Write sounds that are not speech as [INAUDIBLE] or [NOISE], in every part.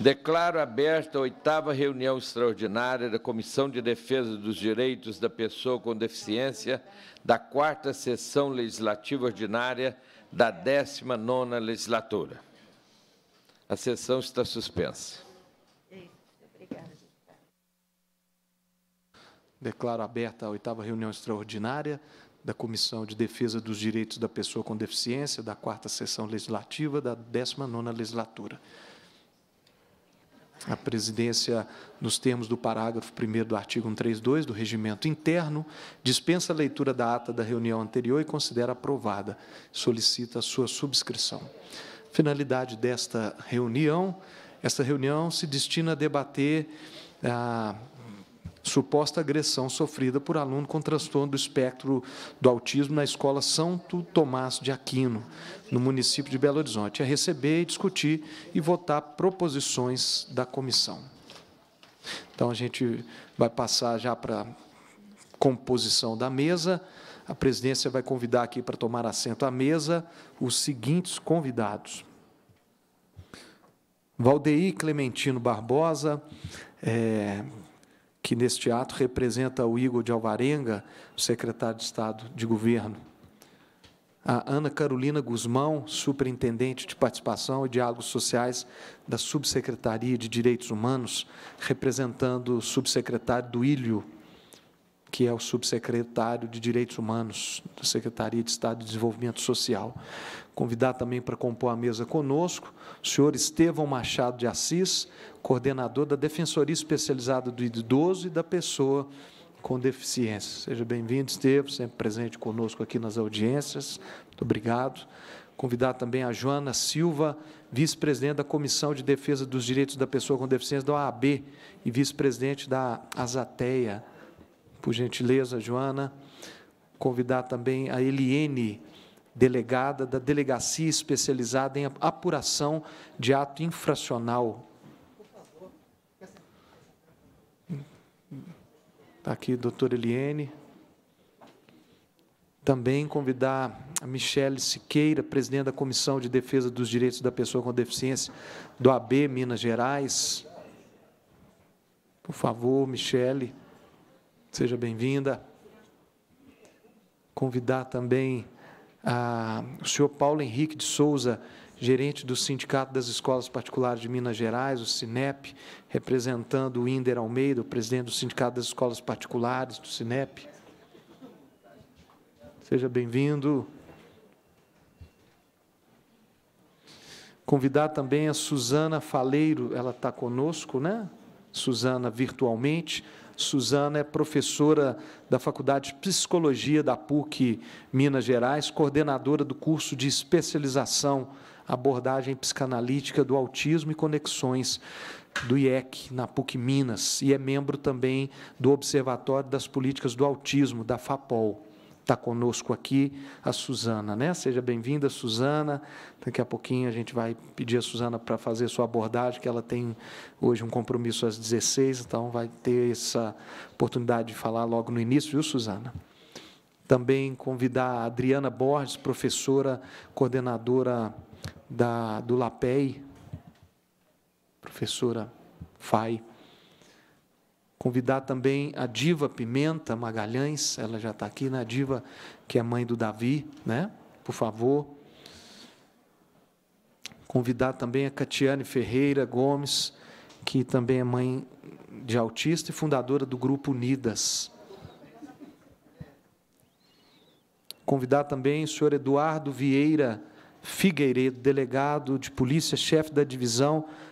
Declaro aberta a oitava reunião extraordinária da Comissão de Defesa dos Direitos da Pessoa com Deficiência da quarta sessão legislativa ordinária da 19ª legislatura. A sessão está suspensa. Declaro aberta a oitava reunião extraordinária da Comissão de Defesa dos Direitos da Pessoa com Deficiência da quarta sessão legislativa da 19ª legislatura a presidência, nos termos do parágrafo 1 do artigo 132 do regimento interno, dispensa a leitura da ata da reunião anterior e considera aprovada. Solicita a sua subscrição. Finalidade desta reunião: esta reunião se destina a debater a ah, suposta agressão sofrida por aluno com transtorno do espectro do autismo na escola Santo Tomás de Aquino, no município de Belo Horizonte, a receber, discutir e votar proposições da comissão. Então, a gente vai passar já para a composição da mesa. A presidência vai convidar aqui para tomar assento à mesa os seguintes convidados. Valdeir Clementino Barbosa, é, que neste ato representa o Igor de Alvarenga, secretário de Estado de Governo, a Ana Carolina Guzmão, superintendente de participação e diálogos sociais da Subsecretaria de Direitos Humanos, representando o subsecretário do Ilho, que é o subsecretário de Direitos Humanos da Secretaria de Estado de Desenvolvimento Social. Convidar também para compor a mesa conosco o senhor Estevão Machado de Assis, coordenador da Defensoria Especializada do Idoso e da Pessoa com Deficiência. Seja bem-vindo, Estevão, sempre presente conosco aqui nas audiências. Muito obrigado. Convidar também a Joana Silva, vice-presidente da Comissão de Defesa dos Direitos da Pessoa com Deficiência da OAB e vice-presidente da Azateia. Por gentileza, Joana. Convidar também a Eliene delegada da Delegacia Especializada em Apuração de Ato Infracional. Está aqui a doutora Eliene. Também convidar a Michele Siqueira, presidente da Comissão de Defesa dos Direitos da Pessoa com Deficiência do AB Minas Gerais. Por favor, Michele, seja bem-vinda. Convidar também o senhor Paulo Henrique de Souza, gerente do Sindicato das Escolas Particulares de Minas Gerais, o SINEP, representando o Inder Almeida, o presidente do Sindicato das Escolas Particulares, do SINEP. Seja bem-vindo. Convidar também a Suzana Faleiro, ela está conosco, né? Suzana, virtualmente. Suzana é professora da Faculdade de Psicologia da PUC Minas Gerais, coordenadora do curso de especialização Abordagem Psicanalítica do Autismo e Conexões do IEC, na PUC Minas, e é membro também do Observatório das Políticas do Autismo, da FAPOL está conosco aqui a Suzana, né? Seja bem-vinda, Suzana. Daqui a pouquinho a gente vai pedir a Suzana para fazer sua abordagem, que ela tem hoje um compromisso às 16, então vai ter essa oportunidade de falar logo no início, viu, Suzana? Também convidar a Adriana Borges, professora coordenadora da, do LAPEI, professora FAI Convidar também a diva Pimenta Magalhães, ela já está aqui, na né? diva que é mãe do Davi, né? Por favor. Convidar também a Catiane Ferreira Gomes, que também é mãe de autista e fundadora do grupo Unidas. Convidar também o senhor Eduardo Vieira Figueiredo, delegado de polícia, chefe da divisão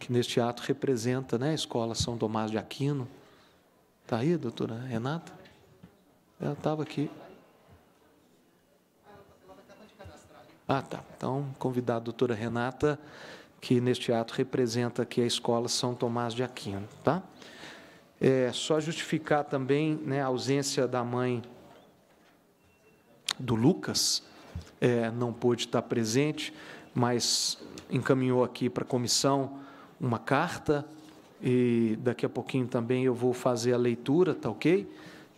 que neste ato representa né, a escola São Tomás de Aquino. Está aí, doutora Renata? Ela estava aqui. Ah, tá. Então, convidar a doutora Renata, que neste ato representa aqui a escola São Tomás de Aquino. Tá? É, só justificar também né, a ausência da mãe do Lucas, é, não pôde estar presente, mas encaminhou aqui para a comissão uma carta e daqui a pouquinho também eu vou fazer a leitura, tá ok?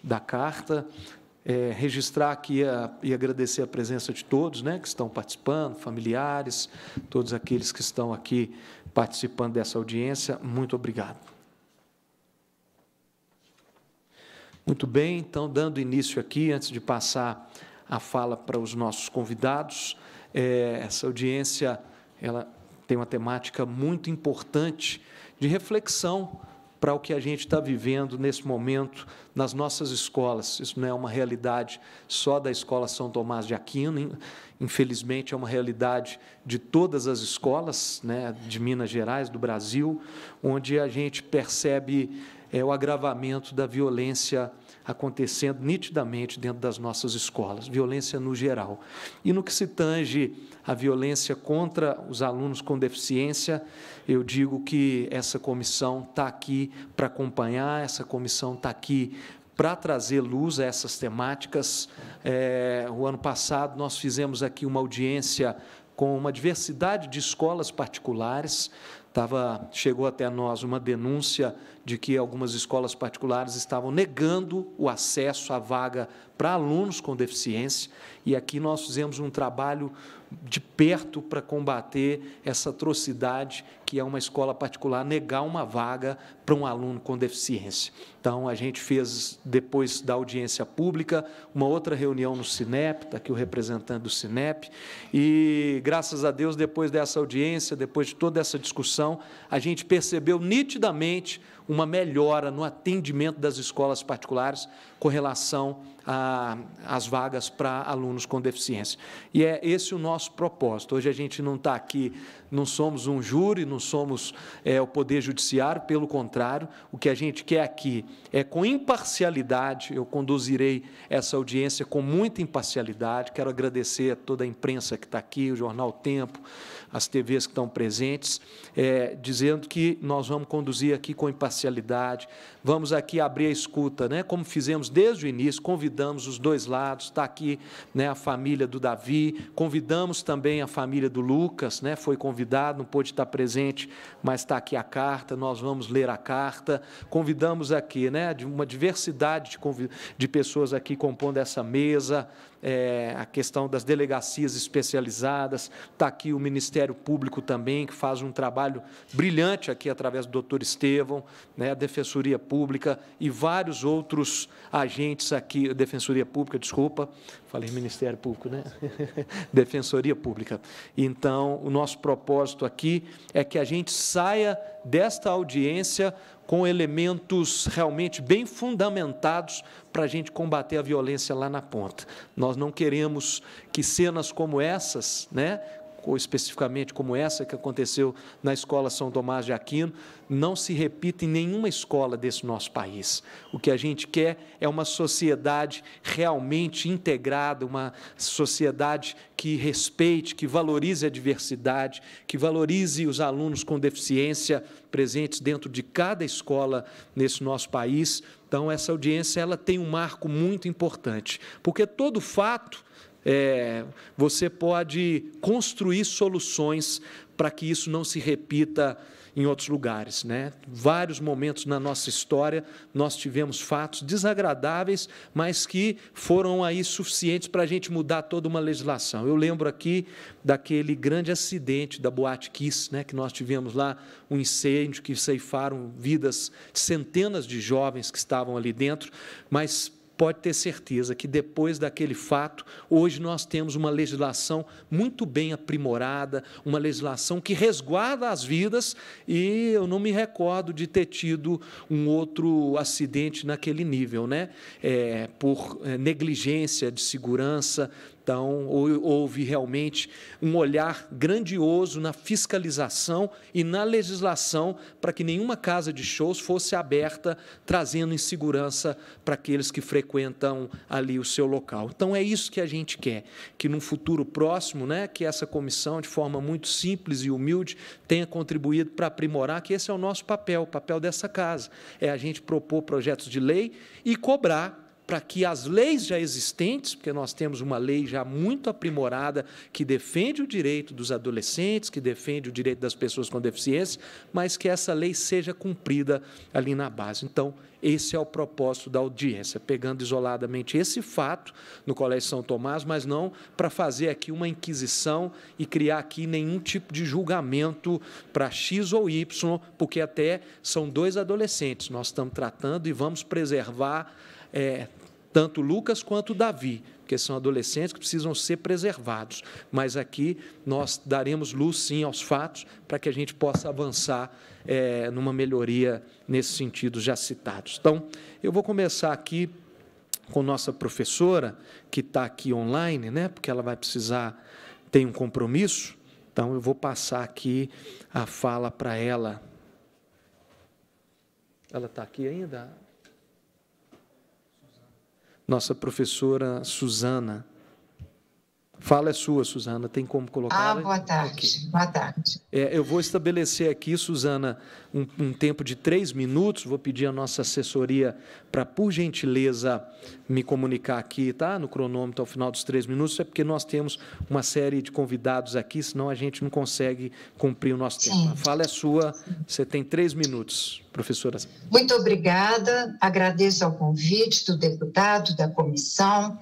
Da carta. É, registrar aqui a, e agradecer a presença de todos né, que estão participando, familiares, todos aqueles que estão aqui participando dessa audiência. Muito obrigado. Muito bem, então, dando início aqui, antes de passar a fala para os nossos convidados, é, essa audiência ela tem uma temática muito importante de reflexão para o que a gente está vivendo nesse momento nas nossas escolas. Isso não é uma realidade só da Escola São Tomás de Aquino, infelizmente é uma realidade de todas as escolas né, de Minas Gerais, do Brasil, onde a gente percebe é, o agravamento da violência acontecendo nitidamente dentro das nossas escolas, violência no geral. E no que se tange à violência contra os alunos com deficiência, eu digo que essa comissão está aqui para acompanhar, essa comissão está aqui para trazer luz a essas temáticas. É, o ano passado, nós fizemos aqui uma audiência com uma diversidade de escolas particulares. Tava, chegou até nós uma denúncia de que algumas escolas particulares estavam negando o acesso à vaga para alunos com deficiência, e aqui nós fizemos um trabalho de perto para combater essa atrocidade que é uma escola particular negar uma vaga para um aluno com deficiência. Então, a gente fez, depois da audiência pública, uma outra reunião no Cinep, está aqui o representante do Cinep, e, graças a Deus, depois dessa audiência, depois de toda essa discussão, a gente percebeu nitidamente uma melhora no atendimento das escolas particulares com relação às vagas para alunos com deficiência. E é esse o nosso propósito. Hoje a gente não está aqui, não somos um júri, não somos é, o Poder Judiciário, pelo contrário, o que a gente quer aqui é com imparcialidade, eu conduzirei essa audiência com muita imparcialidade, quero agradecer a toda a imprensa que está aqui, o jornal Tempo, as TVs que estão presentes, é, dizendo que nós vamos conduzir aqui com imparcialidade, vamos aqui abrir a escuta, né? como fizemos desde o início, convidamos os dois lados, está aqui né, a família do Davi, convidamos também a família do Lucas, né, foi convidado, não pôde estar presente, mas está aqui a carta, nós vamos ler a carta, convidamos aqui né, uma diversidade de, de pessoas aqui compondo essa mesa, é, a questão das delegacias especializadas, está aqui o Ministério Público também, que faz um trabalho trabalho brilhante aqui através do doutor Estevão, né, a Defensoria Pública e vários outros agentes aqui, Defensoria Pública, desculpa, falei Ministério Público, né? [LAUGHS] Defensoria Pública. Então, o nosso propósito aqui é que a gente saia desta audiência com elementos realmente bem fundamentados para a gente combater a violência lá na ponta. Nós não queremos que cenas como essas, né, especificamente como essa que aconteceu na escola São Tomás de Aquino, não se repita em nenhuma escola desse nosso país. O que a gente quer é uma sociedade realmente integrada, uma sociedade que respeite, que valorize a diversidade, que valorize os alunos com deficiência presentes dentro de cada escola nesse nosso país. Então essa audiência ela tem um marco muito importante, porque todo fato é, você pode construir soluções para que isso não se repita em outros lugares. Né? Vários momentos na nossa história nós tivemos fatos desagradáveis, mas que foram aí suficientes para a gente mudar toda uma legislação. Eu lembro aqui daquele grande acidente da Boate Kiss, né, que nós tivemos lá, um incêndio que ceifaram vidas, centenas de jovens que estavam ali dentro, mas pode ter certeza que depois daquele fato, hoje nós temos uma legislação muito bem aprimorada, uma legislação que resguarda as vidas, e eu não me recordo de ter tido um outro acidente naquele nível, né? É, por é, negligência de segurança, então, houve realmente um olhar grandioso na fiscalização e na legislação para que nenhuma casa de shows fosse aberta, trazendo insegurança para aqueles que frequentam ali o seu local. Então, é isso que a gente quer, que num futuro próximo, né, que essa comissão, de forma muito simples e humilde, tenha contribuído para aprimorar, que esse é o nosso papel, o papel dessa casa, é a gente propor projetos de lei e cobrar para que as leis já existentes, porque nós temos uma lei já muito aprimorada que defende o direito dos adolescentes, que defende o direito das pessoas com deficiência, mas que essa lei seja cumprida ali na base. Então, esse é o propósito da audiência, pegando isoladamente esse fato no Colégio São Tomás, mas não para fazer aqui uma inquisição e criar aqui nenhum tipo de julgamento para X ou Y, porque até são dois adolescentes. Nós estamos tratando e vamos preservar é, tanto Lucas quanto Davi, porque são adolescentes que precisam ser preservados. Mas aqui nós daremos luz, sim, aos fatos, para que a gente possa avançar é, numa melhoria nesse sentido já citados. Então, eu vou começar aqui com nossa professora, que está aqui online, né, porque ela vai precisar, ter um compromisso. Então, eu vou passar aqui a fala para ela. Ela está aqui ainda? nossa professora Suzana, fala é sua, Suzana. Tem como colocar? Ah, né? boa tarde. Okay. Boa tarde. É, eu vou estabelecer aqui, Suzana, um, um, tempo de três minutos. Vou pedir a nossa assessoria para, por gentileza, me comunicar aqui, tá? No cronômetro, ao final dos três minutos. É porque nós temos uma série de convidados aqui, senão a gente não consegue cumprir o nosso Sim. tempo. A fala é sua. Você tem três minutos, professora. Muito obrigada. Agradeço ao convite do deputado, da comissão.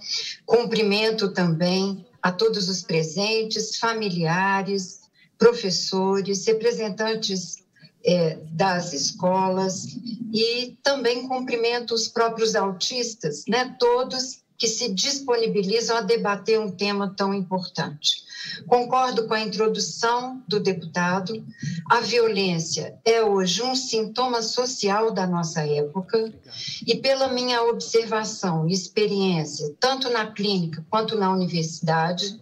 Cumprimento também a todos os presentes, familiares, professores, representantes é, das escolas e também cumprimento os próprios autistas, né? Todos que se disponibilizam a debater um tema tão importante. Concordo com a introdução do deputado. A violência é hoje um sintoma social da nossa época e pela minha observação e experiência, tanto na clínica quanto na universidade,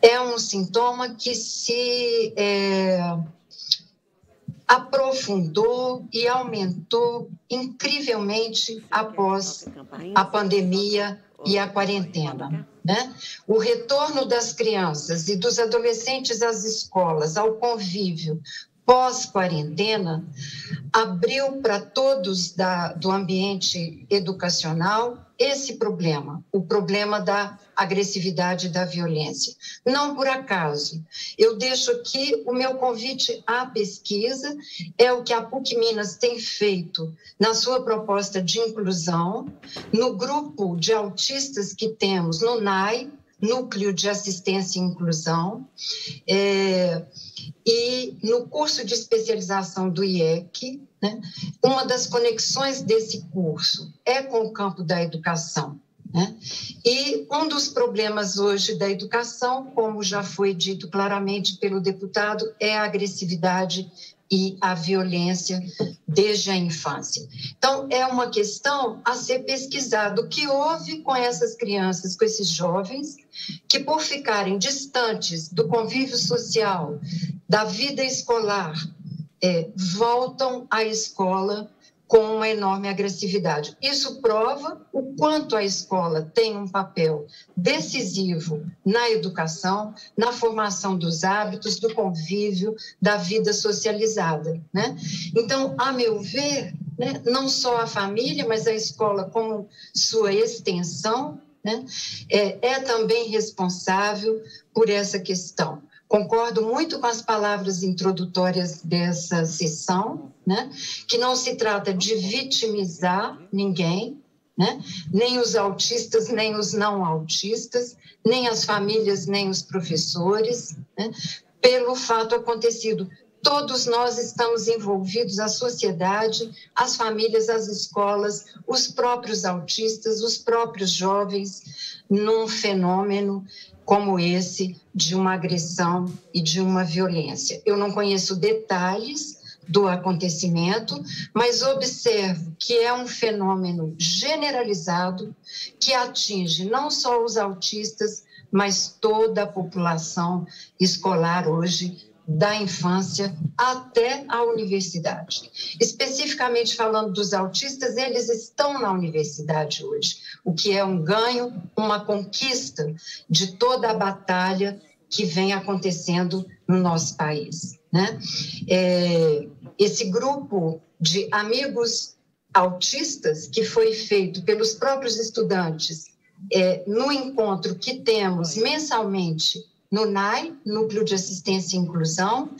é um sintoma que se é, aprofundou e aumentou incrivelmente é após a é pandemia e a quarentena. Né? O retorno das crianças e dos adolescentes às escolas, ao convívio, pós-quarentena abriu para todos da, do ambiente educacional esse problema, o problema da agressividade e da violência. Não por acaso. Eu deixo aqui o meu convite à pesquisa, é o que a PUC Minas tem feito na sua proposta de inclusão, no grupo de autistas que temos no NAI, Núcleo de Assistência e Inclusão. É e no curso de especialização do IEC, né, uma das conexões desse curso é com o campo da educação. Né? E um dos problemas hoje da educação, como já foi dito claramente pelo deputado, é a agressividade e a violência desde a infância. Então, é uma questão a ser pesquisada. O que houve com essas crianças, com esses jovens, que por ficarem distantes do convívio social, da vida escolar, é, voltam à escola com uma enorme agressividade. Isso prova o quanto a escola tem um papel decisivo na educação, na formação dos hábitos, do convívio, da vida socializada. Né? Então, a meu ver, né, não só a família, mas a escola como sua extensão né, é, é também responsável por essa questão. Concordo muito com as palavras introdutórias dessa sessão, né? que não se trata de vitimizar ninguém, né? nem os autistas, nem os não autistas, nem as famílias, nem os professores, né? pelo fato acontecido. Todos nós estamos envolvidos, a sociedade, as famílias, as escolas, os próprios autistas, os próprios jovens, num fenômeno como esse de uma agressão e de uma violência. Eu não conheço detalhes do acontecimento, mas observo que é um fenômeno generalizado que atinge não só os autistas, mas toda a população escolar hoje da infância até a universidade. Especificamente falando dos autistas, eles estão na universidade hoje, o que é um ganho, uma conquista de toda a batalha que vem acontecendo no nosso país. Né? É, esse grupo de amigos autistas que foi feito pelos próprios estudantes é, no encontro que temos mensalmente no NAI, Núcleo de Assistência e Inclusão,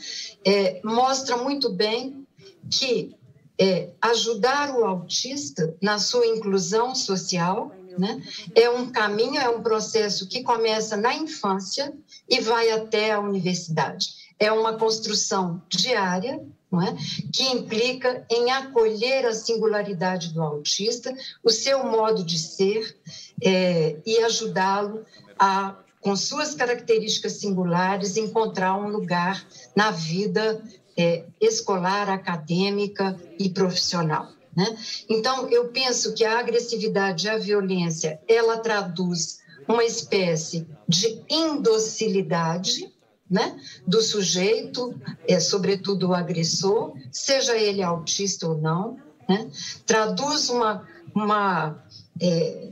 é, mostra muito bem que é, ajudar o autista na sua inclusão social né, é um caminho, é um processo que começa na infância e vai até a universidade. É uma construção diária é? que implica em acolher a singularidade do autista, o seu modo de ser é, e ajudá-lo a com suas características singulares, encontrar um lugar na vida é, escolar, acadêmica e profissional. Né? Então, eu penso que a agressividade e a violência, ela traduz uma espécie de indocilidade, né, do sujeito, é, sobretudo o agressor, seja ele autista ou não, né, traduz uma, uma é,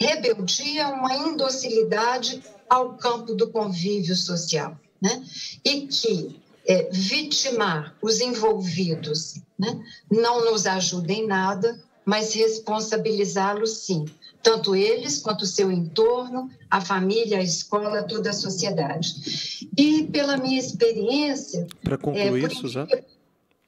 rebeldia, uma indocilidade ao campo do convívio social, né? E que é, vitimar os envolvidos né? não nos ajuda em nada, mas responsabilizá-los sim, tanto eles quanto o seu entorno, a família, a escola, toda a sociedade. E pela minha experiência, para é, concluir, é, por incrível,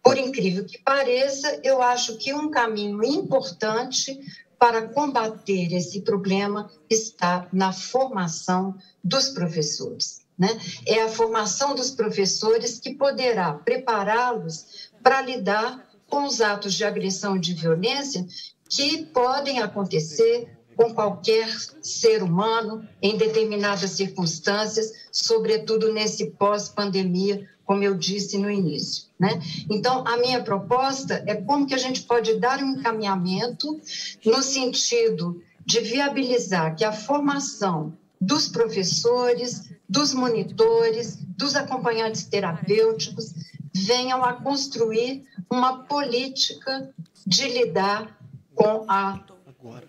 por incrível que pareça, eu acho que um caminho importante para combater esse problema está na formação dos professores. Né? É a formação dos professores que poderá prepará-los para lidar com os atos de agressão e de violência que podem acontecer com qualquer ser humano em determinadas circunstâncias, sobretudo nesse pós-pandemia, como eu disse no início. Né? Então, a minha proposta é como que a gente pode dar um encaminhamento no sentido de viabilizar que a formação dos professores, dos monitores, dos acompanhantes terapêuticos venham a construir uma política de lidar com a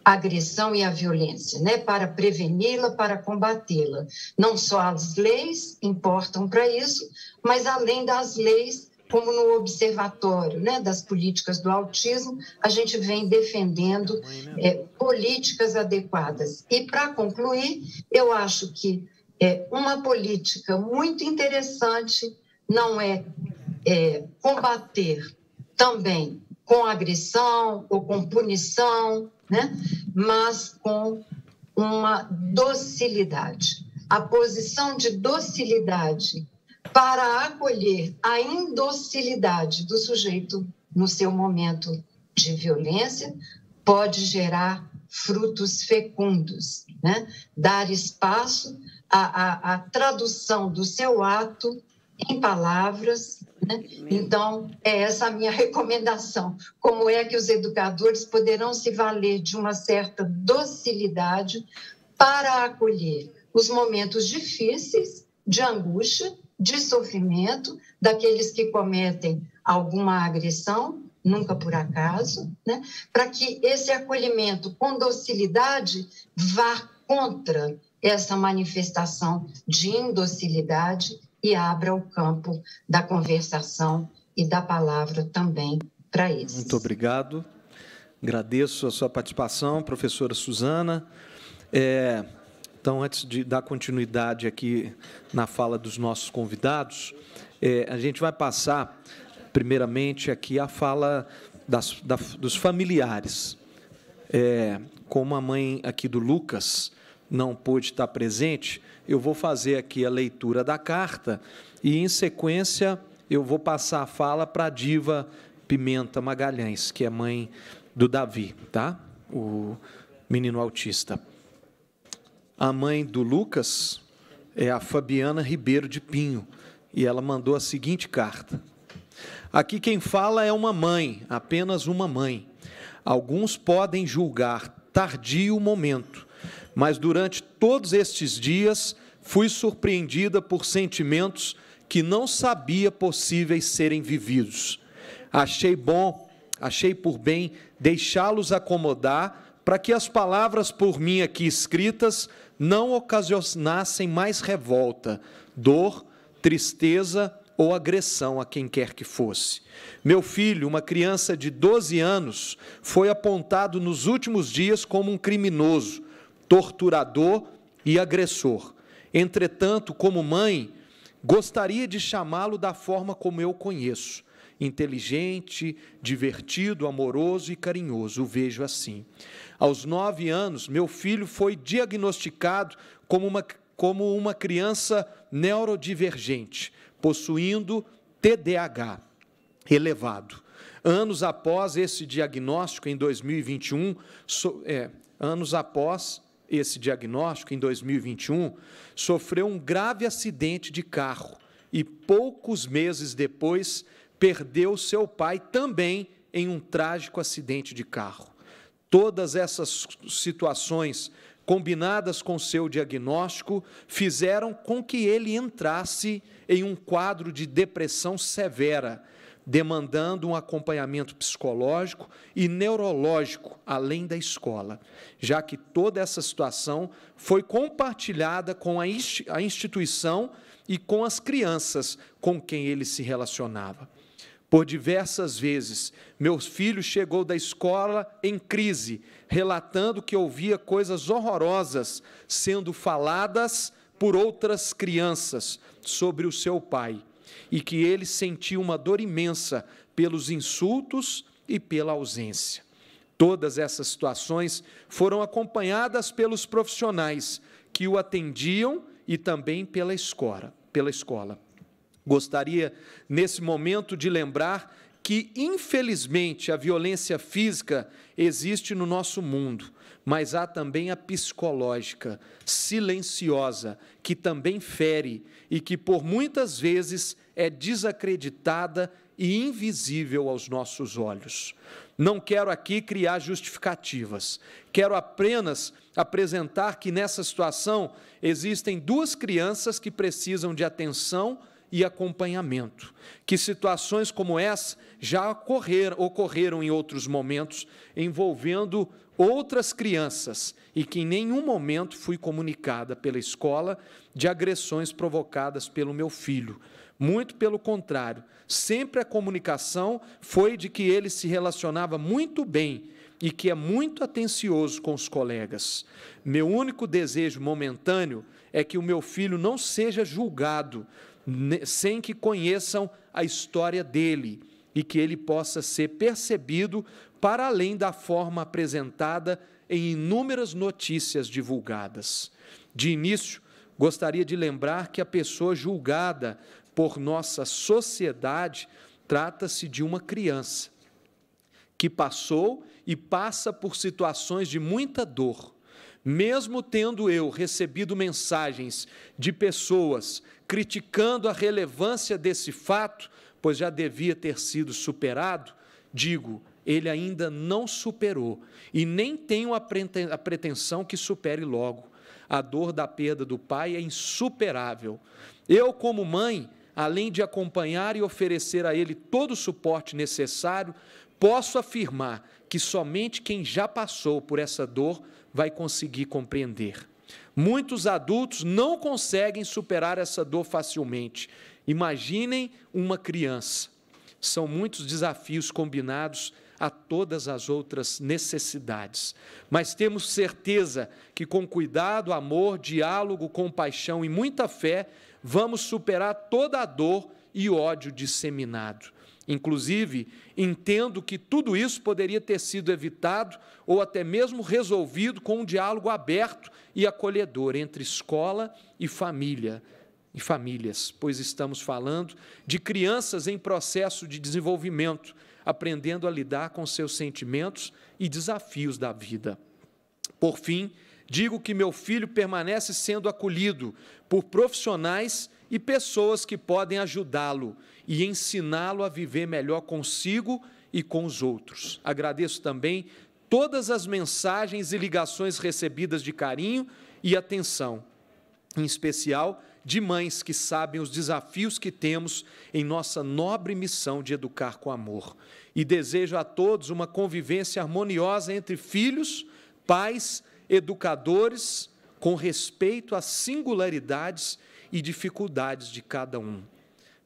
a agressão e a violência, né? para preveni-la, para combatê-la. Não só as leis importam para isso, mas além das leis, como no Observatório né, das Políticas do Autismo, a gente vem defendendo é, políticas adequadas. E, para concluir, eu acho que é, uma política muito interessante não é, é combater também com agressão ou com punição né? mas com uma docilidade. A posição de docilidade para acolher a indocilidade do sujeito no seu momento de violência pode gerar frutos fecundos, né? dar espaço à, à, à tradução do seu ato em palavras né? Então, é essa a minha recomendação. Como é que os educadores poderão se valer de uma certa docilidade para acolher os momentos difíceis de angústia, de sofrimento daqueles que cometem alguma agressão, nunca por acaso, né? para que esse acolhimento com docilidade vá contra essa manifestação de indocilidade e abra o campo da conversação e da palavra também para eles. Muito obrigado. Agradeço a sua participação, professora Suzana. É, então, antes de dar continuidade aqui na fala dos nossos convidados, é, a gente vai passar, primeiramente, aqui a fala das, da, dos familiares. É, como a mãe aqui do Lucas não pôde estar presente, eu vou fazer aqui a leitura da carta e, em sequência, eu vou passar a fala para a diva Pimenta Magalhães, que é mãe do Davi, tá? O menino autista. A mãe do Lucas é a Fabiana Ribeiro de Pinho e ela mandou a seguinte carta. Aqui quem fala é uma mãe, apenas uma mãe. Alguns podem julgar tardio o momento, mas durante todos estes dias fui surpreendida por sentimentos que não sabia possíveis serem vividos. Achei bom, achei por bem deixá-los acomodar para que as palavras por mim aqui escritas não ocasionassem mais revolta, dor, tristeza ou agressão a quem quer que fosse. Meu filho, uma criança de 12 anos, foi apontado nos últimos dias como um criminoso torturador e agressor. Entretanto, como mãe, gostaria de chamá-lo da forma como eu conheço inteligente, divertido, amoroso e carinhoso. O vejo assim. Aos nove anos, meu filho foi diagnosticado como uma, como uma criança neurodivergente, possuindo TDAH elevado. Anos após esse diagnóstico, em 2021, so, é, anos após esse diagnóstico em 2021, sofreu um grave acidente de carro e poucos meses depois perdeu seu pai também em um trágico acidente de carro. Todas essas situações, combinadas com seu diagnóstico, fizeram com que ele entrasse em um quadro de depressão severa demandando um acompanhamento psicológico e neurológico além da escola, já que toda essa situação foi compartilhada com a instituição e com as crianças com quem ele se relacionava. Por diversas vezes, meu filho chegou da escola em crise, relatando que ouvia coisas horrorosas sendo faladas por outras crianças sobre o seu pai e que ele sentiu uma dor imensa pelos insultos e pela ausência. Todas essas situações foram acompanhadas pelos profissionais que o atendiam e também pela escola, pela escola. Gostaria nesse momento de lembrar que infelizmente a violência física existe no nosso mundo mas há também a psicológica, silenciosa, que também fere e que por muitas vezes é desacreditada e invisível aos nossos olhos. Não quero aqui criar justificativas, quero apenas apresentar que nessa situação existem duas crianças que precisam de atenção e acompanhamento. Que situações como essa já ocorreram em outros momentos envolvendo outras crianças e que em nenhum momento fui comunicada pela escola de agressões provocadas pelo meu filho. Muito pelo contrário, sempre a comunicação foi de que ele se relacionava muito bem e que é muito atencioso com os colegas. Meu único desejo momentâneo é que o meu filho não seja julgado né, sem que conheçam a história dele e que ele possa ser percebido para além da forma apresentada em inúmeras notícias divulgadas. De início, gostaria de lembrar que a pessoa julgada por nossa sociedade trata-se de uma criança que passou e passa por situações de muita dor. Mesmo tendo eu recebido mensagens de pessoas criticando a relevância desse fato, pois já devia ter sido superado, digo, ele ainda não superou e nem tem a pretensão que supere logo. A dor da perda do pai é insuperável. Eu, como mãe, além de acompanhar e oferecer a ele todo o suporte necessário, posso afirmar que somente quem já passou por essa dor vai conseguir compreender. Muitos adultos não conseguem superar essa dor facilmente. Imaginem uma criança. São muitos desafios combinados a todas as outras necessidades. Mas temos certeza que, com cuidado, amor, diálogo, compaixão e muita fé, vamos superar toda a dor e ódio disseminado. Inclusive, entendo que tudo isso poderia ter sido evitado ou até mesmo resolvido com um diálogo aberto e acolhedor entre escola e família, e famílias, pois estamos falando de crianças em processo de desenvolvimento aprendendo a lidar com seus sentimentos e desafios da vida. Por fim, digo que meu filho permanece sendo acolhido por profissionais e pessoas que podem ajudá-lo e ensiná-lo a viver melhor consigo e com os outros. Agradeço também todas as mensagens e ligações recebidas de carinho e atenção, em especial de mães que sabem os desafios que temos em nossa nobre missão de educar com amor. E desejo a todos uma convivência harmoniosa entre filhos, pais, educadores, com respeito às singularidades e dificuldades de cada um.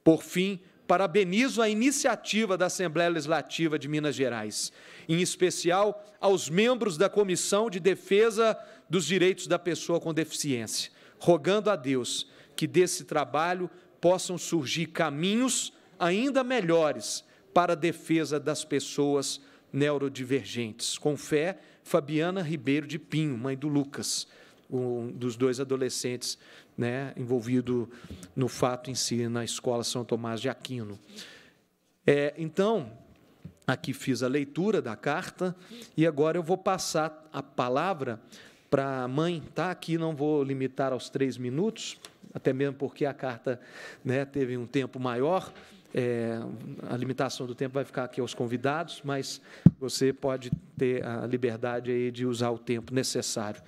Por fim, parabenizo a iniciativa da Assembleia Legislativa de Minas Gerais, em especial aos membros da Comissão de Defesa dos Direitos da Pessoa com Deficiência, rogando a Deus que desse trabalho possam surgir caminhos ainda melhores para a defesa das pessoas neurodivergentes. Com fé, Fabiana Ribeiro de Pinho, mãe do Lucas, um dos dois adolescentes né, envolvido no fato em si na escola São Tomás de Aquino. É, então, aqui fiz a leitura da carta e agora eu vou passar a palavra para a mãe, tá? Aqui não vou limitar aos três minutos, até mesmo porque a carta né, teve um tempo maior. É, a limitação do tempo vai ficar aqui aos convidados, mas você pode ter a liberdade aí de usar o tempo necessário.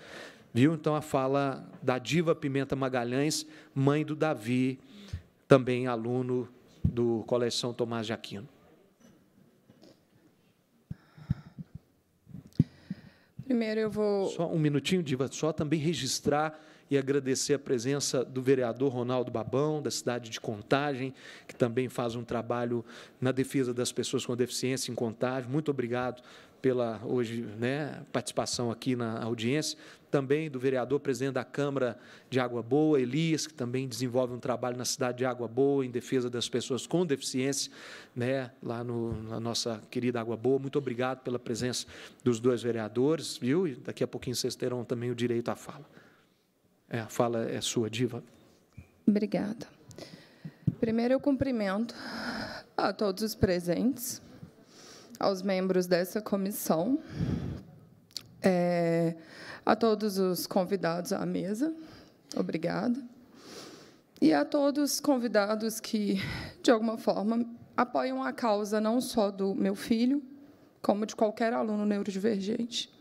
Viu? Então, a fala da diva Pimenta Magalhães, mãe do Davi, também aluno do Colégio São Tomás de Aquino. Primeiro eu vou. Só um minutinho, Diva, só também registrar e agradecer a presença do vereador Ronaldo Babão, da cidade de Contagem, que também faz um trabalho na defesa das pessoas com deficiência em Contagem. Muito obrigado pela hoje né, participação aqui na audiência, também do vereador presidente da Câmara de Água Boa, Elias, que também desenvolve um trabalho na cidade de Água Boa em defesa das pessoas com deficiência, né, lá no, na nossa querida Água Boa. Muito obrigado pela presença dos dois vereadores, viu? E daqui a pouquinho vocês terão também o direito à fala. É, a fala é sua, Diva. Obrigada. Primeiro, eu cumprimento a todos os presentes, aos membros dessa comissão, é, a todos os convidados à mesa, obrigada, e a todos os convidados que, de alguma forma, apoiam a causa não só do meu filho, como de qualquer aluno neurodivergente.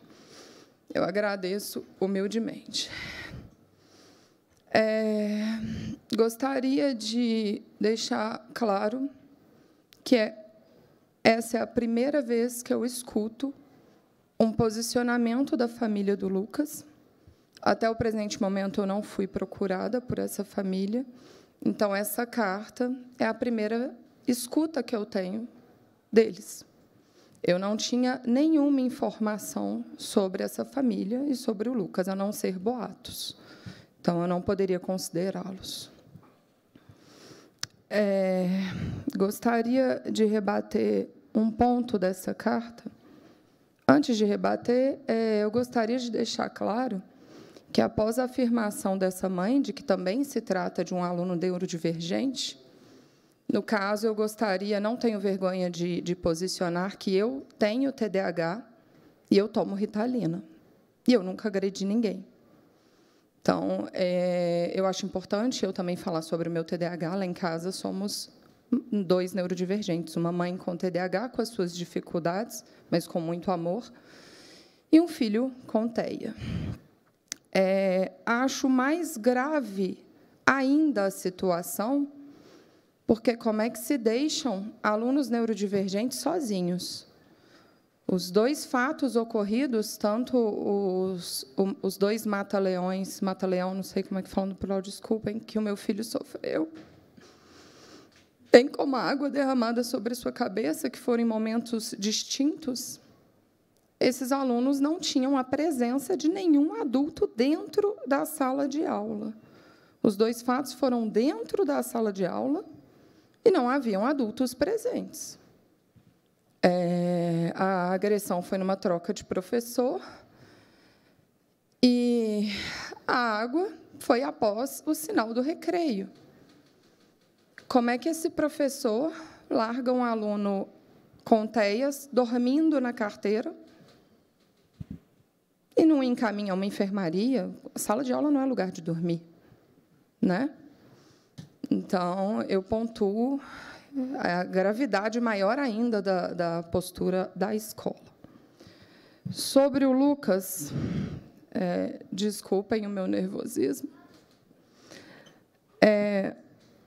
Eu agradeço humildemente. É, gostaria de deixar claro que é, essa é a primeira vez que eu escuto um posicionamento da família do Lucas. Até o presente momento, eu não fui procurada por essa família. Então, essa carta é a primeira escuta que eu tenho deles. Eu não tinha nenhuma informação sobre essa família e sobre o Lucas, a não ser boatos. Então, eu não poderia considerá-los. É, gostaria de rebater um ponto dessa carta. Antes de rebater, é, eu gostaria de deixar claro que, após a afirmação dessa mãe de que também se trata de um aluno neurodivergente, no caso, eu gostaria, não tenho vergonha de, de posicionar que eu tenho TDAH e eu tomo Ritalina. E eu nunca agredi ninguém. Então, é, eu acho importante eu também falar sobre o meu TDAH. Lá em casa somos dois neurodivergentes, uma mãe com TDAH com as suas dificuldades, mas com muito amor, e um filho com TEA. É, eh, acho mais grave ainda a situação, porque como é que se deixam alunos neurodivergentes sozinhos? Os dois fatos ocorridos, tanto os, os dois mata-leões, mata-leão, não sei como é que falam no plural, desculpem, que o meu filho sofreu, bem como a água derramada sobre sua cabeça, que foram em momentos distintos, esses alunos não tinham a presença de nenhum adulto dentro da sala de aula. Os dois fatos foram dentro da sala de aula e não haviam adultos presentes. É, a agressão foi numa troca de professor e a água foi após o sinal do recreio. Como é que esse professor larga um aluno com teias, dormindo na carteira, e não encaminha uma enfermaria? A sala de aula não é lugar de dormir, né? Então, eu pontuo é a gravidade maior ainda da, da postura da escola. Sobre o Lucas, é, desculpem o meu nervosismo. É,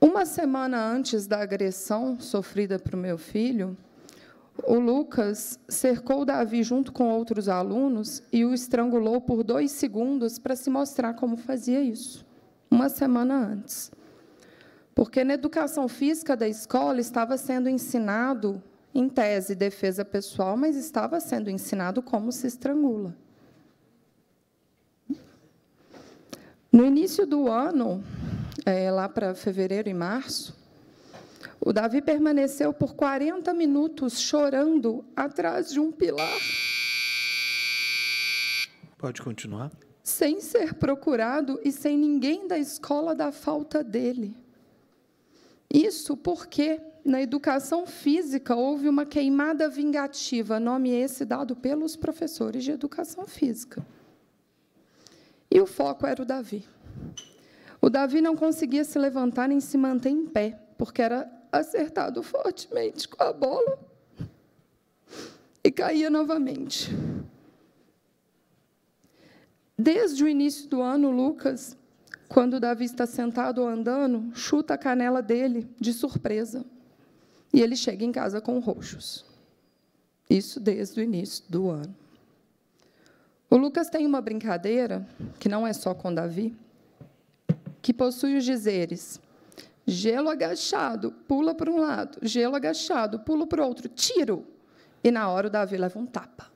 uma semana antes da agressão sofrida para o meu filho, o Lucas cercou Davi junto com outros alunos e o estrangulou por dois segundos para se mostrar como fazia isso, uma semana antes. Porque na educação física da escola estava sendo ensinado, em tese, defesa pessoal, mas estava sendo ensinado como se estrangula. No início do ano, é, lá para fevereiro e março, o Davi permaneceu por 40 minutos chorando atrás de um pilar. Pode continuar. Sem ser procurado e sem ninguém da escola da falta dele. Isso porque na educação física houve uma queimada vingativa, nome esse dado pelos professores de educação física. E o foco era o Davi. O Davi não conseguia se levantar nem se manter em pé, porque era acertado fortemente com a bola e caía novamente. Desde o início do ano, Lucas quando Davi está sentado ou andando, chuta a canela dele de surpresa. E ele chega em casa com roxos. Isso desde o início do ano. O Lucas tem uma brincadeira, que não é só com Davi, que possui os dizeres: gelo agachado, pula para um lado, gelo agachado, pula para o outro, tiro. E na hora o Davi leva um tapa.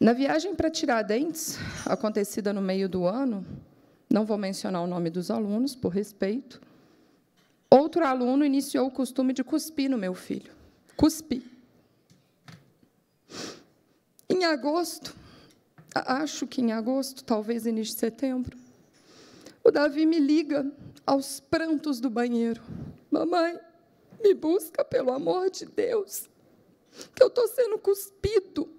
Na viagem para Tiradentes, acontecida no meio do ano, não vou mencionar o nome dos alunos, por respeito, outro aluno iniciou o costume de cuspir no meu filho. Cuspi. Em agosto, acho que em agosto, talvez início de setembro, o Davi me liga aos prantos do banheiro. Mamãe, me busca, pelo amor de Deus, que eu estou sendo cuspido.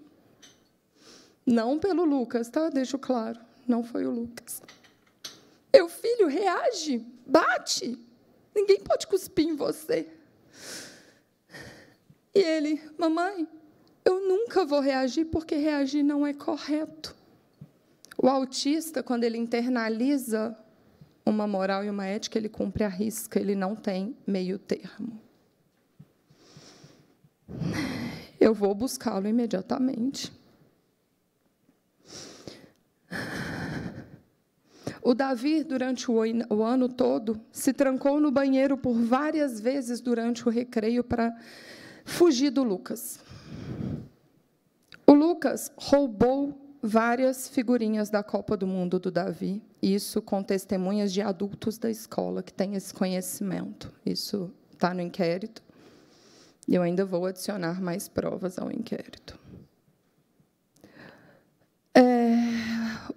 Não pelo Lucas, tá? Deixo claro. Não foi o Lucas. Meu filho, reage, bate. Ninguém pode cuspir em você. E ele, mamãe, eu nunca vou reagir porque reagir não é correto. O autista, quando ele internaliza uma moral e uma ética, ele cumpre a risca, ele não tem meio termo. Eu vou buscá-lo imediatamente. O Davi, durante o ano todo, se trancou no banheiro por várias vezes durante o recreio para fugir do Lucas. O Lucas roubou várias figurinhas da Copa do Mundo do Davi, isso com testemunhas de adultos da escola que têm esse conhecimento. Isso está no inquérito. E eu ainda vou adicionar mais provas ao inquérito. É,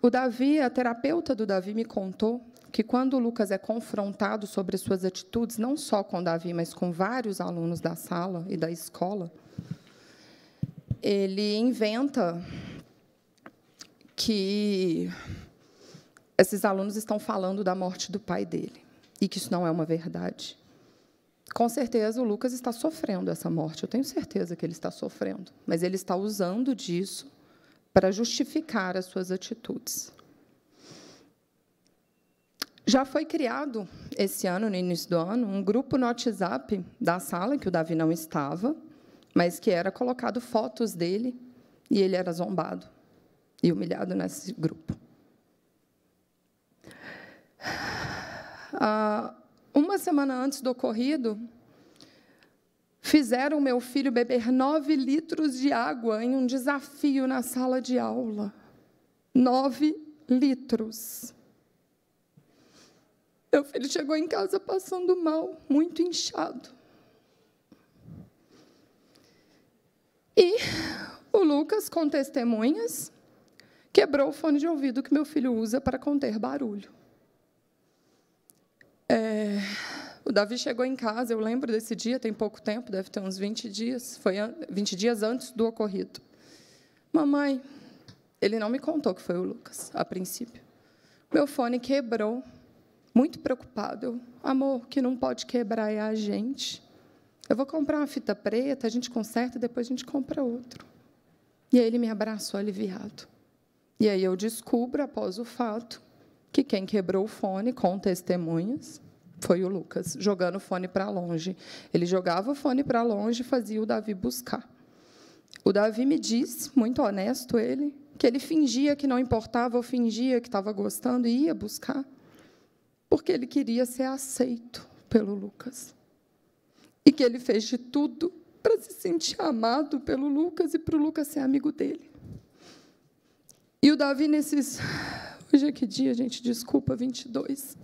o Davi, a terapeuta do Davi me contou que quando o Lucas é confrontado sobre suas atitudes, não só com o Davi, mas com vários alunos da sala e da escola, ele inventa que esses alunos estão falando da morte do pai dele e que isso não é uma verdade. Com certeza o Lucas está sofrendo essa morte, eu tenho certeza que ele está sofrendo, mas ele está usando disso para justificar as suas atitudes. Já foi criado esse ano, no início do ano, um grupo no WhatsApp da sala, que o Davi não estava, mas que era colocado fotos dele e ele era zombado e humilhado nesse grupo. Ah, uma semana antes do ocorrido, Fizeram meu filho beber nove litros de água em um desafio na sala de aula. Nove litros. Meu filho chegou em casa passando mal, muito inchado. E o Lucas, com testemunhas, quebrou o fone de ouvido que meu filho usa para conter barulho. É... O Davi chegou em casa, eu lembro desse dia, tem pouco tempo, deve ter uns 20 dias, foi 20 dias antes do ocorrido. Mamãe, ele não me contou que foi o Lucas, a princípio. Meu fone quebrou, muito preocupado. Eu, Amor, que não pode quebrar é a gente. Eu vou comprar uma fita preta, a gente conserta, e depois a gente compra outro. E aí ele me abraçou aliviado. E aí eu descubro, após o fato, que quem quebrou o fone, com testemunhas, foi o Lucas, jogando o fone para longe. Ele jogava o fone para longe e fazia o Davi buscar. O Davi me disse, muito honesto ele, que ele fingia que não importava, ou fingia que estava gostando e ia buscar, porque ele queria ser aceito pelo Lucas. E que ele fez de tudo para se sentir amado pelo Lucas e para o Lucas ser amigo dele. E o Davi, nesses. Hoje é que dia, gente? Desculpa, 22.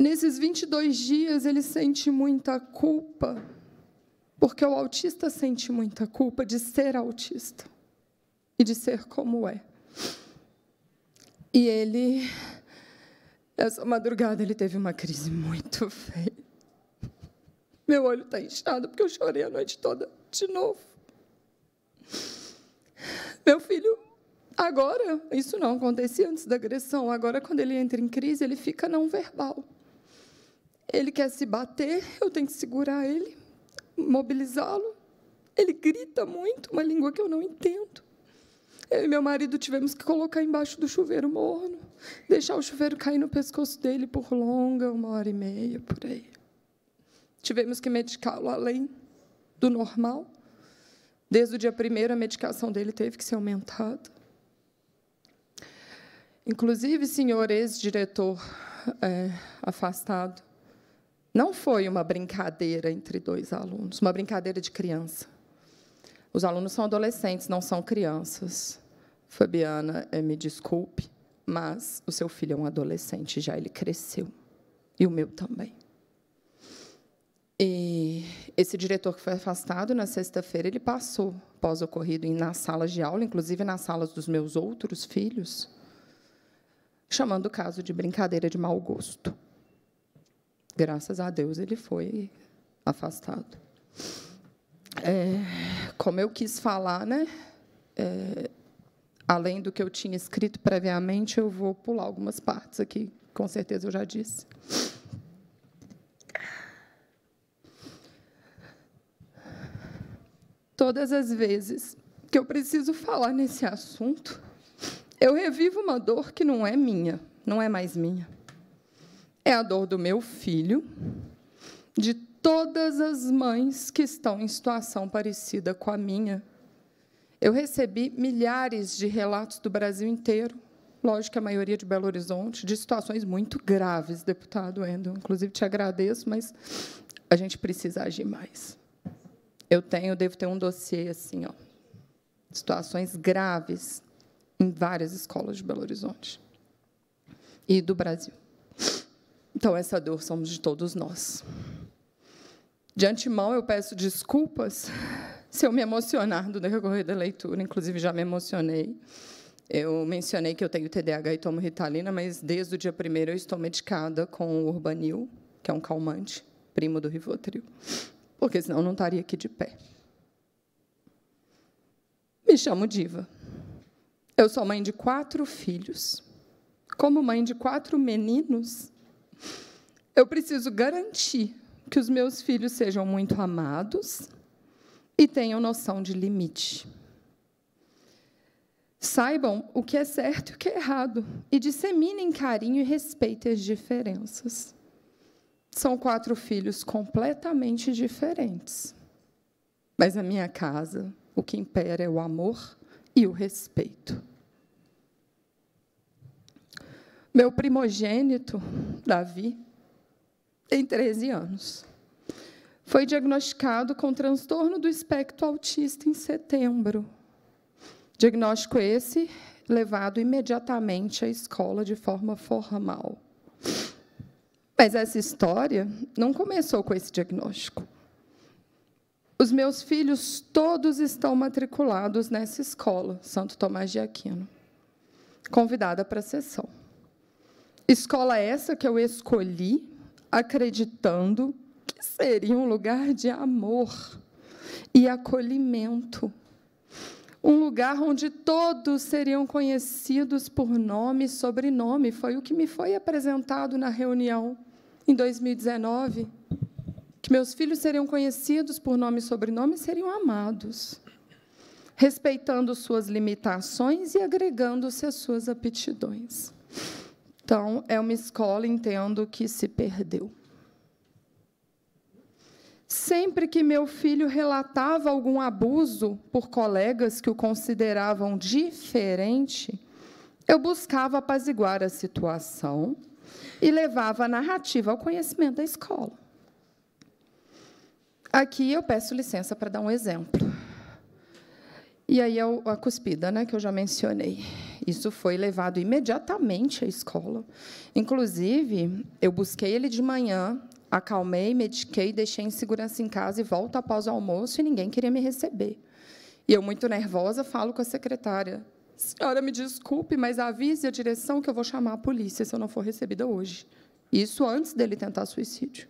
Nesses 22 dias, ele sente muita culpa, porque o autista sente muita culpa de ser autista e de ser como é. E ele, essa madrugada, ele teve uma crise muito feia. Meu olho está inchado porque eu chorei a noite toda de novo. Meu filho, agora, isso não acontecia antes da agressão, agora, quando ele entra em crise, ele fica não verbal. Ele quer se bater, eu tenho que segurar ele, mobilizá-lo. Ele grita muito, uma língua que eu não entendo. Eu e meu marido tivemos que colocar embaixo do chuveiro morno, deixar o chuveiro cair no pescoço dele por longa, uma hora e meia, por aí. Tivemos que medicá-lo além do normal. Desde o dia primeiro, a medicação dele teve que ser aumentada. Inclusive, senhor ex-diretor é, afastado, não foi uma brincadeira entre dois alunos, uma brincadeira de criança. Os alunos são adolescentes, não são crianças. Fabiana, eh, me desculpe, mas o seu filho é um adolescente, já ele cresceu. E o meu também. E esse diretor que foi afastado na sexta-feira, ele passou pós-ocorrido nas salas de aula, inclusive nas salas dos meus outros filhos, chamando o caso de brincadeira de mau gosto. Graças a Deus ele foi afastado. É, como eu quis falar, né? É, além do que eu tinha escrito previamente, eu vou pular algumas partes aqui, com certeza eu já disse. Todas as vezes que eu preciso falar nesse assunto, eu revivo uma dor que não é minha, não é mais minha. É a dor do meu filho, de todas as mães que estão em situação parecida com a minha. Eu recebi milhares de relatos do Brasil inteiro, lógico que a maioria de Belo Horizonte, de situações muito graves, deputado Endo. Inclusive, te agradeço, mas a gente precisa agir mais. Eu tenho, devo ter um dossiê assim, ó, situações graves em várias escolas de Belo Horizonte e do Brasil. Então, essa dor somos de todos nós. De antemão, eu peço desculpas [LAUGHS] se eu me emocionar do decorrer da leitura, inclusive já me emocionei. Eu mencionei que eu tenho TDAH e tomo Ritalina, mas desde o dia primeiro eu estou medicada com o Urbanil, que é um calmante, primo do Rivotril, porque senão eu não estaria aqui de pé. Me chamo Diva. Eu sou mãe de quatro filhos. Como mãe de quatro meninos, eu preciso garantir que os meus filhos sejam muito amados e tenham noção de limite. Saibam o que é certo e o que é errado e disseminem carinho e respeito às diferenças. São quatro filhos completamente diferentes. Mas na minha casa, o que impera é o amor e o respeito. Meu primogênito, Davi, tem 13 anos. Foi diagnosticado com transtorno do espectro autista em setembro. Diagnóstico esse levado imediatamente à escola de forma formal. Mas essa história não começou com esse diagnóstico. Os meus filhos todos estão matriculados nessa escola, Santo Tomás de Aquino. Convidada para a sessão. Escola essa que eu escolhi acreditando que seria um lugar de amor e acolhimento. Um lugar onde todos seriam conhecidos por nome e sobrenome. Foi o que me foi apresentado na reunião em 2019. Que meus filhos seriam conhecidos por nome e sobrenome e seriam amados, respeitando suas limitações e agregando-se às suas aptidões. Então, é uma escola, entendo, que se perdeu. Sempre que meu filho relatava algum abuso por colegas que o consideravam diferente, eu buscava apaziguar a situação e levava a narrativa ao conhecimento da escola. Aqui eu peço licença para dar um exemplo. E aí é a cuspida, né, que eu já mencionei. Isso foi levado imediatamente à escola. Inclusive, eu busquei ele de manhã, acalmei, mediquei, deixei em segurança em casa e volto após o almoço e ninguém queria me receber. E eu, muito nervosa, falo com a secretária: Senhora, me desculpe, mas avise a direção que eu vou chamar a polícia se eu não for recebida hoje. Isso antes dele tentar suicídio.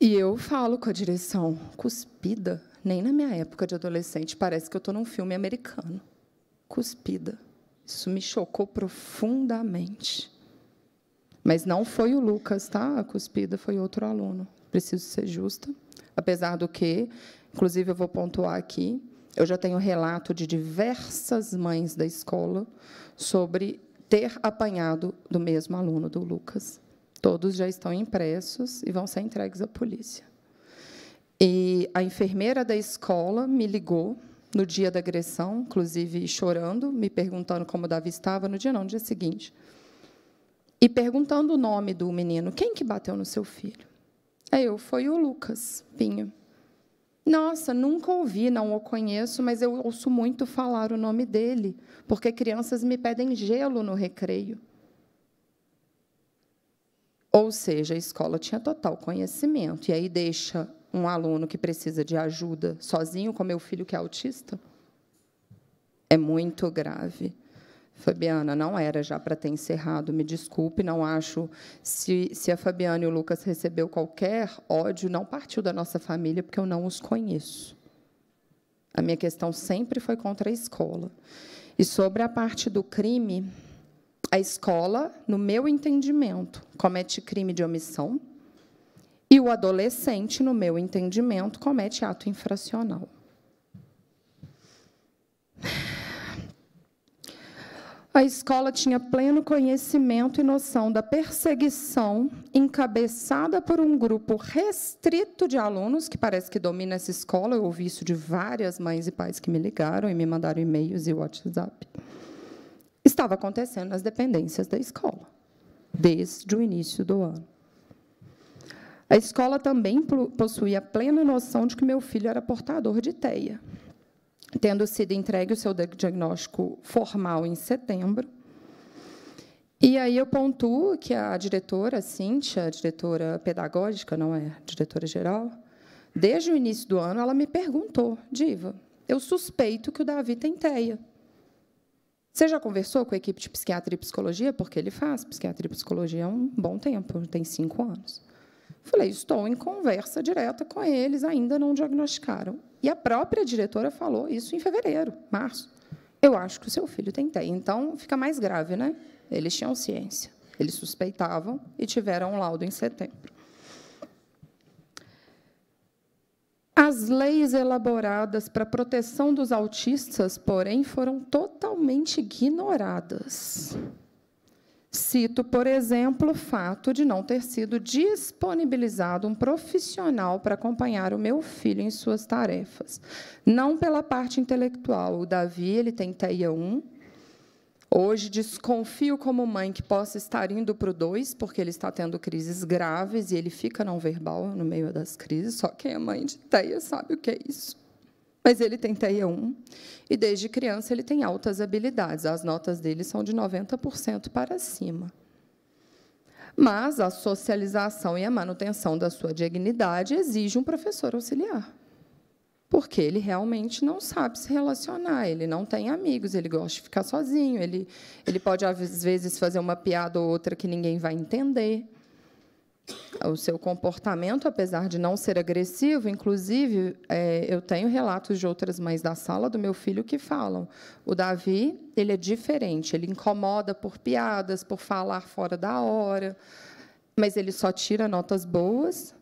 E eu falo com a direção, cuspida, nem na minha época de adolescente, parece que eu estou num filme americano. Cuspida. Isso me chocou profundamente. Mas não foi o Lucas, tá? A cuspida foi outro aluno. Preciso ser justa. Apesar do que, inclusive, eu vou pontuar aqui, eu já tenho relato de diversas mães da escola sobre ter apanhado do mesmo aluno do Lucas. Todos já estão impressos e vão ser entregues à polícia. E a enfermeira da escola me ligou no dia da agressão, inclusive chorando, me perguntando como o Davi estava, no dia não, no dia seguinte. E perguntando o nome do menino, quem que bateu no seu filho? É eu, foi o Lucas Pinho. Nossa, nunca ouvi, não o conheço, mas eu ouço muito falar o nome dele, porque crianças me pedem gelo no recreio. Ou seja, a escola tinha total conhecimento, e aí deixa um aluno que precisa de ajuda sozinho, como meu filho que é autista? É muito grave. Fabiana, não era já para ter encerrado, me desculpe, não acho. Se, se a Fabiana e o Lucas recebeu qualquer ódio, não partiu da nossa família, porque eu não os conheço. A minha questão sempre foi contra a escola. E sobre a parte do crime, a escola, no meu entendimento, comete crime de omissão, e o adolescente, no meu entendimento, comete ato infracional. A escola tinha pleno conhecimento e noção da perseguição encabeçada por um grupo restrito de alunos, que parece que domina essa escola. Eu ouvi isso de várias mães e pais que me ligaram e me mandaram e-mails e WhatsApp. Estava acontecendo nas dependências da escola, desde o início do ano. A escola também possuía plena noção de que meu filho era portador de teia, Tendo sido entregue o seu diagnóstico formal em setembro, e aí eu pontuo que a diretora Cíntia, diretora pedagógica, não é diretora geral, desde o início do ano ela me perguntou, Diva, eu suspeito que o Davi tem teia. Você já conversou com a equipe de psiquiatria e psicologia? Porque ele faz psiquiatria e psicologia há um bom tempo, tem cinco anos. Falei, estou em conversa direta com eles, ainda não diagnosticaram. E a própria diretora falou isso em fevereiro, março. Eu acho que o seu filho tem TEI. Então, fica mais grave, né? Eles tinham ciência. Eles suspeitavam e tiveram um laudo em setembro. As leis elaboradas para a proteção dos autistas, porém, foram totalmente ignoradas. Cito, por exemplo, o fato de não ter sido disponibilizado um profissional para acompanhar o meu filho em suas tarefas. Não pela parte intelectual. O Davi ele tem TEIA 1. Hoje desconfio como mãe que possa estar indo para o 2, porque ele está tendo crises graves e ele fica não verbal no meio das crises. Só quem é mãe de TEIA sabe o que é isso. Mas ele tem TEA1 e, desde criança, ele tem altas habilidades. As notas dele são de 90% para cima. Mas a socialização e a manutenção da sua dignidade exige um professor auxiliar. Porque ele realmente não sabe se relacionar, ele não tem amigos, ele gosta de ficar sozinho, ele, ele pode, às vezes, fazer uma piada ou outra que ninguém vai entender o seu comportamento, apesar de não ser agressivo. Inclusive, é, eu tenho relatos de outras mães da sala do meu filho que falam: o Davi ele é diferente, ele incomoda por piadas, por falar fora da hora, mas ele só tira notas boas.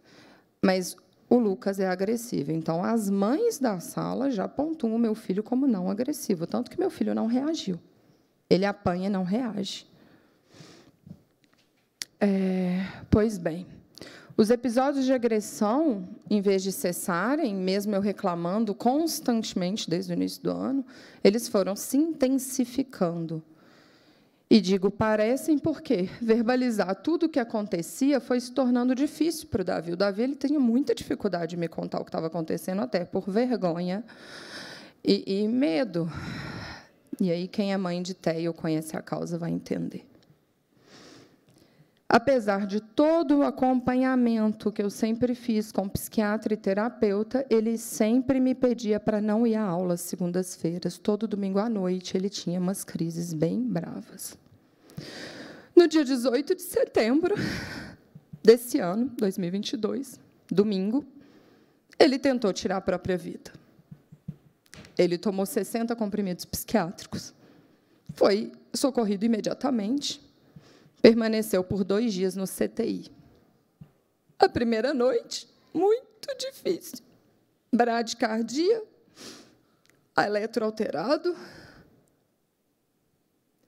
Mas o Lucas é agressivo. Então, as mães da sala já pontuam o meu filho como não agressivo, tanto que meu filho não reagiu. Ele apanha e não reage. É, pois bem. Os episódios de agressão, em vez de cessarem, mesmo eu reclamando constantemente desde o início do ano, eles foram se intensificando. E digo parecem porque verbalizar tudo o que acontecia foi se tornando difícil para o Davi. O Davi ele tinha muita dificuldade de me contar o que estava acontecendo, até por vergonha e, e medo. E aí, quem é mãe de Té conhece a causa vai entender. Apesar de todo o acompanhamento que eu sempre fiz com psiquiatra e terapeuta, ele sempre me pedia para não ir à aula segundas-feiras. Todo domingo à noite ele tinha umas crises bem bravas. No dia 18 de setembro desse ano, 2022, domingo, ele tentou tirar a própria vida. Ele tomou 60 comprimidos psiquiátricos. Foi socorrido imediatamente Permaneceu por dois dias no CTI. A primeira noite, muito difícil. Bradicardia, eletroalterado,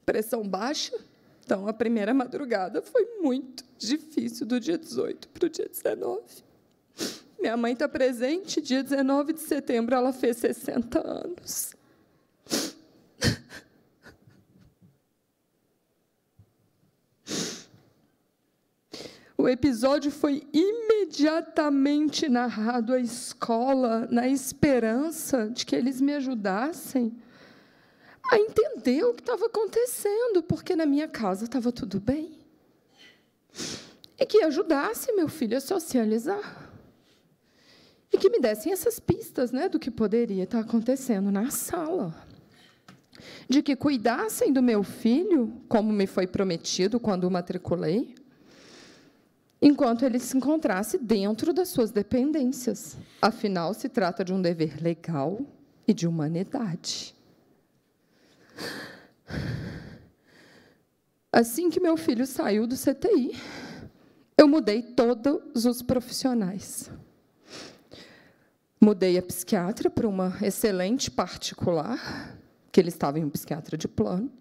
pressão baixa. Então, a primeira madrugada foi muito difícil, do dia 18 para o dia 19. Minha mãe está presente, dia 19 de setembro, ela fez 60 anos. O episódio foi imediatamente narrado à escola, na esperança de que eles me ajudassem a entender o que estava acontecendo, porque na minha casa estava tudo bem. E que ajudasse meu filho a socializar. E que me dessem essas pistas né, do que poderia estar acontecendo na sala. De que cuidassem do meu filho, como me foi prometido quando o matriculei enquanto ele se encontrasse dentro das suas dependências. Afinal, se trata de um dever legal e de humanidade. Assim que meu filho saiu do CTI, eu mudei todos os profissionais. Mudei a psiquiatra para uma excelente particular, que ele estava em um psiquiatra de plano.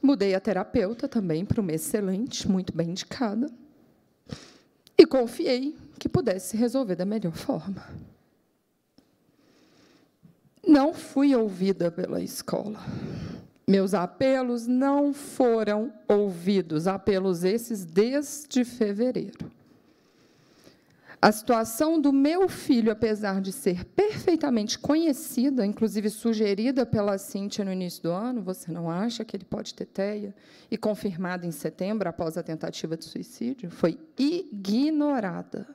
Mudei a terapeuta também para uma excelente, muito bem indicada. E confiei que pudesse resolver da melhor forma. Não fui ouvida pela escola. Meus apelos não foram ouvidos, apelos esses desde fevereiro. A situação do meu filho, apesar de ser perfeitamente conhecida, inclusive sugerida pela Cíntia no início do ano, você não acha que ele pode ter teia E confirmada em setembro, após a tentativa de suicídio, foi ignorada.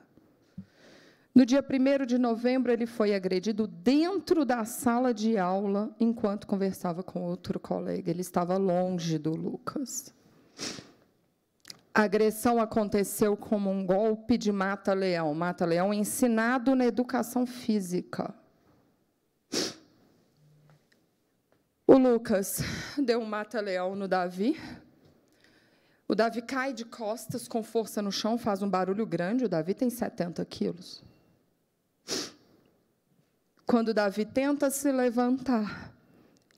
No dia 1 de novembro, ele foi agredido dentro da sala de aula enquanto conversava com outro colega. Ele estava longe do Lucas. A agressão aconteceu como um golpe de mata-leão, mata-leão ensinado na educação física. O Lucas deu um mata-leão no Davi. O Davi cai de costas com força no chão, faz um barulho grande. O Davi tem 70 quilos. Quando o Davi tenta se levantar,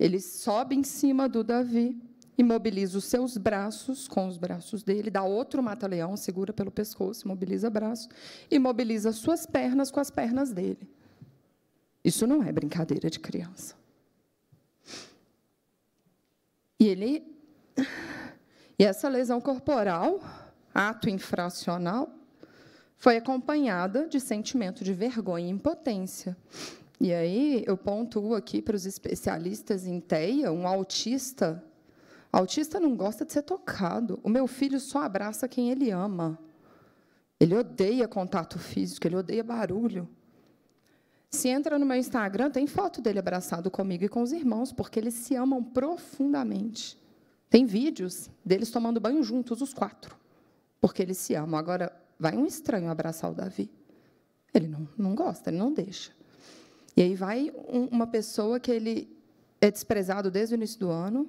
ele sobe em cima do Davi imobiliza os seus braços com os braços dele, dá outro mata-leão, segura pelo pescoço, imobiliza braço, imobiliza suas pernas com as pernas dele. Isso não é brincadeira de criança. E ele e essa lesão corporal, ato infracional, foi acompanhada de sentimento de vergonha e impotência. E aí eu pontuo aqui para os especialistas em TEIA, um autista Autista não gosta de ser tocado. O meu filho só abraça quem ele ama. Ele odeia contato físico, ele odeia barulho. Se entra no meu Instagram, tem foto dele abraçado comigo e com os irmãos, porque eles se amam profundamente. Tem vídeos deles tomando banho juntos, os quatro, porque eles se amam. Agora, vai um estranho abraçar o Davi. Ele não, não gosta, ele não deixa. E aí vai um, uma pessoa que ele é desprezado desde o início do ano,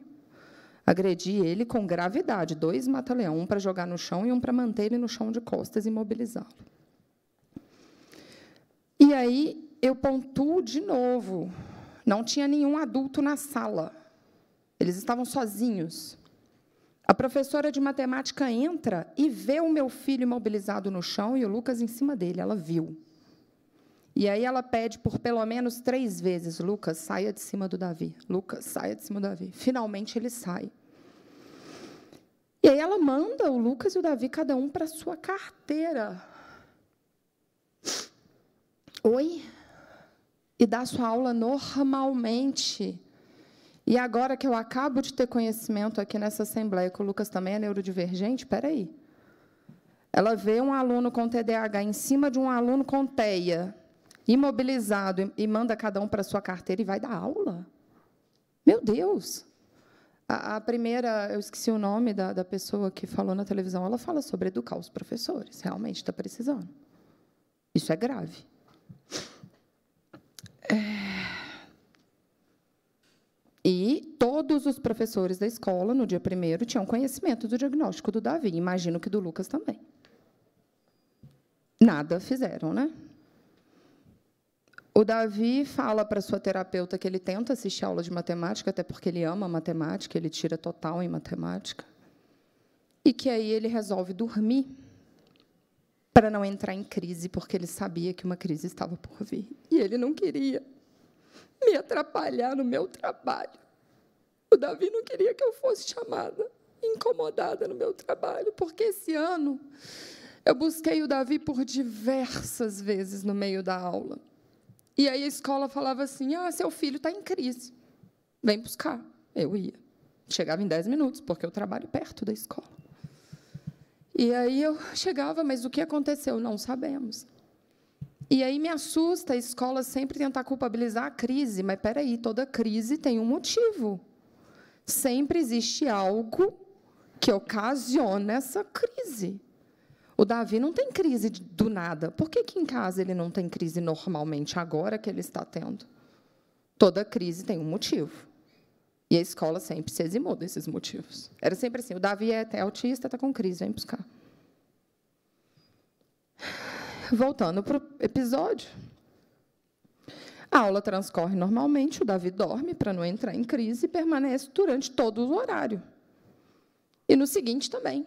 Agredi ele com gravidade, dois mata-leão, um para jogar no chão e um para manter ele no chão de costas e imobilizá-lo. E aí eu pontuo de novo. Não tinha nenhum adulto na sala. Eles estavam sozinhos. A professora de matemática entra e vê o meu filho imobilizado no chão e o Lucas em cima dele. Ela viu. E aí ela pede por pelo menos três vezes: Lucas, saia de cima do Davi. Lucas, saia de cima do Davi. Finalmente ele sai. E aí ela manda o Lucas e o Davi, cada um para sua carteira. Oi? E dá sua aula normalmente. E agora que eu acabo de ter conhecimento aqui nessa assembleia, que o Lucas também é neurodivergente, espera aí. Ela vê um aluno com TDAH em cima de um aluno com TEA, imobilizado, e manda cada um para sua carteira e vai dar aula. Meu Deus! A, primeira, eu esqueci o nome da, da pessoa que falou na televisão, ela fala sobre educar os professores, realmente está precisando. Isso é grave. É. E todos os professores da escola, no dia primeiro, tinham conhecimento do diagnóstico do Davi. Imagino que do Lucas também. Nada fizeram, né? O Davi fala para sua terapeuta que ele tenta assistir aula de matemática, até porque ele ama matemática, ele tira total em matemática. E que aí ele resolve dormir para não entrar em crise, porque ele sabia que uma crise estava por vir. E ele não queria me atrapalhar no meu trabalho. O Davi não queria que eu fosse chamada, incomodada no meu trabalho, porque esse ano eu busquei o Davi por diversas vezes no meio da aula. E aí a escola falava assim: ah, seu filho está em crise, vem buscar. Eu ia. Chegava em 10 minutos, porque eu trabalho perto da escola. E aí eu chegava, mas o que aconteceu? Não sabemos. E aí me assusta a escola sempre tentar culpabilizar a crise, mas peraí, toda crise tem um motivo. Sempre existe algo que ocasiona essa crise. O Davi não tem crise do nada. Por que, que em casa ele não tem crise normalmente agora que ele está tendo? Toda crise tem um motivo. E a escola sempre se eximou desses motivos. Era sempre assim: o Davi é, é autista, está com crise, vem buscar. Voltando para o episódio. A aula transcorre normalmente, o Davi dorme para não entrar em crise e permanece durante todo o horário. E no seguinte também.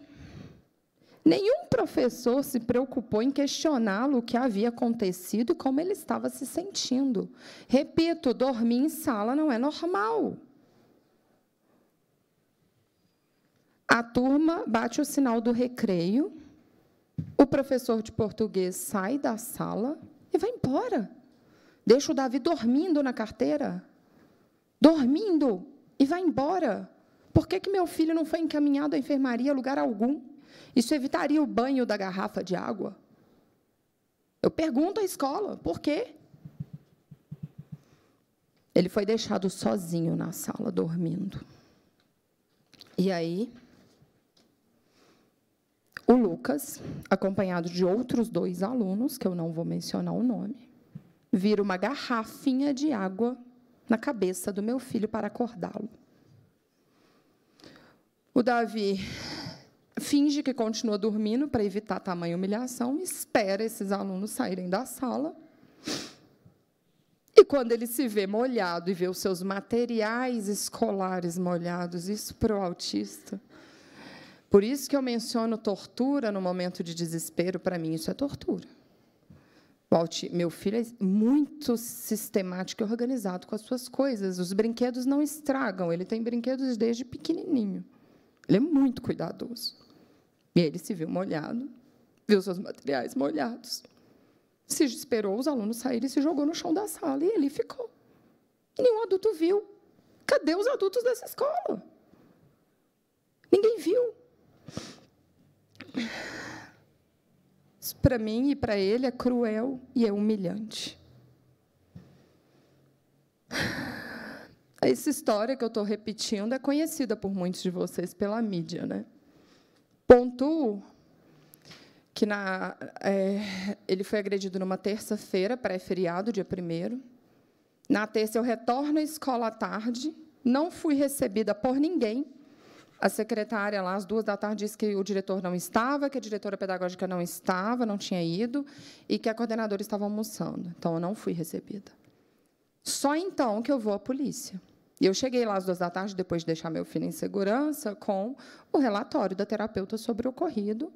Nenhum professor se preocupou em questioná-lo o que havia acontecido e como ele estava se sentindo. Repito, dormir em sala não é normal. A turma bate o sinal do recreio, o professor de português sai da sala e vai embora. Deixa o Davi dormindo na carteira. Dormindo e vai embora. Por que, que meu filho não foi encaminhado à enfermaria lugar algum? Isso evitaria o banho da garrafa de água? Eu pergunto à escola, por quê? Ele foi deixado sozinho na sala, dormindo. E aí, o Lucas, acompanhado de outros dois alunos, que eu não vou mencionar o nome, vira uma garrafinha de água na cabeça do meu filho para acordá-lo. O Davi finge que continua dormindo para evitar tamanha humilhação, espera esses alunos saírem da sala. E quando ele se vê molhado e vê os seus materiais escolares molhados, isso para o autista. Por isso que eu menciono tortura no momento de desespero, para mim isso é tortura. Meu filho é muito sistemático e organizado com as suas coisas. Os brinquedos não estragam, ele tem brinquedos desde pequenininho. Ele é muito cuidadoso. E ele se viu molhado, viu seus materiais molhados, se esperou os alunos saírem e se jogou no chão da sala. E ele ficou. Nenhum adulto viu. Cadê os adultos dessa escola? Ninguém viu. Para mim e para ele é cruel e é humilhante. Essa história que eu estou repetindo é conhecida por muitos de vocês pela mídia, né? Pontuo que na, é, ele foi agredido numa terça-feira, pré-feriado, dia 1 Na terça, eu retorno à escola à tarde, não fui recebida por ninguém. A secretária, lá, às duas da tarde, disse que o diretor não estava, que a diretora pedagógica não estava, não tinha ido, e que a coordenadora estava almoçando. Então, eu não fui recebida. Só então que eu vou à polícia. E eu cheguei lá às duas da tarde, depois de deixar meu filho em segurança, com o relatório da terapeuta sobre o ocorrido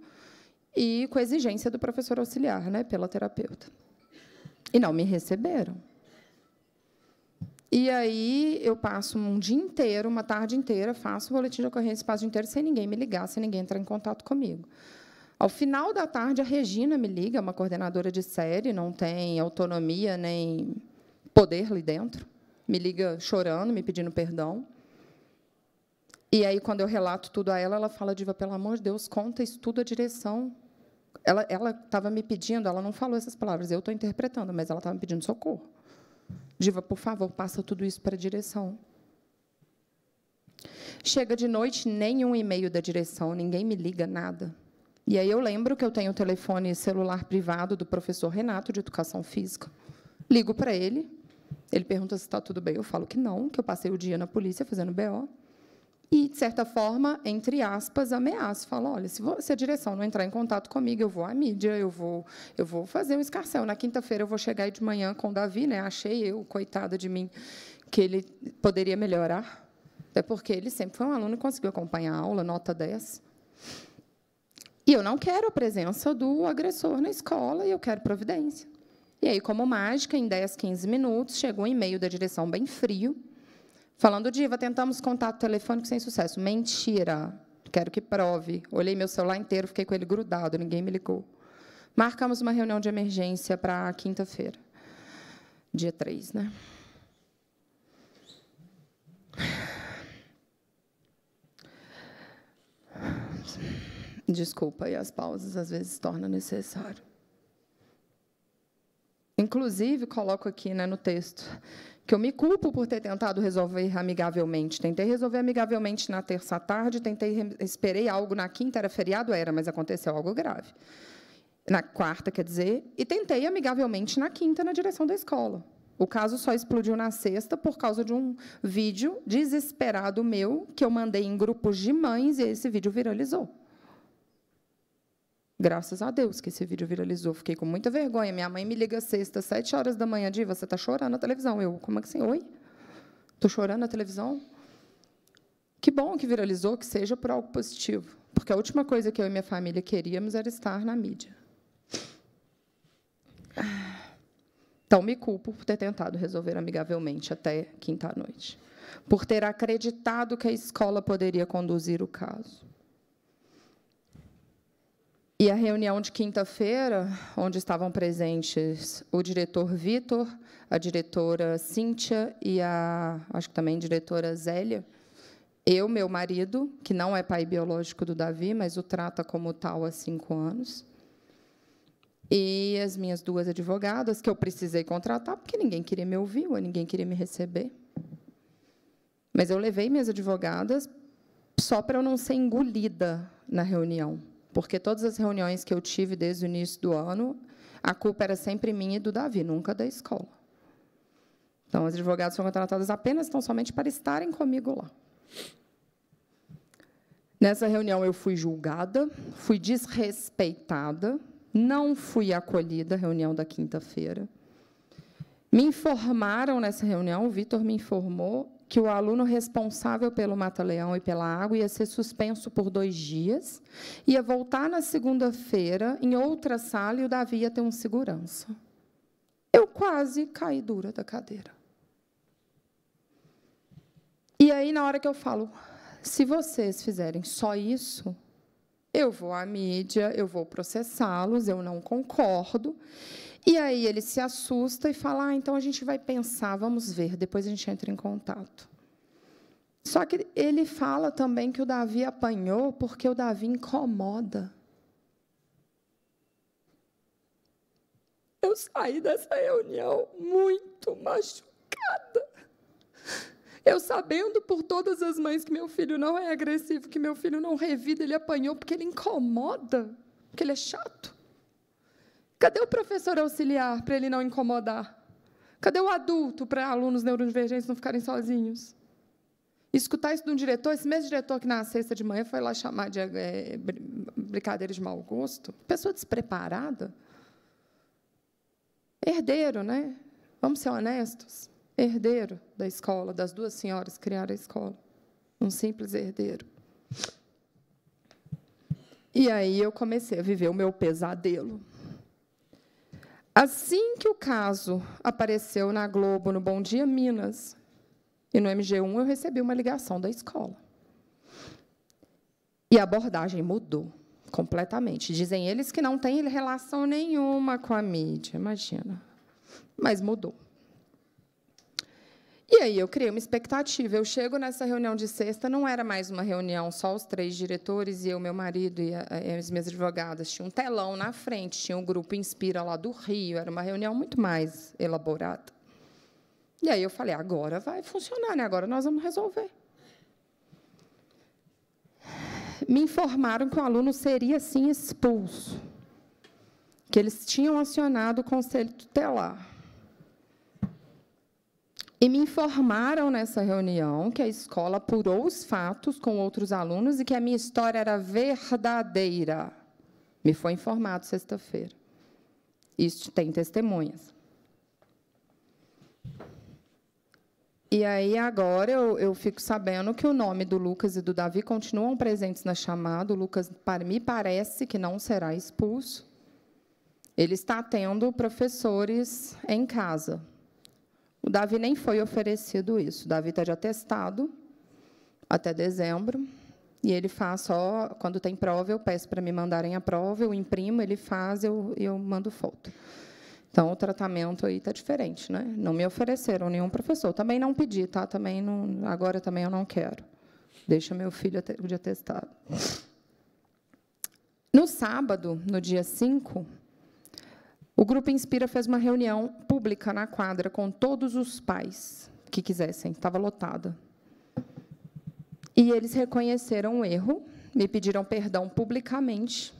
e com a exigência do professor auxiliar né, pela terapeuta. E não me receberam. E aí eu passo um dia inteiro, uma tarde inteira, faço o boletim de ocorrência, passo o dia inteiro sem ninguém me ligar, sem ninguém entrar em contato comigo. Ao final da tarde, a Regina me liga, uma coordenadora de série, não tem autonomia nem poder ali dentro me liga chorando, me pedindo perdão. E aí, quando eu relato tudo a ela, ela fala, Diva, pelo amor de Deus, conta isso tudo à direção. Ela estava me pedindo, ela não falou essas palavras, eu estou interpretando, mas ela estava me pedindo socorro. Diva, por favor, passa tudo isso para a direção. Chega de noite, nenhum e-mail da direção, ninguém me liga, nada. E aí eu lembro que eu tenho o telefone celular privado do professor Renato, de Educação Física. Ligo para ele, ele pergunta se está tudo bem. Eu falo que não, que eu passei o dia na polícia fazendo BO. E, de certa forma, entre aspas, ameaça. Fala, olha, se, você, se, a direção não entrar em contato comigo, eu vou à mídia, eu vou, eu vou fazer um escarcel. Na quinta-feira eu vou chegar de manhã com o Davi, né? Achei eu, coitada de mim, que ele poderia melhorar. Até porque ele sempre foi um aluno e conseguiu acompanhar a aula, nota 10. E eu não quero a presença do agressor na escola e eu quero providência. E aí, como mágica, em 10, 15 minutos, chegou um e-mail da direção bem frio, falando, Diva, tentamos contato telefônico sem sucesso. Mentira, quero que prove. Olhei meu celular inteiro, fiquei com ele grudado, ninguém me ligou. Marcamos uma reunião de emergência para quinta-feira, dia 3, né? Desculpa, e as pausas às vezes tornam necessário. Inclusive, coloco aqui né, no texto que eu me culpo por ter tentado resolver amigavelmente. Tentei resolver amigavelmente na terça tarde, tentei esperei algo na quinta, era feriado, era, mas aconteceu algo grave. Na quarta, quer dizer, e tentei amigavelmente na quinta na direção da escola. O caso só explodiu na sexta por causa de um vídeo desesperado meu que eu mandei em grupos de mães e esse vídeo viralizou. Graças a Deus que esse vídeo viralizou. Fiquei com muita vergonha. Minha mãe me liga sexta, sete horas da manhã, Diva, você está chorando na televisão. Eu, como é assim? que Oi? Estou chorando na televisão? Que bom que viralizou, que seja por algo positivo. Porque a última coisa que eu e minha família queríamos era estar na mídia. Então, me culpo por ter tentado resolver amigavelmente até quinta-noite. Por ter acreditado que a escola poderia conduzir o caso. E a reunião de quinta-feira, onde estavam presentes o diretor Vitor, a diretora Cíntia e a, acho que também diretora Zélia, eu, meu marido, que não é pai biológico do Davi, mas o trata como tal há cinco anos, e as minhas duas advogadas, que eu precisei contratar, porque ninguém queria me ouvir, ou ninguém queria me receber. Mas eu levei minhas advogadas só para eu não ser engolida na reunião porque todas as reuniões que eu tive desde o início do ano, a culpa era sempre minha e do Davi, nunca da escola. Então, as advogadas foram contratadas apenas tão somente para estarem comigo lá. Nessa reunião, eu fui julgada, fui desrespeitada, não fui acolhida à reunião da quinta-feira. Me informaram nessa reunião, o Vitor me informou, que o aluno responsável pelo mata-leão e pela água ia ser suspenso por dois dias, ia voltar na segunda-feira em outra sala e o Davi ia ter um segurança. Eu quase caí dura da cadeira. E aí, na hora que eu falo, se vocês fizerem só isso, eu vou à mídia, eu vou processá-los, eu não concordo. E aí ele se assusta e fala: ah, então a gente vai pensar, vamos ver, depois a gente entra em contato. Só que ele fala também que o Davi apanhou porque o Davi incomoda. Eu saí dessa reunião muito machucada. Eu sabendo por todas as mães que meu filho não é agressivo, que meu filho não revida, ele apanhou porque ele incomoda, porque ele é chato. Cadê o professor auxiliar para ele não incomodar? Cadê o adulto para alunos neurodivergentes não ficarem sozinhos? Escutar isso de um diretor, esse mesmo diretor que na sexta de manhã foi lá chamar de é, brincadeira de mau gosto, pessoa despreparada. Herdeiro, né? Vamos ser honestos. Herdeiro da escola, das duas senhoras que criaram a escola. Um simples herdeiro. E aí eu comecei a viver o meu pesadelo. Assim que o caso apareceu na Globo, no Bom Dia Minas, e no MG1, eu recebi uma ligação da escola. E a abordagem mudou completamente. Dizem eles que não tem relação nenhuma com a mídia, imagina. Mas mudou. E aí eu criei uma expectativa. Eu chego nessa reunião de sexta, não era mais uma reunião só os três diretores e eu, meu marido e, a, e as minhas advogadas. Tinha um telão na frente, tinha o um grupo Inspira lá do Rio. Era uma reunião muito mais elaborada. E aí eu falei, agora vai funcionar, né? Agora nós vamos resolver. Me informaram que o aluno seria sim expulso, que eles tinham acionado o conselho tutelar. E me informaram nessa reunião que a escola apurou os fatos com outros alunos e que a minha história era verdadeira. Me foi informado sexta-feira. Isso tem testemunhas. E aí, agora, eu, eu, fico sabendo que o nome do Lucas e do Davi continuam presentes na chamada. O Lucas, para mim, parece que não será expulso. Ele está tendo professores em casa, o Davi nem foi oferecido isso. O Davi está de atestado até dezembro. E ele faz só, quando tem prova, eu peço para me mandarem a prova, eu imprimo, ele faz, eu, eu mando foto. Então, o tratamento aí está diferente. Né? Não me ofereceram nenhum professor. Também não pedi, tá? Também não, agora também eu não quero. Deixa meu filho de atestado. No sábado, no dia 5, o Grupo Inspira fez uma reunião pública na quadra com todos os pais que quisessem, estava lotada. E eles reconheceram o erro, me pediram perdão publicamente.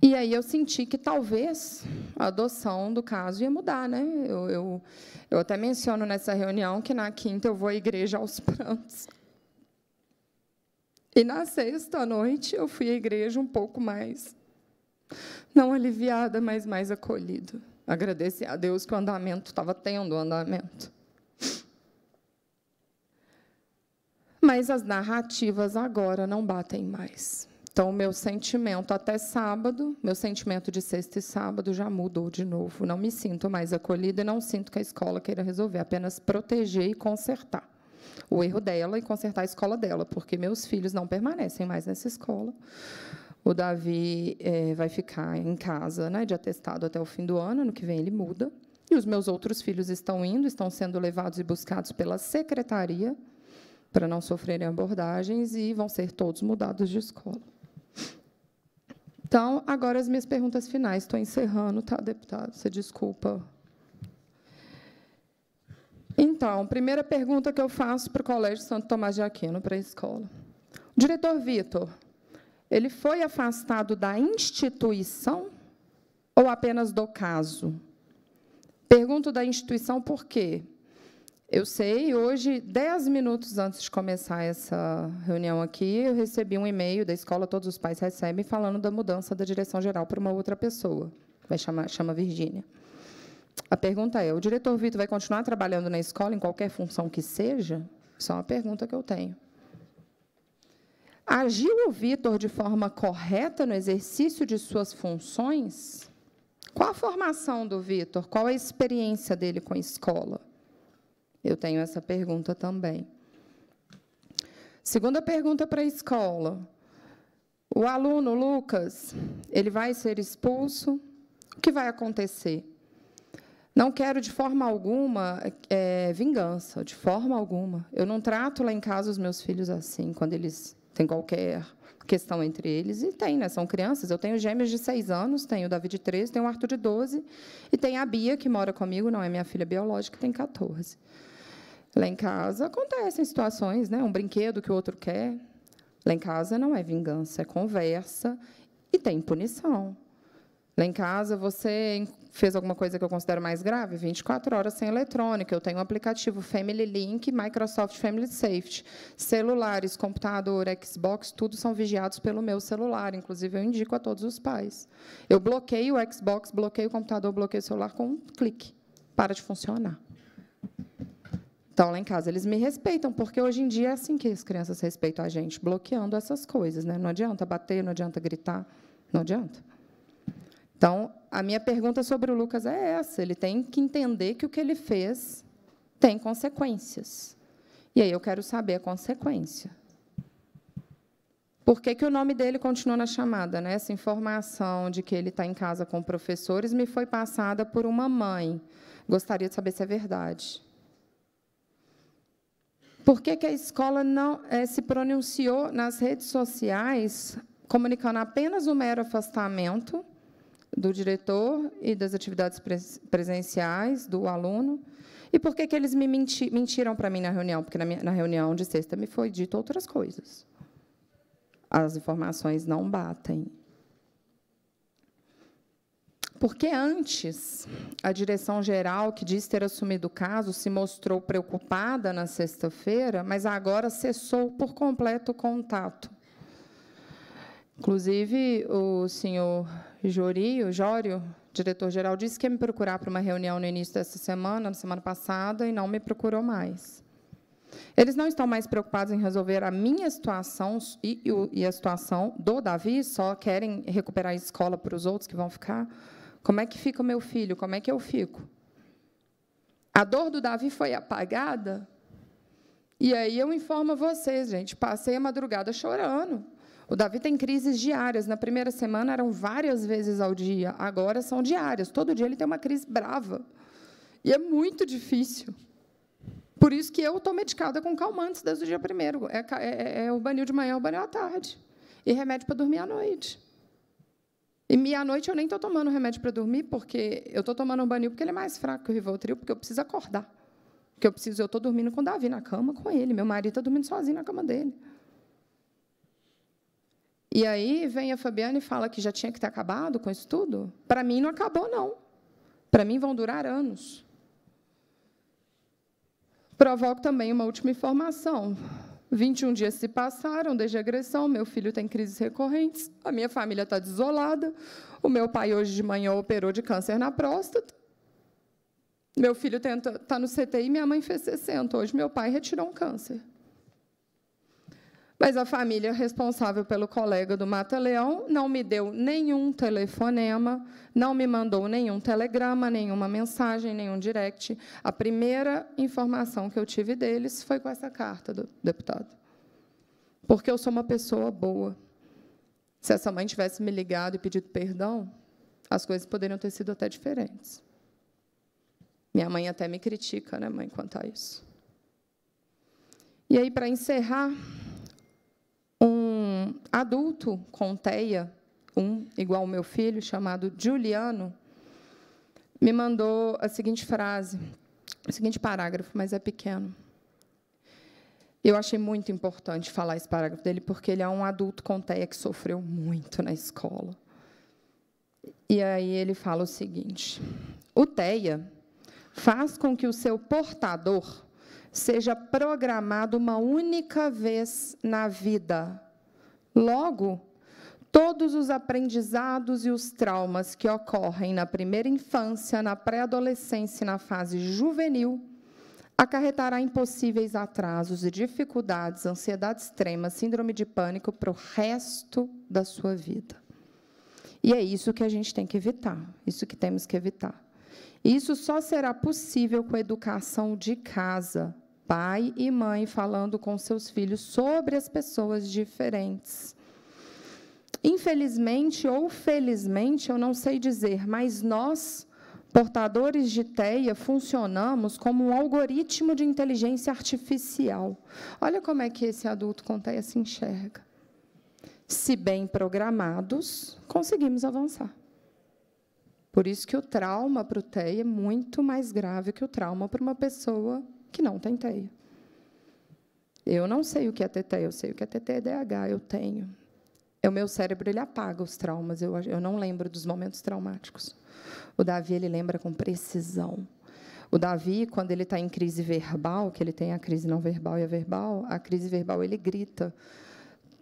E aí eu senti que talvez a adoção do caso ia mudar. Né? Eu, eu, eu até menciono nessa reunião que na quinta eu vou à igreja aos prantos. E na sexta à noite eu fui à igreja um pouco mais não aliviada, mas mais acolhida. Agradecer a Deus que o andamento estava tendo o andamento. Mas as narrativas agora não batem mais. Então, o meu sentimento até sábado, meu sentimento de sexta e sábado já mudou de novo. Não me sinto mais acolhida e não sinto que a escola queira resolver, apenas proteger e consertar o erro dela e consertar a escola dela, porque meus filhos não permanecem mais nessa escola o Davi é, vai ficar em casa né, de atestado até o fim do ano, ano que vem ele muda. E os meus outros filhos estão indo, estão sendo levados e buscados pela secretaria para não sofrerem abordagens e vão ser todos mudados de escola. Então, agora as minhas perguntas finais. Estou encerrando, tá, deputado? Você desculpa. Então, primeira pergunta que eu faço para o Colégio Santo Tomás de Aquino, para a escola. Diretor Vitor, ele foi afastado da instituição ou apenas do caso? Pergunto da instituição por quê? Eu sei, hoje, dez minutos antes de começar essa reunião aqui, eu recebi um e-mail da escola, todos os pais recebem, falando da mudança da direção geral para uma outra pessoa. Vai chamar, chama Virgínia. A pergunta é: o diretor Vitor vai continuar trabalhando na escola em qualquer função que seja? Só é uma pergunta que eu tenho. Agiu o Vitor de forma correta no exercício de suas funções? Qual a formação do Vitor? Qual a experiência dele com a escola? Eu tenho essa pergunta também. Segunda pergunta para a escola. O aluno Lucas, ele vai ser expulso? O que vai acontecer? Não quero de forma alguma é, vingança, de forma alguma. Eu não trato lá em casa os meus filhos assim, quando eles tem qualquer questão entre eles. E tem, né? São crianças. Eu tenho gêmeos de seis anos, tenho o Davi de 13, tenho o Arthur de 12, e tem a Bia, que mora comigo, não é minha filha biológica, que tem 14. Lá em casa acontecem situações, né? Um brinquedo que o outro quer. Lá em casa não é vingança, é conversa e tem punição. Lá em casa, você fez alguma coisa que eu considero mais grave? 24 horas sem eletrônica. Eu tenho um aplicativo Family Link, Microsoft Family Safety. Celulares, computador, Xbox, tudo são vigiados pelo meu celular. Inclusive, eu indico a todos os pais. Eu bloqueio o Xbox, bloqueio o computador, bloqueio o celular com um clique. Para de funcionar. Então, lá em casa, eles me respeitam, porque hoje em dia é assim que as crianças respeitam a gente, bloqueando essas coisas. Né? Não adianta bater, não adianta gritar, não adianta. Então, a minha pergunta sobre o Lucas é essa: ele tem que entender que o que ele fez tem consequências. E aí eu quero saber a consequência. Por que, que o nome dele continua na chamada? Né? Essa informação de que ele está em casa com professores me foi passada por uma mãe. Gostaria de saber se é verdade. Por que, que a escola não é, se pronunciou nas redes sociais, comunicando apenas o mero afastamento do diretor e das atividades presenciais do aluno. E por que, que eles me menti mentiram para mim na reunião? Porque na, minha, na reunião de sexta me foi dito outras coisas. As informações não batem. Porque antes, a direção geral, que diz ter assumido o caso, se mostrou preocupada na sexta-feira, mas agora cessou por completo o contato Inclusive, o senhor Jorio, Jório, diretor-geral, disse que ia me procurar para uma reunião no início dessa semana, na semana passada, e não me procurou mais. Eles não estão mais preocupados em resolver a minha situação e, e a situação do Davi, só querem recuperar a escola para os outros que vão ficar. Como é que fica o meu filho? Como é que eu fico? A dor do Davi foi apagada. E aí eu informo a vocês, gente, passei a madrugada chorando o Davi tem crises diárias. Na primeira semana eram várias vezes ao dia, agora são diárias. Todo dia ele tem uma crise brava. E é muito difícil. Por isso que eu estou medicada com calmantes desde o dia primeiro. É, é, é, é o banil de manhã, é o banil à tarde. E remédio para dormir à noite. E meia-noite eu nem estou tomando remédio para dormir, porque eu estou tomando um banil porque ele é mais fraco que o Rivotril, porque eu preciso acordar. Porque eu preciso, eu estou dormindo com o Davi na cama, com ele. Meu marido está dormindo sozinho na cama dele. E aí vem a Fabiana e fala que já tinha que ter acabado com isso tudo. Para mim não acabou não. Para mim vão durar anos. Provoco também uma última informação. 21 dias se passaram desde a agressão, meu filho tem crises recorrentes, a minha família está desolada, o meu pai hoje de manhã operou de câncer na próstata, meu filho está no CTI, minha mãe fez 60, hoje meu pai retirou um câncer. Mas a família responsável pelo colega do Mata Leão não me deu nenhum telefonema, não me mandou nenhum telegrama, nenhuma mensagem, nenhum direct. A primeira informação que eu tive deles foi com essa carta do deputado. Porque eu sou uma pessoa boa. Se essa mãe tivesse me ligado e pedido perdão, as coisas poderiam ter sido até diferentes. Minha mãe até me critica, né, mãe, quanto a isso. E aí, para encerrar, um adulto com TEIA, um igual ao meu filho, chamado Juliano, me mandou a seguinte frase, o seguinte parágrafo, mas é pequeno. Eu achei muito importante falar esse parágrafo dele, porque ele é um adulto com TEIA que sofreu muito na escola. E aí ele fala o seguinte: o TEIA faz com que o seu portador seja programado uma única vez na vida. Logo, todos os aprendizados e os traumas que ocorrem na primeira infância, na pré-adolescência e na fase juvenil acarretará impossíveis atrasos e dificuldades, ansiedade extrema, síndrome de pânico para o resto da sua vida. E é isso que a gente tem que evitar, isso que temos que evitar. Isso só será possível com a educação de casa, pai e mãe falando com seus filhos sobre as pessoas diferentes. Infelizmente ou felizmente, eu não sei dizer, mas nós, portadores de TEIA, funcionamos como um algoritmo de inteligência artificial. Olha como é que esse adulto com TEIA se enxerga. Se bem programados, conseguimos avançar. Por isso que o trauma para o TEI é muito mais grave que o trauma para uma pessoa que não tem TEA. Eu não sei o que é TT, eu sei o que é TTDH, eu tenho. É o meu cérebro ele apaga os traumas, eu, eu não lembro dos momentos traumáticos. O Davi ele lembra com precisão. O Davi, quando ele está em crise verbal, que ele tem a crise não verbal e a verbal, a crise verbal ele grita.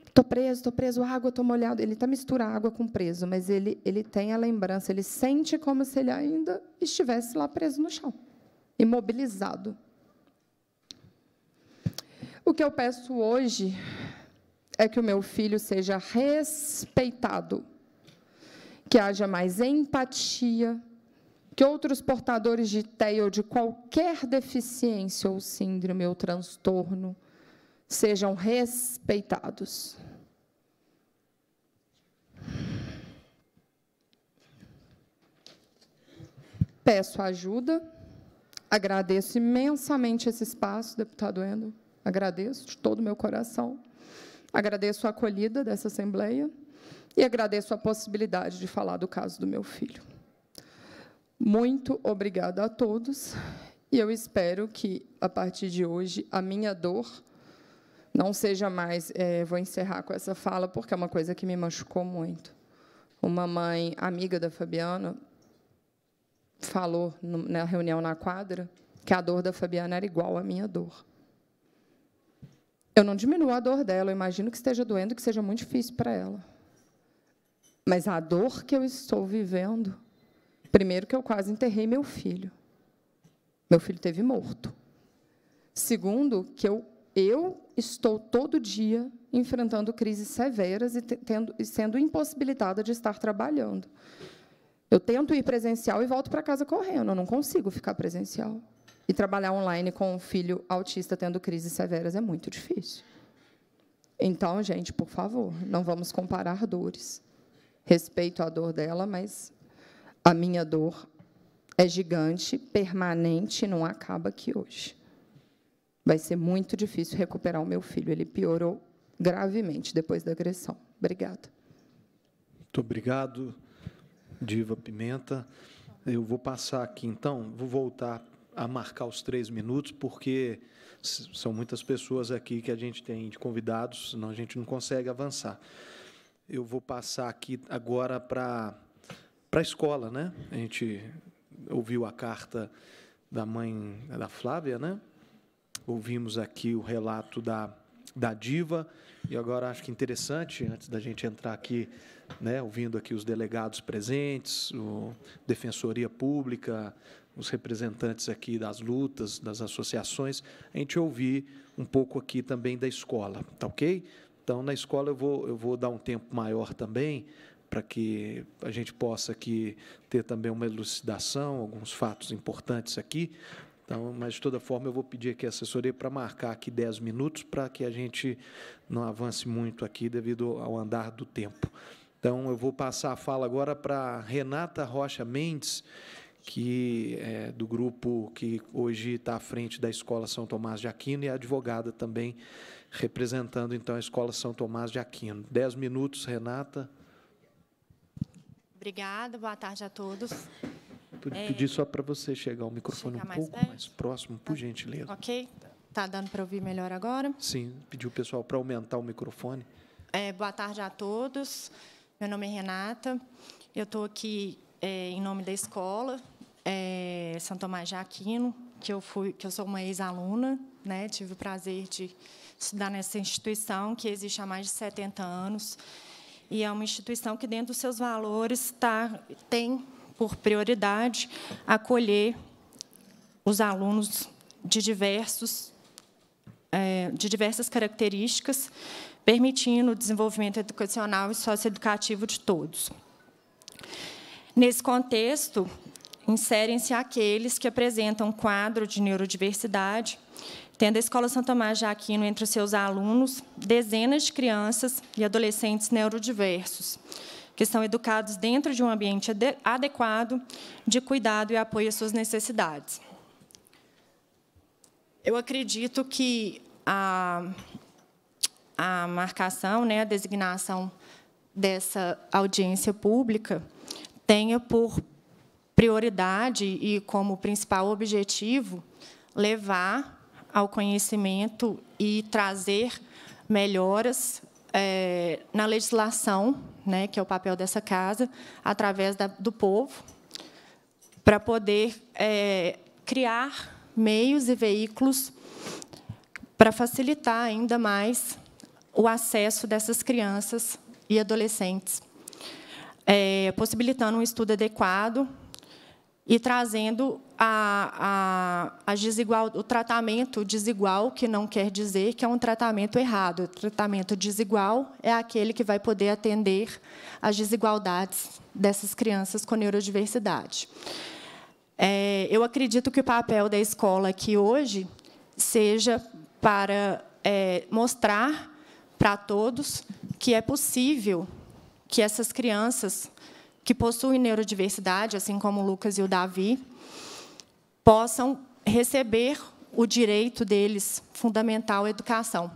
Estou preso, estou preso, água, estou molhado. Ele está misturando água com preso, mas ele, ele tem a lembrança, ele sente como se ele ainda estivesse lá preso no chão, imobilizado. O que eu peço hoje é que o meu filho seja respeitado, que haja mais empatia, que outros portadores de TEI ou de qualquer deficiência ou síndrome ou transtorno sejam respeitados. Peço ajuda, agradeço imensamente esse espaço, deputado Endo. Agradeço de todo o meu coração. Agradeço a acolhida dessa Assembleia e agradeço a possibilidade de falar do caso do meu filho. Muito obrigada a todos e eu espero que, a partir de hoje, a minha dor não seja mais. É, vou encerrar com essa fala, porque é uma coisa que me machucou muito. Uma mãe amiga da Fabiana falou na reunião na quadra que a dor da Fabiana era igual à minha dor. Eu não diminuo a dor dela, eu imagino que esteja doendo, que seja muito difícil para ela. Mas a dor que eu estou vivendo, primeiro que eu quase enterrei meu filho. Meu filho teve morto. Segundo, que eu, eu estou todo dia enfrentando crises severas e, tendo, e sendo impossibilitada de estar trabalhando. Eu tento ir presencial e volto para casa correndo, eu não consigo ficar presencial. E trabalhar online com um filho autista tendo crises severas é muito difícil. Então, gente, por favor, não vamos comparar dores. Respeito a dor dela, mas a minha dor é gigante, permanente, não acaba aqui hoje. Vai ser muito difícil recuperar o meu filho. Ele piorou gravemente depois da agressão. Obrigada. Muito obrigado, Diva Pimenta. Eu vou passar aqui, então, vou voltar a marcar os três minutos, porque são muitas pessoas aqui que a gente tem de convidados, senão a gente não consegue avançar. Eu vou passar aqui agora para a escola, né? A gente ouviu a carta da mãe da Flávia, né? Ouvimos aqui o relato da, da diva, e agora acho que interessante, antes da gente entrar aqui, né, ouvindo aqui os delegados presentes, o Defensoria Pública, os representantes aqui das lutas, das associações, a gente ouvir um pouco aqui também da escola, tá ok? Então, na escola eu vou, eu vou dar um tempo maior também, para que a gente possa aqui ter também uma elucidação, alguns fatos importantes aqui. Então, mas, de toda forma, eu vou pedir aqui a assessoria para marcar aqui 10 minutos, para que a gente não avance muito aqui devido ao andar do tempo. Então, eu vou passar a fala agora para Renata Rocha Mendes, que é do grupo que hoje está à frente da Escola São Tomás de Aquino e a advogada também representando então a Escola São Tomás de Aquino. Dez minutos, Renata. Obrigada, boa tarde a todos. Pude é, pedir só para você chegar o microfone chegar um pouco mais, mais próximo, por tá. gentileza. Ok, tá dando para ouvir melhor agora? Sim, pediu o pessoal para aumentar o microfone. É, boa tarde a todos. Meu nome é Renata. Eu estou aqui é, em nome da escola é, São Tomás de Aquino, que eu fui, que eu sou uma ex-aluna, né? Tive o prazer de estudar nessa instituição que existe há mais de 70 anos e é uma instituição que dentro dos seus valores tá, tem por prioridade acolher os alunos de diversos é, de diversas características, permitindo o desenvolvimento educacional e socioeducativo de todos. Nesse contexto, inserem-se aqueles que apresentam quadro de neurodiversidade, tendo a Escola São Tomás de Aquino entre os seus alunos dezenas de crianças e adolescentes neurodiversos, que são educados dentro de um ambiente adequado de cuidado e apoio às suas necessidades. Eu acredito que a, a marcação, né, a designação dessa audiência pública tenha por prioridade e como principal objetivo levar ao conhecimento e trazer melhoras é, na legislação, né, que é o papel dessa casa, através da, do povo, para poder é, criar meios e veículos para facilitar ainda mais o acesso dessas crianças e adolescentes, é, possibilitando um estudo adequado e trazendo a, a, a desigual, o tratamento desigual, que não quer dizer que é um tratamento errado. O tratamento desigual é aquele que vai poder atender às desigualdades dessas crianças com neurodiversidade. É, eu acredito que o papel da escola aqui hoje seja para é, mostrar para todos que é possível que essas crianças que possuem neurodiversidade, assim como o Lucas e o Davi, possam receber o direito deles fundamental à educação.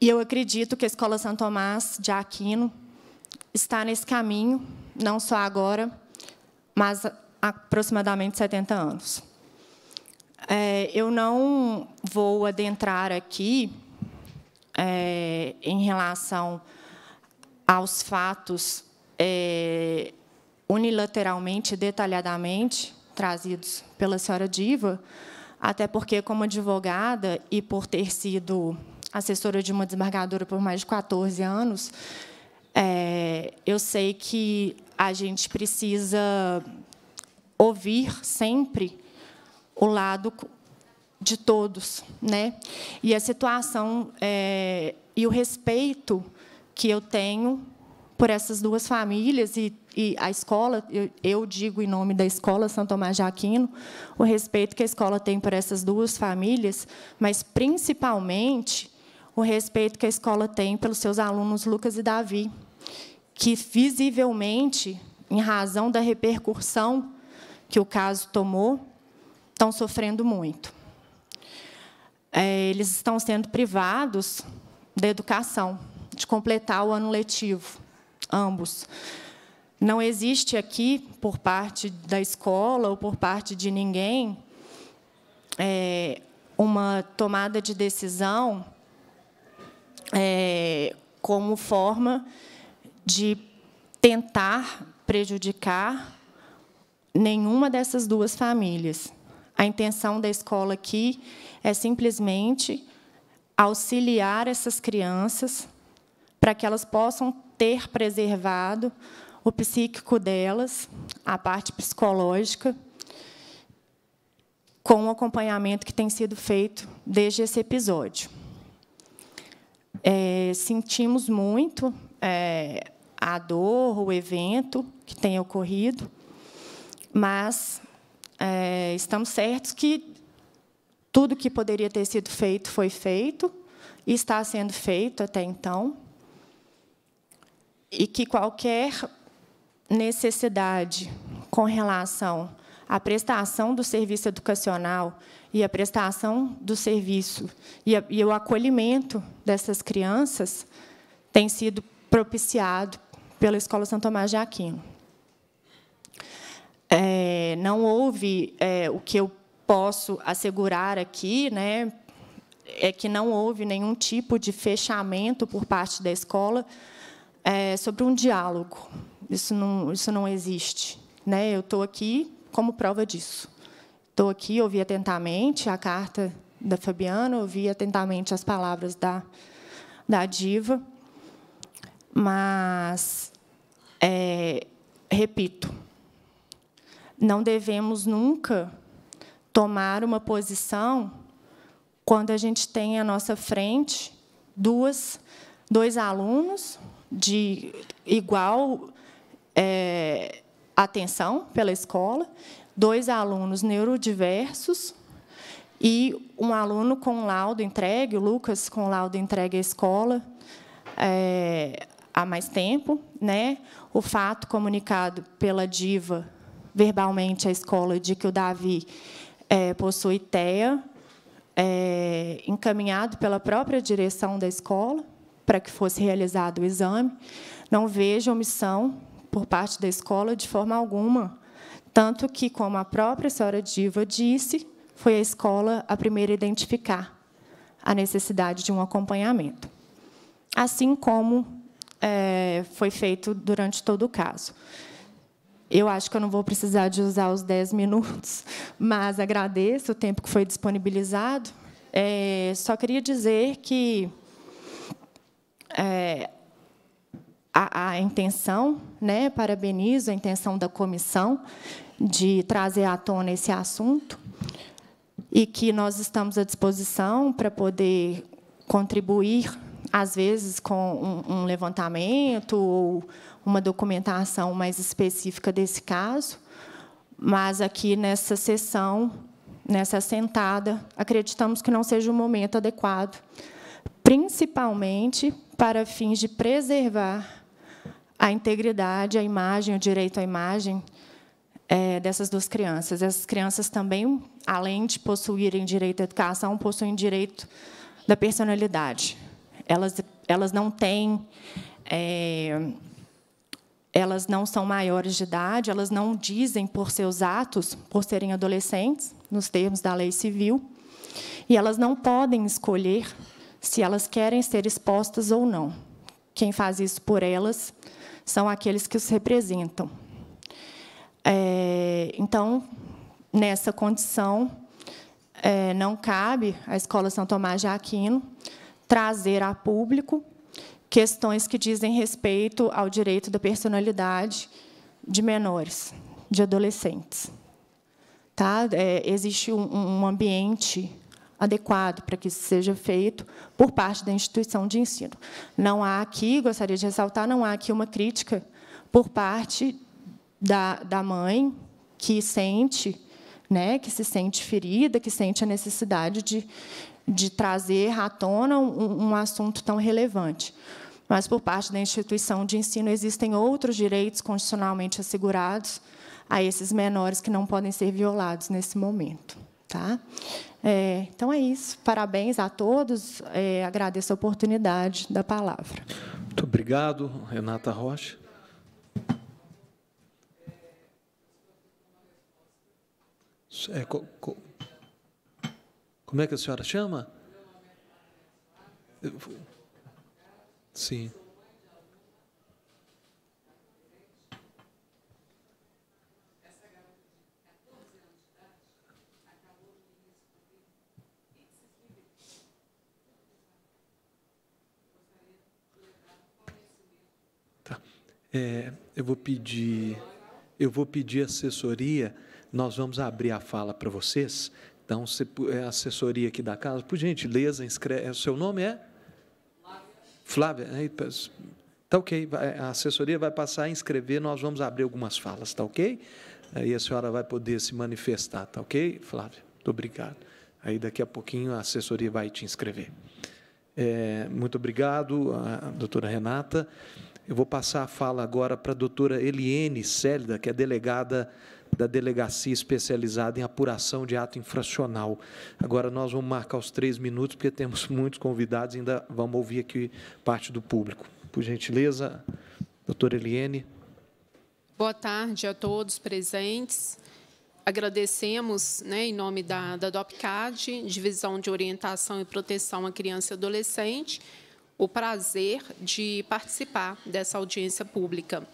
E eu acredito que a Escola São Tomás de Aquino está nesse caminho, não só agora, mas há aproximadamente 70 anos. É, eu não vou adentrar aqui é, em relação aos fatos é, unilateralmente, detalhadamente, trazidos pela senhora Diva, até porque, como advogada e por ter sido assessora de uma desembargadora por mais de 14 anos, é, eu sei que a gente precisa ouvir sempre o lado de todos, né? E a situação é, e o respeito que eu tenho por essas duas famílias e, e a escola, eu, eu, digo em nome da escola São Tomás de Aquino, o respeito que a escola tem por essas duas famílias, mas principalmente o respeito que a escola tem pelos seus alunos Lucas e Davi, que visivelmente, em razão da repercussão que o caso tomou, estão sofrendo muito. É, eles estão sendo privados da educação, de completar o ano letivo ambos. Não existe aqui, por parte da escola ou por parte de ninguém, é, uma tomada de decisão é, como forma de tentar prejudicar nenhuma dessas duas famílias. A intenção da escola aqui é simplesmente auxiliar essas crianças para que elas possam ter preservado o psíquico delas, a parte psicológica, com o acompanhamento que tem sido feito desde esse episódio. É, sentimos muito é, a dor, o evento que tem ocorrido, mas é, estamos certos que tudo que poderia ter sido feito foi feito e está sendo feito até então e que qualquer necessidade com relação à prestação do serviço educacional e à prestação do serviço e, a, e o acolhimento dessas crianças tem sido propiciado pela Escola Santo Tomás de Aquino. É, não houve é, o que eu posso assegurar aqui, né, é que não houve nenhum tipo de fechamento por parte da escola é, sobre um diálogo. Isso não, isso não existe. Né? Eu estou aqui como prova disso. Estou aqui, ouvi atentamente a carta da Fabiana, ouvi atentamente as palavras da, da diva, mas, é, repito, não devemos nunca tomar uma posição quando a gente tem à nossa frente duas, dois alunos de igual é, atenção pela escola, dois alunos neurodiversos e um aluno com laudo entregue, o Lucas com laudo entregue à escola é, há mais tempo. Né? O fato comunicado pela diva verbalmente à escola de que o Davi é, possui TEA, é, encaminhado pela própria direção da escola para que fosse realizado o exame. Não vejo omissão por parte da escola de forma alguma, tanto que, como a própria senhora Diva disse, foi a escola a primeira a identificar a necessidade de um acompanhamento, assim como é, foi feito durante todo o caso. Eu acho que eu não vou precisar de usar os 10 minutos, [LAUGHS] mas agradeço o tempo que foi disponibilizado. É, só queria dizer que é, a, a, intenção, né, parabenizo a intenção da comissão de trazer à tona esse assunto e que nós estamos à disposição para poder contribuir, às vezes, com um, um levantamento ou uma documentação mais específica desse caso, mas aqui nessa sessão, nessa sentada, acreditamos que não seja o momento adequado, principalmente para fins de preservar a integridade, a imagem, o direito à imagem é, dessas duas crianças. Essas crianças também, além de possuírem direito à educação, possuem direito da personalidade. Elas, elas não têm, é, elas não são maiores de idade, elas não dizem por seus atos, por serem adolescentes, nos termos da lei civil, e elas não podem escolher se elas querem ser expostas ou não. Quem faz isso por elas são aqueles que os representam. É, então, nessa condição, é, não cabe à Escola São Tomás de Aquino trazer a público questões que dizem respeito ao direito da personalidade de menores, de adolescentes. Tá? É, existe um, um ambiente adequado para que isso seja feito por parte da instituição de ensino. Não há aqui, gostaria de ressaltar, não há aqui uma crítica por parte da, da mãe que sente, né, que se sente ferida, que sente a necessidade de, de trazer à tona um, um assunto tão relevante. Mas, por parte da instituição de ensino, existem outros direitos constitucionalmente assegurados a esses menores que não podem ser violados nesse momento. Tá? É, então é isso. Parabéns a todos. É, agradeço a oportunidade da palavra. Muito obrigado, Renata Rocha. É, co, co, como é que a senhora chama? Sim. É, eu vou pedir, eu vou pedir assessoria. Nós vamos abrir a fala para vocês. Então, se, é a assessoria aqui da casa, por gentileza, inscreve. É, o seu nome é? Flávia. Flávia. Tá ok. A assessoria vai passar a inscrever. Nós vamos abrir algumas falas, tá ok? Aí a senhora vai poder se manifestar, tá ok, Flávia? Muito obrigado. Aí daqui a pouquinho a assessoria vai te inscrever. É, muito obrigado, a doutora Renata. Eu vou passar a fala agora para a doutora Eliene Célida, que é delegada da Delegacia Especializada em Apuração de Ato Infracional. Agora nós vamos marcar os três minutos, porque temos [LAUGHS] muitos convidados e ainda vamos ouvir aqui parte do público. Por gentileza, doutora Eliene. Boa tarde a todos presentes. Agradecemos, né, em nome da, da DOPCAD, Divisão de Orientação e Proteção à Criança e Adolescente, o prazer de participar dessa audiência pública.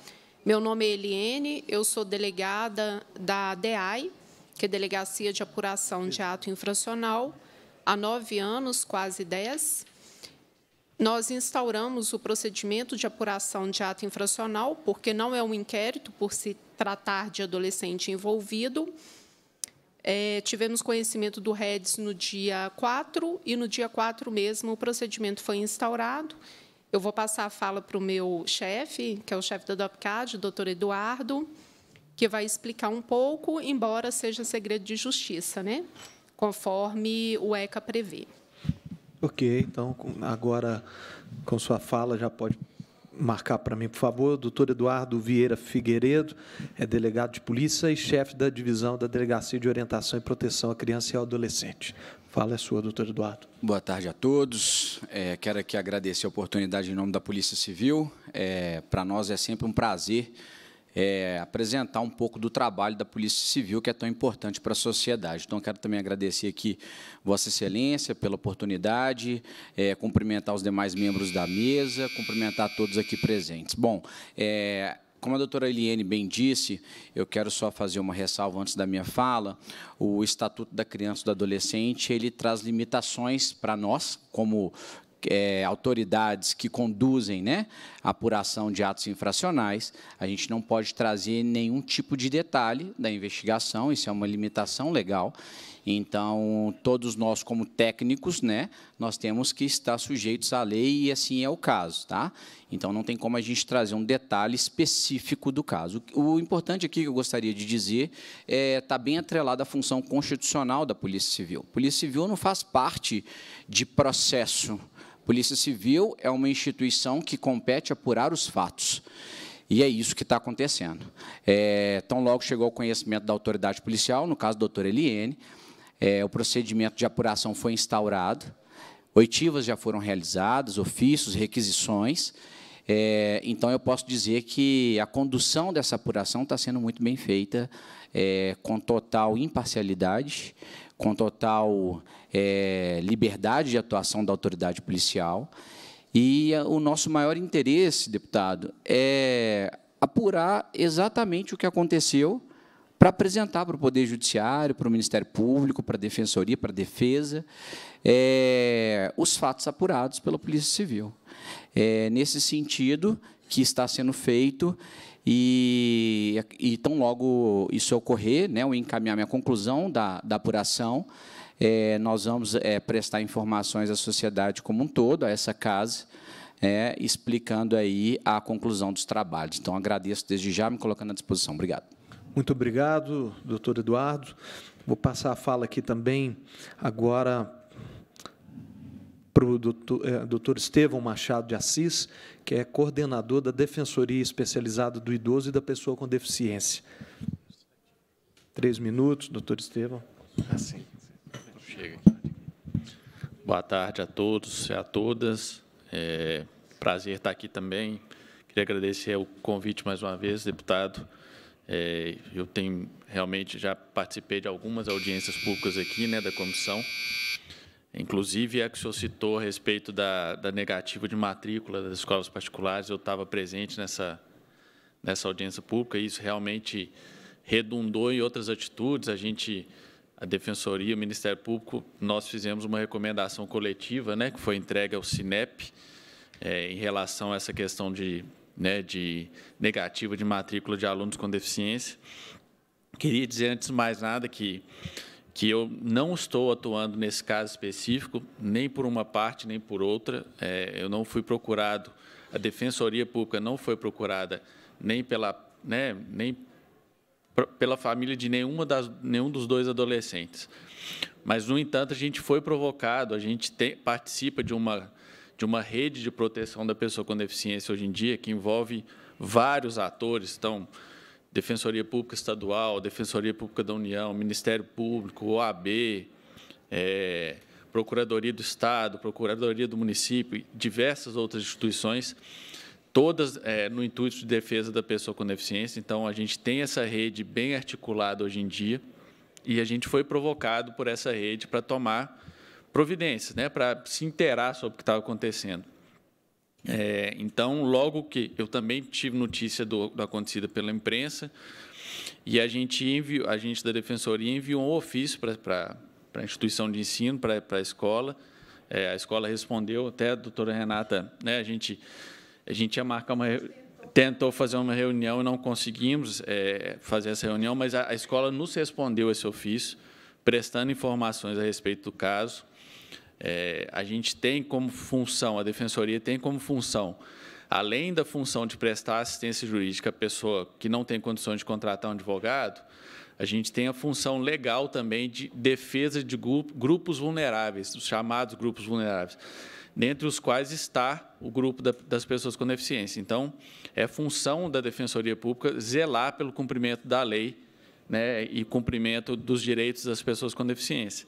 Meu nome é Eliene, eu sou delegada da DEAI, que é Delegacia de Apuração de Ato Infracional, há nove anos, quase dez. Nós instauramos o procedimento de apuração de ato infracional, porque não é um inquérito por se tratar de adolescente envolvido, é, tivemos conhecimento do REDS no dia 4 e no dia 4 mesmo o procedimento foi instaurado. Eu vou passar a fala para o meu chefe, que é o chefe da DOPCAD, o doutor Eduardo, que vai explicar um pouco, embora seja segredo de justiça, né? conforme o ECA prevê. Ok, então agora com sua fala já pode marcar para mim, por favor, doutor Eduardo Vieira Figueiredo, é delegado de polícia e chefe da divisão da Delegacia de Orientação e Proteção à Criança e ao Adolescente. Fala é sua, doutor Eduardo. Boa tarde a todos. É, quero aqui agradecer a oportunidade em nome da Polícia Civil. É, para nós é sempre um prazer é, apresentar um pouco do trabalho da Polícia Civil, que é tão importante para a sociedade. Então, quero também agradecer aqui Vossa Excelência pela oportunidade, é, cumprimentar os demais membros da mesa, cumprimentar todos aqui presentes. Bom, é, como a doutora Eliane bem disse, eu quero só fazer uma ressalva antes da minha fala. O Estatuto da Criança e do Adolescente ele traz limitações para nós, como é, autoridades que conduzem né, a apuração de atos infracionais, a gente não pode trazer nenhum tipo de detalhe da investigação, isso é uma limitação legal. Então, todos nós, como técnicos, né, nós temos que estar sujeitos à lei e assim é o caso. Tá? Então, não tem como a gente trazer um detalhe específico do caso. O importante aqui que eu gostaria de dizer é está bem atrelado à função constitucional da Polícia Civil. A Polícia Civil não faz parte de processo Polícia Civil é uma instituição que compete apurar os fatos. E é isso que está acontecendo. É, tão logo chegou ao conhecimento da autoridade policial, no caso do doutor Eliene, é, o procedimento de apuração foi instaurado, oitivas já foram realizadas, ofícios, requisições. É, então, eu posso dizer que a condução dessa apuração está sendo muito bem feita, é, com total imparcialidade, com total é, liberdade de atuação da autoridade policial. E é, o nosso maior interesse, deputado, é apurar exatamente o que aconteceu para apresentar para o Poder Judiciário, para o Ministério Público, para a Defensoria, para a Defesa, é, os fatos apurados pela Polícia Civil. É nesse sentido que está sendo feito e, e tão logo isso ocorrer, né, o encaminhar minha conclusão da, da apuração, é, nós vamos é, prestar informações à sociedade como um todo, a essa casa, é, explicando aí a conclusão dos trabalhos. Então, agradeço desde já, me colocando à disposição. Obrigado. Muito obrigado, doutor Eduardo. Vou passar a fala aqui também agora para o doutor, Estevam é, Estevão Machado de Assis, que é coordenador da Defensoria Especializada do Idoso e da Pessoa com Deficiência. Três minutos, doutor Estevão. Assim. Chega. Boa tarde a todos e a todas. É prazer estar aqui também. Queria agradecer o convite mais uma vez, deputado. É, eu tenho realmente já participei de algumas audiências públicas aqui, né, da comissão. Inclusive, a que o senhor citou a respeito da, da negativa de matrícula das escolas particulares, eu estava presente nessa, nessa audiência pública, e isso realmente redundou em outras atitudes. A gente a Defensoria, o Ministério Público, nós fizemos uma recomendação coletiva, né, que foi entregue ao Cinep, é, em relação a essa questão de, né, de negativa de matrícula de alunos com deficiência. Queria dizer, antes de mais nada, que, que eu não estou atuando nesse caso específico, nem por uma parte, nem por outra. É, eu não fui procurado, a Defensoria Pública não foi procurada nem pela né, nem pela família de nenhuma das, nenhum dos dois adolescentes. Mas, no entanto, a gente foi provocado, a gente tem, participa de uma, de uma rede de proteção da pessoa com deficiência hoje em dia, que envolve vários atores, então, Defensoria Pública Estadual, Defensoria Pública da União, Ministério Público, OAB, é, Procuradoria do Estado, Procuradoria do Município, diversas outras instituições, todas é, no intuito de defesa da pessoa com deficiência. Então, a gente tem essa rede bem articulada hoje em dia e a gente foi provocado por essa rede para tomar providências, né, para se inteirar sobre o que estava acontecendo. É, então, logo que eu também tive notícia do, do acontecido pela imprensa, e a gente enviou, a gente da defensoria enviou um ofício para, para, para a instituição de ensino, para, para a escola. É, a escola respondeu, até a doutora Renata, né, a gente a gente ia marcar uma tentou fazer uma reunião e não conseguimos é, fazer essa reunião, mas a, a, escola nos respondeu esse ofício, prestando informações a respeito do caso. É, a gente tem como função, a defensoria tem como função, além da função de prestar assistência jurídica à pessoa que não tem condições de contratar um advogado, a gente tem a função legal também de defesa de grupos vulneráveis, os chamados grupos vulneráveis dentre os quais está o grupo da, das pessoas com deficiência. Então, é função da Defensoria Pública zelar pelo cumprimento da lei né, e cumprimento dos direitos das pessoas com deficiência.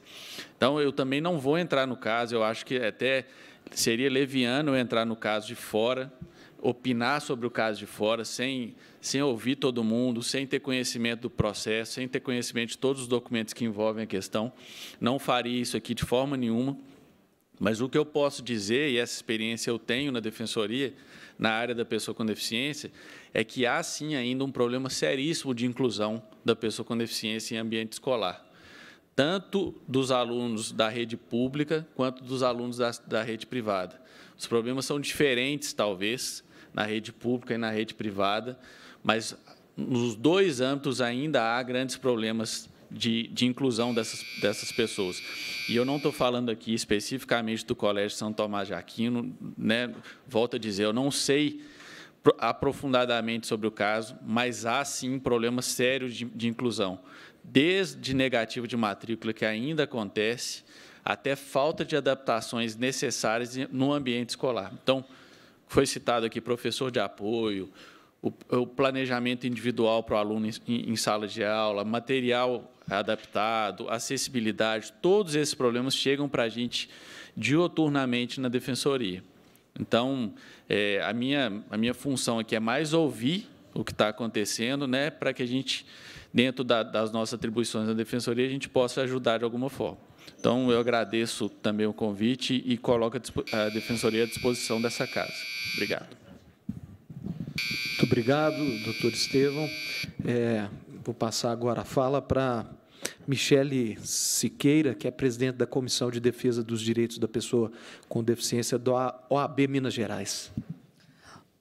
Então, eu também não vou entrar no caso, eu acho que até seria leviano eu entrar no caso de fora, opinar sobre o caso de fora, sem, sem ouvir todo mundo, sem ter conhecimento do processo, sem ter conhecimento de todos os documentos que envolvem a questão. Não faria isso aqui de forma nenhuma. Mas o que eu posso dizer, e essa experiência eu tenho na defensoria, na área da pessoa com deficiência, é que há sim ainda um problema seríssimo de inclusão da pessoa com deficiência em ambiente escolar, tanto dos alunos da rede pública quanto dos alunos da, da rede privada. Os problemas são diferentes, talvez, na rede pública e na rede privada, mas nos dois âmbitos ainda há grandes problemas de, de inclusão dessas, dessas pessoas. E eu não estou falando aqui especificamente do Colégio São Tomás de Aquino, né? volto a dizer, eu não sei aprofundadamente sobre o caso, mas há sim problemas sérios de, de inclusão, desde negativo de matrícula, que ainda acontece, até falta de adaptações necessárias no ambiente escolar. Então, foi citado aqui professor de apoio, o, o planejamento individual para o aluno em, em sala de aula, material adaptado, acessibilidade, todos esses problemas chegam para a gente dioturnamente na defensoria. Então, é, a, minha, a minha função aqui é mais ouvir o que está acontecendo, né, para que a gente, dentro da, das nossas atribuições na defensoria, a gente possa ajudar de alguma forma. Então, eu agradeço também o convite e coloco a, a defensoria à disposição dessa casa. Obrigado. Muito obrigado, doutor Estevam. É, vou passar agora a fala para Michele Siqueira, que é presidente da Comissão de Defesa dos Direitos da Pessoa com Deficiência da OAB Minas Gerais.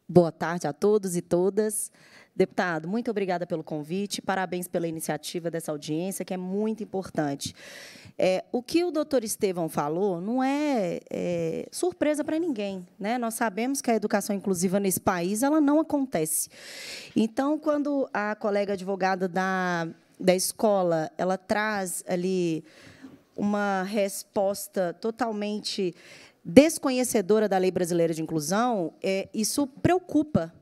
Boa tarde a todos e todas. Deputado, muito obrigada pelo convite, parabéns pela iniciativa dessa audiência, que é muito importante. É, o que o doutor Estevão falou não é, é surpresa para ninguém. Né? Nós sabemos que a educação inclusiva nesse país ela não acontece. Então, quando a colega advogada da, da escola ela traz ali uma resposta totalmente desconhecedora da lei brasileira de inclusão, é, isso preocupa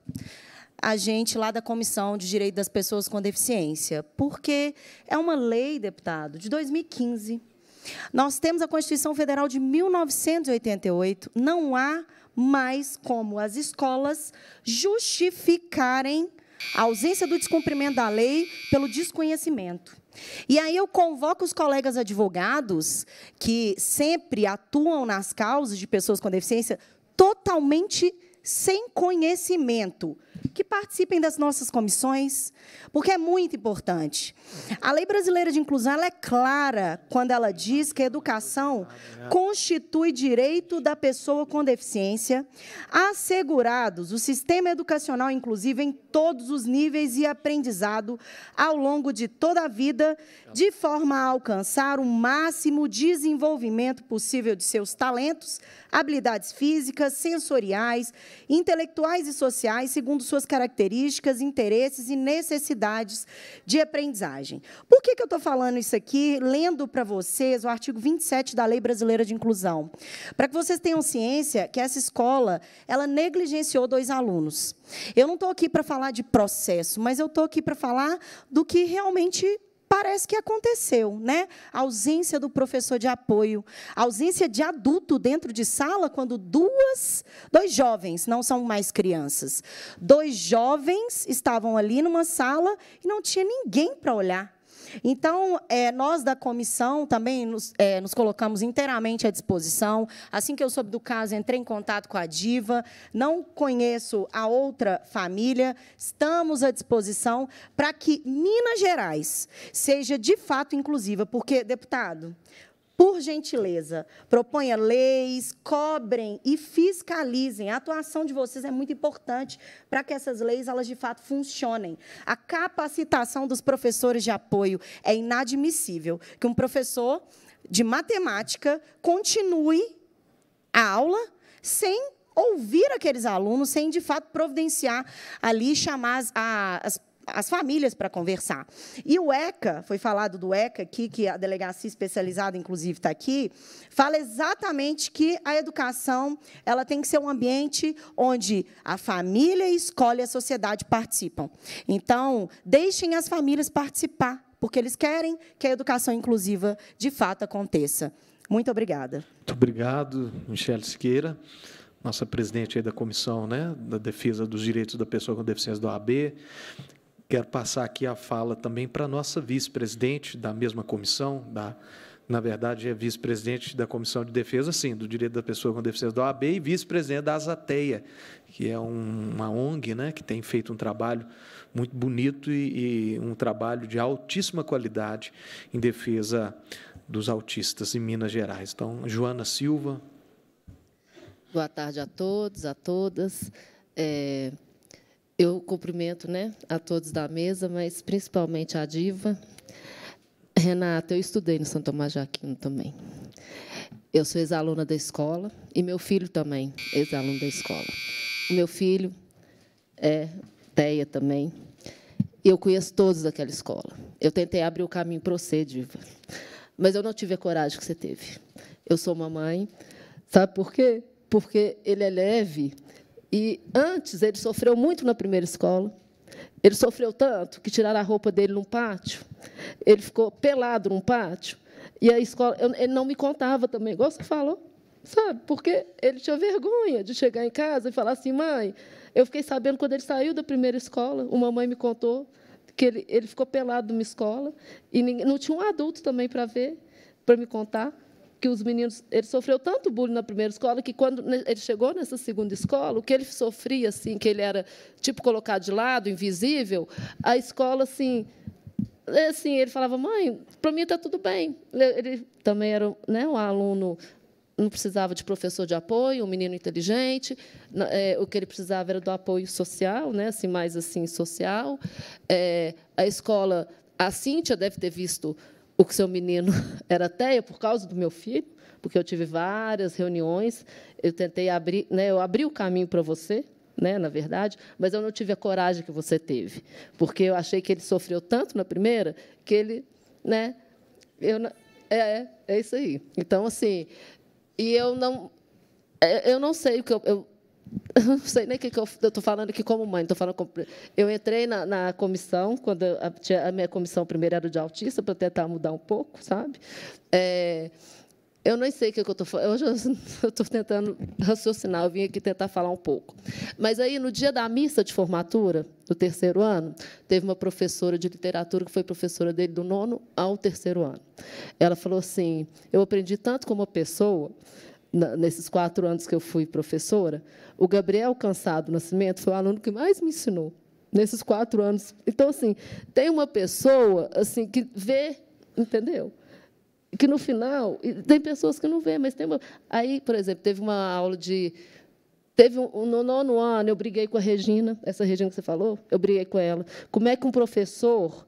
a gente lá da Comissão de Direito das Pessoas com Deficiência, porque é uma lei, deputado, de 2015. Nós temos a Constituição Federal de 1988, não há mais como as escolas justificarem a ausência do descumprimento da lei pelo desconhecimento. E aí eu convoco os colegas advogados que sempre atuam nas causas de pessoas com deficiência totalmente sem conhecimento que participem das nossas comissões, porque é muito importante. A Lei Brasileira de Inclusão é clara quando ela diz que a educação constitui direito da pessoa com deficiência, assegurados o sistema educacional inclusivo em todos os níveis e aprendizado ao longo de toda a vida, de forma a alcançar o máximo desenvolvimento possível de seus talentos, habilidades físicas, sensoriais, intelectuais e sociais, segundo segundo suas características, interesses e necessidades de aprendizagem. Por que, que eu estou falando isso aqui? Lendo para vocês o artigo 27 da Lei Brasileira de Inclusão. Para que vocês tenham ciência que essa escola ela negligenciou dois alunos. Eu não estou aqui para falar de processo, mas eu estou aqui para falar do que realmente parece que aconteceu, né? A ausência do professor de apoio, ausência de adulto dentro de sala quando duas, dois jovens, não são mais crianças, dois jovens estavam ali numa sala e não tinha ninguém para olhar. Então, é, nós da comissão também nos, é, nos colocamos inteiramente à disposição. Assim que eu soube do caso, entrei em contato com a Diva, não conheço a outra família, estamos à disposição para que Minas Gerais seja de fato inclusiva, porque, deputado, por gentileza, proponha leis, cobrem e fiscalizem. A atuação de vocês é muito importante para que essas leis, elas de fato funcionem. A capacitação dos professores de apoio é inadmissível que um professor de matemática continue a aula sem ouvir aqueles alunos, sem de fato providenciar ali chamar as, as as famílias para conversar. E o ECA, foi falado do ECA aqui, que a delegacia especializada, inclusive, está aqui, fala exatamente que a educação ela tem que ser um ambiente onde a família escolhe e a sociedade participam. Então, deixem as famílias participar, porque eles querem que a educação inclusiva, de fato, aconteça. Muito obrigada. Muito obrigado, Michele Siqueira nossa presidente da comissão né, da defesa dos direitos da pessoa com deficiência do AB Quero passar aqui a fala também para a nossa vice-presidente da mesma comissão, da, na verdade, é vice-presidente da Comissão de Defesa, sim, do Direito da Pessoa com Deficiência da OAB, e vice-presidente da Azateia, que é um, uma ONG né, que tem feito um trabalho muito bonito e, e um trabalho de altíssima qualidade em defesa dos autistas em Minas Gerais. Então, Joana Silva. Boa tarde a todos, a todas. É, eu cumprimento né, a todos da mesa, mas principalmente a diva. Renata, eu estudei no Santo Tomás de também. Eu sou ex-aluna da escola e meu filho também, ex-aluno da escola. O meu filho é Teia também. Eu conheço todos daquela escola. Eu tentei abrir o caminho para você, diva, mas eu não tive a coragem que você teve. Eu sou mamãe, sabe por quê? Porque ele é leve e antes ele sofreu muito na primeira escola. Ele sofreu tanto que tiraram a roupa dele num pátio. Ele ficou pelado num pátio. E a escola, ele não me contava também, igual você falou, sabe? Porque ele tinha vergonha de chegar em casa e falar assim, mãe, eu fiquei sabendo quando ele saiu da primeira escola, uma mãe me contou que ele, ele ficou pelado numa escola e ninguém, não tinha um adulto também para ver, para me contar que os meninos, ele sofreu tanto bullying na primeira escola que quando ele chegou nessa segunda escola, o que ele sofria assim, que ele era tipo colocado de lado, invisível, a escola assim, é, assim, ele falava: "Mãe, para mim está tudo bem". Ele também era, né, um aluno não precisava de professor de apoio, um menino inteligente. É, o que ele precisava era do apoio social, né, assim mais assim social. É, a escola, a Cíntia deve ter visto o que seu menino [LAUGHS] era teia por causa do meu filho, porque eu tive várias reuniões, eu tentei abrir, né, eu abri o caminho para você, né, na verdade, mas eu não tive a coragem que você teve, porque eu achei que ele sofreu tanto na primeira que ele, né, eu é, é, é isso aí. Então assim, e eu não é, eu não sei o que eu, eu [LAUGHS] não sei nem o que, que eu estou falando aqui como mãe. Tô falando eu entrei na, na comissão, quando a, a, minha comissão primeiro era de autista, para tentar mudar um pouco, sabe? É, eu nem sei o que, eu estou falando. Hoje eu [LAUGHS] estou tentando raciocinar, eu vim aqui tentar falar um pouco. Mas aí, no dia da missa de formatura, do terceiro ano, teve uma professora de literatura que foi professora dele do nono ao terceiro ano. Ela falou assim: Eu aprendi tanto como pessoa nesses quatro anos que eu fui professora, o Gabriel Cansado Nascimento foi o aluno que mais me ensinou nesses quatro anos. Então, assim, tem uma pessoa assim que vê, entendeu? Que no final tem pessoas que não vê, mas tem uma... aí, por exemplo, teve uma aula de Teve um, no nono ano, eu briguei com a Regina, essa Regina que você falou, eu briguei com ela. Como é que um professor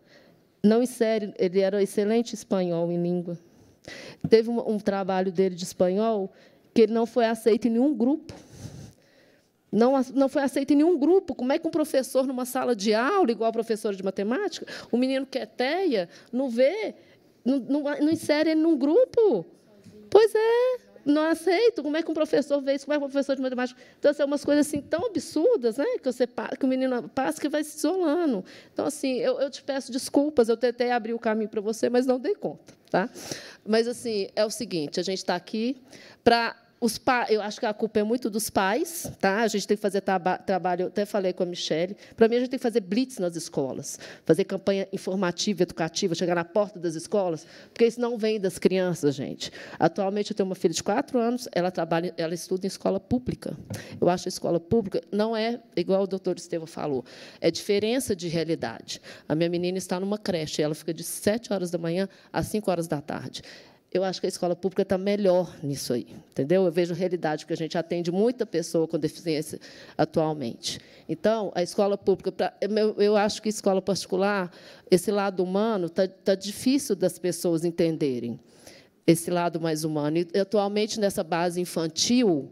não insere, ele era excelente espanhol em língua. Teve um, um trabalho dele de espanhol que ele não foi aceito em nenhum grupo. Não, não foi aceito em nenhum grupo. Como é que um professor numa sala de aula, igual a professora de matemática, o menino que é teia, não vê, não, não, não insere ele num grupo? Pois é, não aceito. Como é que um professor vê isso? Como é que um professor de matemática. Então, são assim, é umas coisas assim tão absurdas, né? Que, você, que o menino passa que vai se isolando. Então, assim, eu, eu te peço desculpas, eu tentei abrir o caminho para você, mas não dei conta. Tá? Mas assim, é o seguinte, a gente está aqui para os pa... Eu acho que a culpa é muito dos pais. Tá? A gente tem que fazer traba... trabalho, até falei com a Michelle. Para mim, a gente tem que fazer blitz nas escolas, fazer campanha informativa, educativa, chegar na porta das escolas, porque isso não vem das crianças, gente. Atualmente, eu tenho uma filha de quatro anos, ela, trabalha, ela estuda em escola pública. Eu acho que a escola pública não é, igual o doutor Estevam falou, é diferença de realidade. A minha menina está numa creche, ela fica de 7 horas da manhã às 5 horas da tarde eu acho que a escola pública está melhor nisso aí, entendeu? Eu vejo realidade que a gente atende muita pessoa com deficiência atualmente. Então, a escola pública, eu acho que a escola particular, esse lado humano está tá difícil das pessoas entenderem esse lado mais humano. E atualmente nessa base infantil,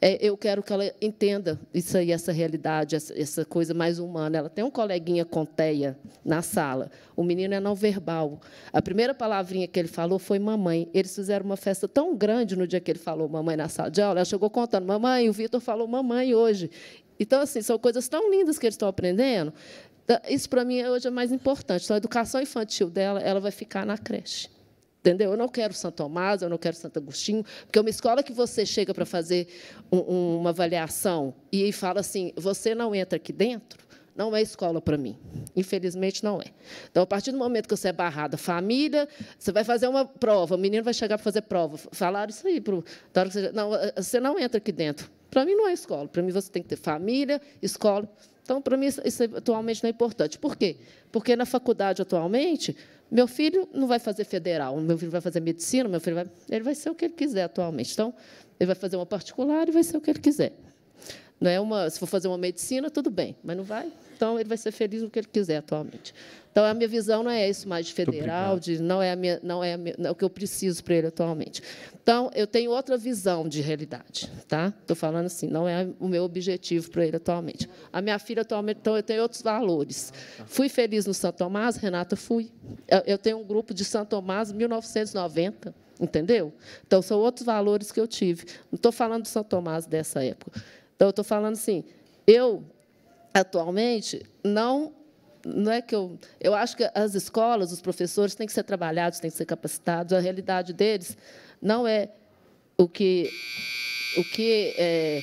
é, eu quero que ela entenda isso aí, essa realidade, essa, essa coisa mais humana. Ela tem um coleguinha com teia na sala. O menino é não verbal. A primeira palavrinha que ele falou foi mamãe. Eles fizeram uma festa tão grande no dia que ele falou mamãe na sala de aula. Ela chegou contando, mamãe, o Vitor falou mamãe hoje. Então, assim, são coisas tão lindas que eles estão aprendendo. Isso, para mim, é hoje é mais importante. Então, a educação infantil dela, ela vai ficar na creche. Entendeu? Eu não quero Santo Tomás, eu não quero Santo Agostinho, porque é uma escola que você chega para fazer um, uma avaliação e fala assim, você não entra aqui dentro, não é escola para mim. Infelizmente, não é. Então, a partir do momento que você é barrada, família, você vai fazer uma prova, o menino vai chegar para fazer prova. Falaram isso aí. Pro, você, não, eh, você não entra aqui dentro. Para mim, não é escola. Para mim, você tem que ter família, escola. Então, para mim, isso, isso atualmente não é importante. Por quê? Porque na faculdade, atualmente, meu filho não vai fazer federal, meu filho vai fazer medicina, meu filho vai, ele vai ser o que ele quiser atualmente. Então, ele vai fazer uma particular e vai ser o que ele quiser. Não é uma, se for fazer uma medicina, tudo bem, mas não vai. Então ele vai ser feliz no que ele quiser atualmente. Então a minha visão não é isso mais de federal, de não é minha, não é, minha, não é o que eu preciso para ele atualmente. Então eu tenho outra visão de realidade, tá? Estou falando assim, não é o meu objetivo para ele atualmente. A minha filha atualmente, então eu tenho outros valores. Fui feliz no São Tomás, Renata, fui. Eu tenho um grupo de São Tomás 1990. Entendeu? Então, são outros valores que eu tive. Não estou falando de São Tomás dessa época. Então, eu estou falando assim, eu, atualmente, não não é que eu, eu acho que as escolas, os professores têm que ser trabalhados, têm que ser capacitados. A realidade deles não é o que o que é,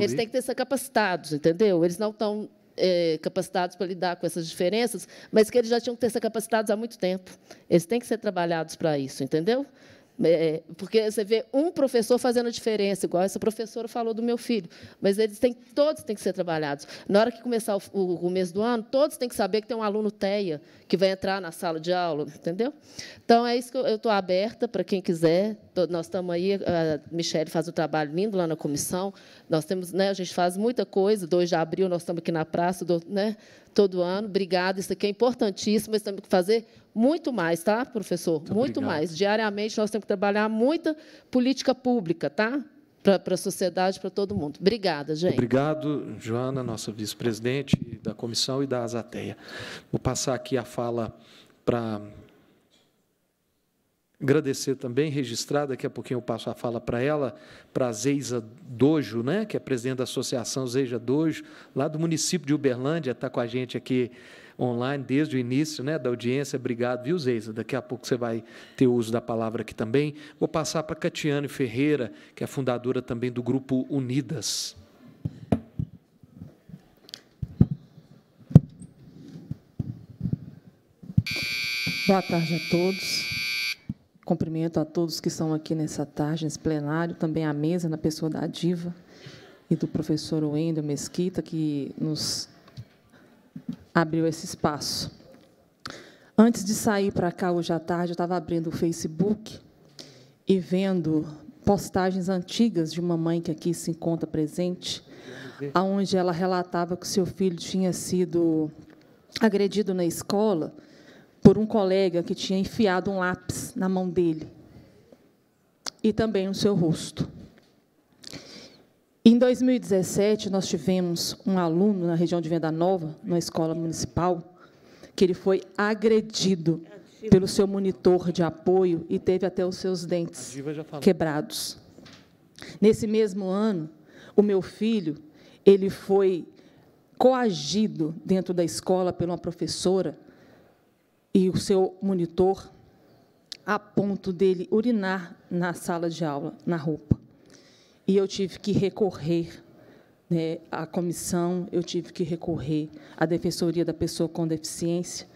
eles têm que ter ser capacitados, entendeu? Eles não estão é, capacitados para lidar com essas diferenças, mas que eles já tinham que ter ser capacitados há muito tempo. Eles têm que ser trabalhados para isso, entendeu? É, é, porque você vê um professor fazendo a diferença, igual essa professora falou do meu filho. Mas eles têm, todos têm que ser trabalhados. Na hora que começar o, o do ano, todos têm que saber que tem um aluno TEA que vai entrar na sala de aula, entendeu? Então, é isso que eu estou aberta para quem quiser. Nós estamos aí, a Michelle faz um trabalho lindo lá na comissão. Nós temos, né, a gente faz muita coisa. 2 de abril, nós estamos aqui na praça, do, né, todo ano. Obrigada, isso aqui é importantíssimo, mas temos que fazer muito mais, tá, professor? Muito, muito mais. Diariamente nós temos que trabalhar muita política pública, tá? Para a sociedade, para todo mundo. Obrigada, gente. Obrigado, Joana, nossa vice-presidente da comissão e da Azateia. Vou passar aqui a fala para Agradecer também, registrada daqui a pouquinho eu passo a fala para ela, para a Zeisa Dojo, né, que é presidente da Associação Zeija Dojo, lá do município de Uberlândia, está com a gente aqui online desde o início né, da audiência. Obrigado, viu, Zeisa? Daqui a pouco você vai ter uso da palavra aqui também. Vou passar para Catiane Ferreira, que é fundadora também do Grupo Unidas. Boa tarde a todos. Cumprimento a todos que estão aqui nessa tarde, nesse plenário, também à mesa, na pessoa da Diva e do professor Wendel Mesquita, que nos abriu esse espaço. Antes de sair para cá hoje à tarde, eu estava abrindo o Facebook e vendo postagens antigas de uma mãe que aqui se encontra presente, aonde ela relatava que seu filho tinha sido agredido na escola por um colega que tinha enfiado um lápis na mão dele e também no seu rosto. Em 2017, nós tivemos um aluno na região de Venda Nova, na escola municipal, que ele foi agredido pelo seu monitor de apoio e teve até os seus dentes quebrados. Nesse mesmo ano, o meu filho, ele foi coagido dentro da escola por uma professora e o seu monitor a ponto dele urinar na sala de aula, na roupa. E eu tive que recorrer né, à comissão, eu tive que recorrer à Defensoria da Pessoa com Deficiência.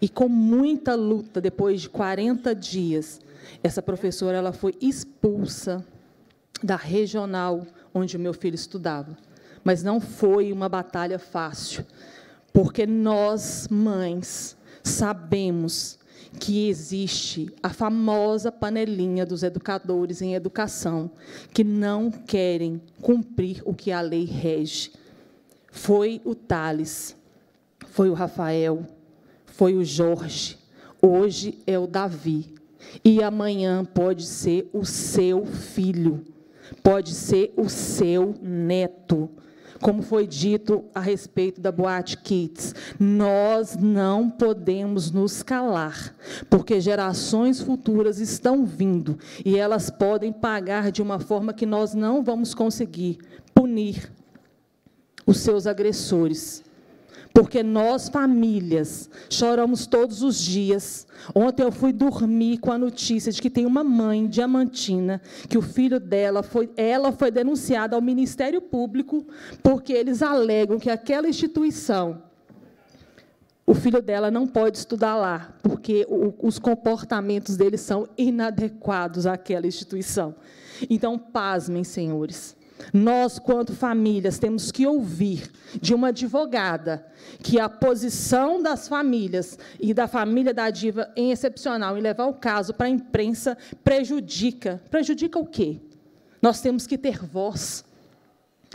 E com muita luta, depois de 40 dias, essa professora ela foi expulsa da regional onde o meu filho estudava. Mas não foi uma batalha fácil, porque nós, mães, sabemos que existe a famosa panelinha dos educadores em educação, que não querem cumprir o que a lei rege. Foi o Thales, foi o Rafael, foi o Jorge, hoje é o Davi. E amanhã pode ser o seu filho, pode ser o seu neto como foi dito a respeito da Boate Kids, nós não podemos nos calar, porque gerações futuras estão vindo e elas podem pagar de uma forma que nós não vamos conseguir punir os seus agressores. Porque nós, famílias, choramos todos os dias. Ontem eu fui dormir com a notícia de que tem uma mãe diamantina que o filho dela foi, ela foi denunciada ao Ministério Público porque eles alegam que aquela instituição o filho dela não pode estudar lá, porque os comportamentos dele são inadequados àquela instituição. Então, pasmem, senhores. Nós, quanto famílias, temos que ouvir de uma advogada que a posição das famílias e da família da diva em é excepcional e levar o caso para a imprensa prejudica. Prejudica o quê? Nós temos que ter voz.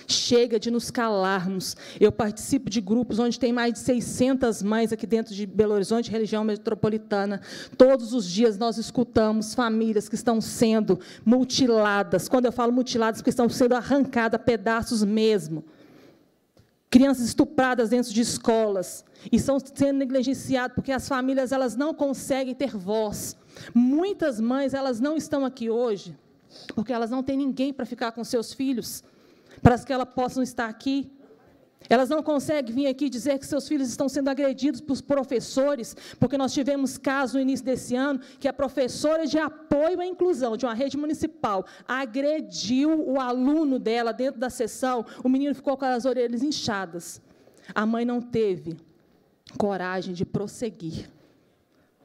Chega de nos calarmos. Eu participo de grupos onde tem mais de 600 mães aqui dentro de Belo Horizonte, região metropolitana. Todos os dias nós escutamos famílias que estão sendo mutiladas. Quando eu falo mutiladas, porque estão sendo arrancadas a pedaços mesmo. Crianças estupradas dentro de escolas e são sendo negligenciadas porque as famílias elas não conseguem ter voz. Muitas mães elas não estão aqui hoje porque elas não têm ninguém para ficar com seus filhos para que elas possam estar aqui. Elas não conseguem vir aqui dizer que seus filhos estão sendo agredidos pelos professores, porque nós tivemos caso no início desse ano que a professora de apoio à inclusão de uma rede municipal agrediu o aluno dela dentro da sessão. O menino ficou com as orelhas inchadas. A mãe não teve coragem de prosseguir,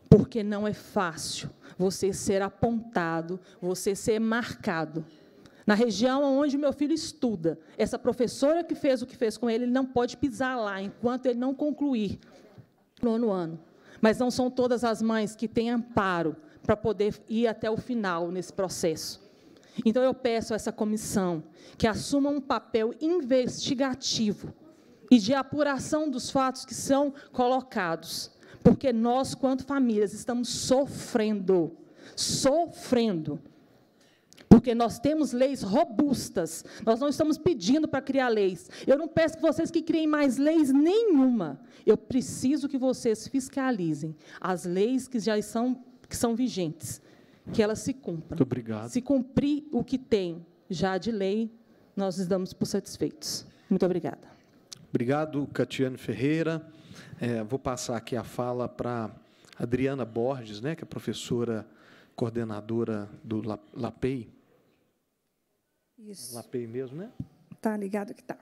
porque não é fácil você ser apontado, você ser marcado. Na região onde meu filho estuda, essa professora que fez o que fez com ele, ele não pode pisar lá enquanto ele não concluir no ano. Mas não são todas as mães que têm amparo para poder ir até o final nesse processo. Então eu peço a essa comissão que assuma um papel investigativo e de apuração dos fatos que são colocados, porque nós, quanto famílias, estamos sofrendo, sofrendo porque nós temos leis robustas. Nós não estamos pedindo para criar leis. Eu não peço que vocês que criem mais leis nenhuma. Eu preciso que vocês fiscalizem as leis que já são, que são vigentes, que elas se cumpram. Muito obrigado. Se cumprir o que tem já de lei, nós estamos damos por satisfeitos. Muito obrigada. Obrigado, Catiane Ferreira. É, vou passar aqui a fala para Adriana Borges, né, que é professora coordenadora do LAPEI. Isso. É LAPEI mesmo, né? Tá ligado que tá.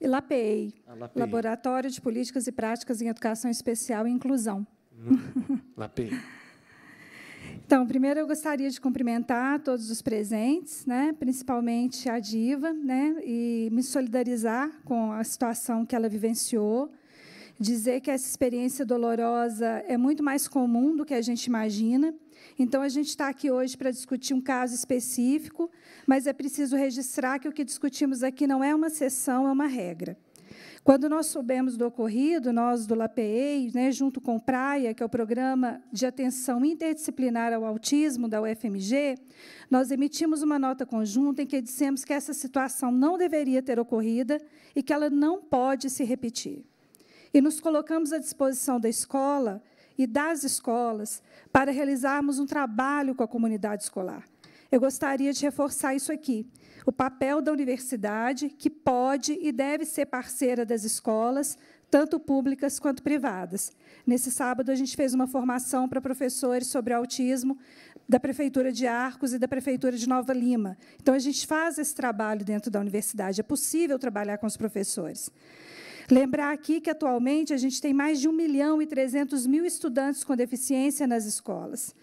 E LAPEI, ah, LAPEI. Laboratório de Políticas e Práticas em Educação Especial e Inclusão. Hum, LAPEI. [LAUGHS] Então, primeiro eu gostaria de cumprimentar todos os presentes, né, principalmente a Diva, né, e me solidarizar com a situação que ela vivenciou, dizer que essa experiência dolorosa é muito mais comum do que a gente imagina. Então, a gente está aqui hoje para discutir um caso específico mas é preciso registrar que o que discutimos aqui não é uma sessão, é uma regra. Quando nós soubemos do ocorrido, nós do LAPEI, né, junto com o Praia, que é o Programa de Atenção Interdisciplinar ao Autismo da UFMG, nós emitimos uma nota conjunta em que dissemos que essa situação não deveria ter ocorrido e que ela não pode se repetir. E nos colocamos à disposição da escola e das escolas para realizarmos um trabalho com a comunidade escolar eu gostaria de reforçar isso aqui. O papel da universidade, que pode e deve ser parceira das escolas, tanto públicas quanto privadas. Nesse sábado, a gente fez uma formação para professores sobre autismo da Prefeitura de Arcos e da Prefeitura de Nova Lima. Então, a gente faz esse trabalho dentro da universidade. É possível trabalhar com os professores. Lembrar aqui que atualmente a gente tem mais de 1 milhão e 300 mil estudantes com deficiência nas escolas.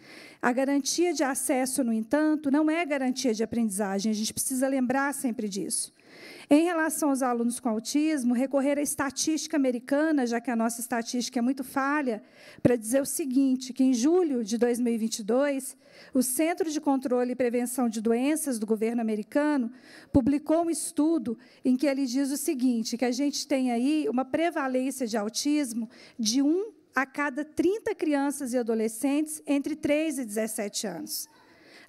A garantia de acesso, no entanto, não é garantia de aprendizagem, a gente precisa lembrar sempre disso. Em relação aos alunos com autismo, recorrer à estatística americana, já que a nossa estatística é muito falha, para dizer o seguinte, que em julho de 2022, o Centro de Controle e Prevenção de Doenças do governo americano publicou um estudo em que ele diz o seguinte, que a gente tem aí uma prevalência de autismo de 1 a cada 30 crianças e adolescentes entre 3 e 17 anos.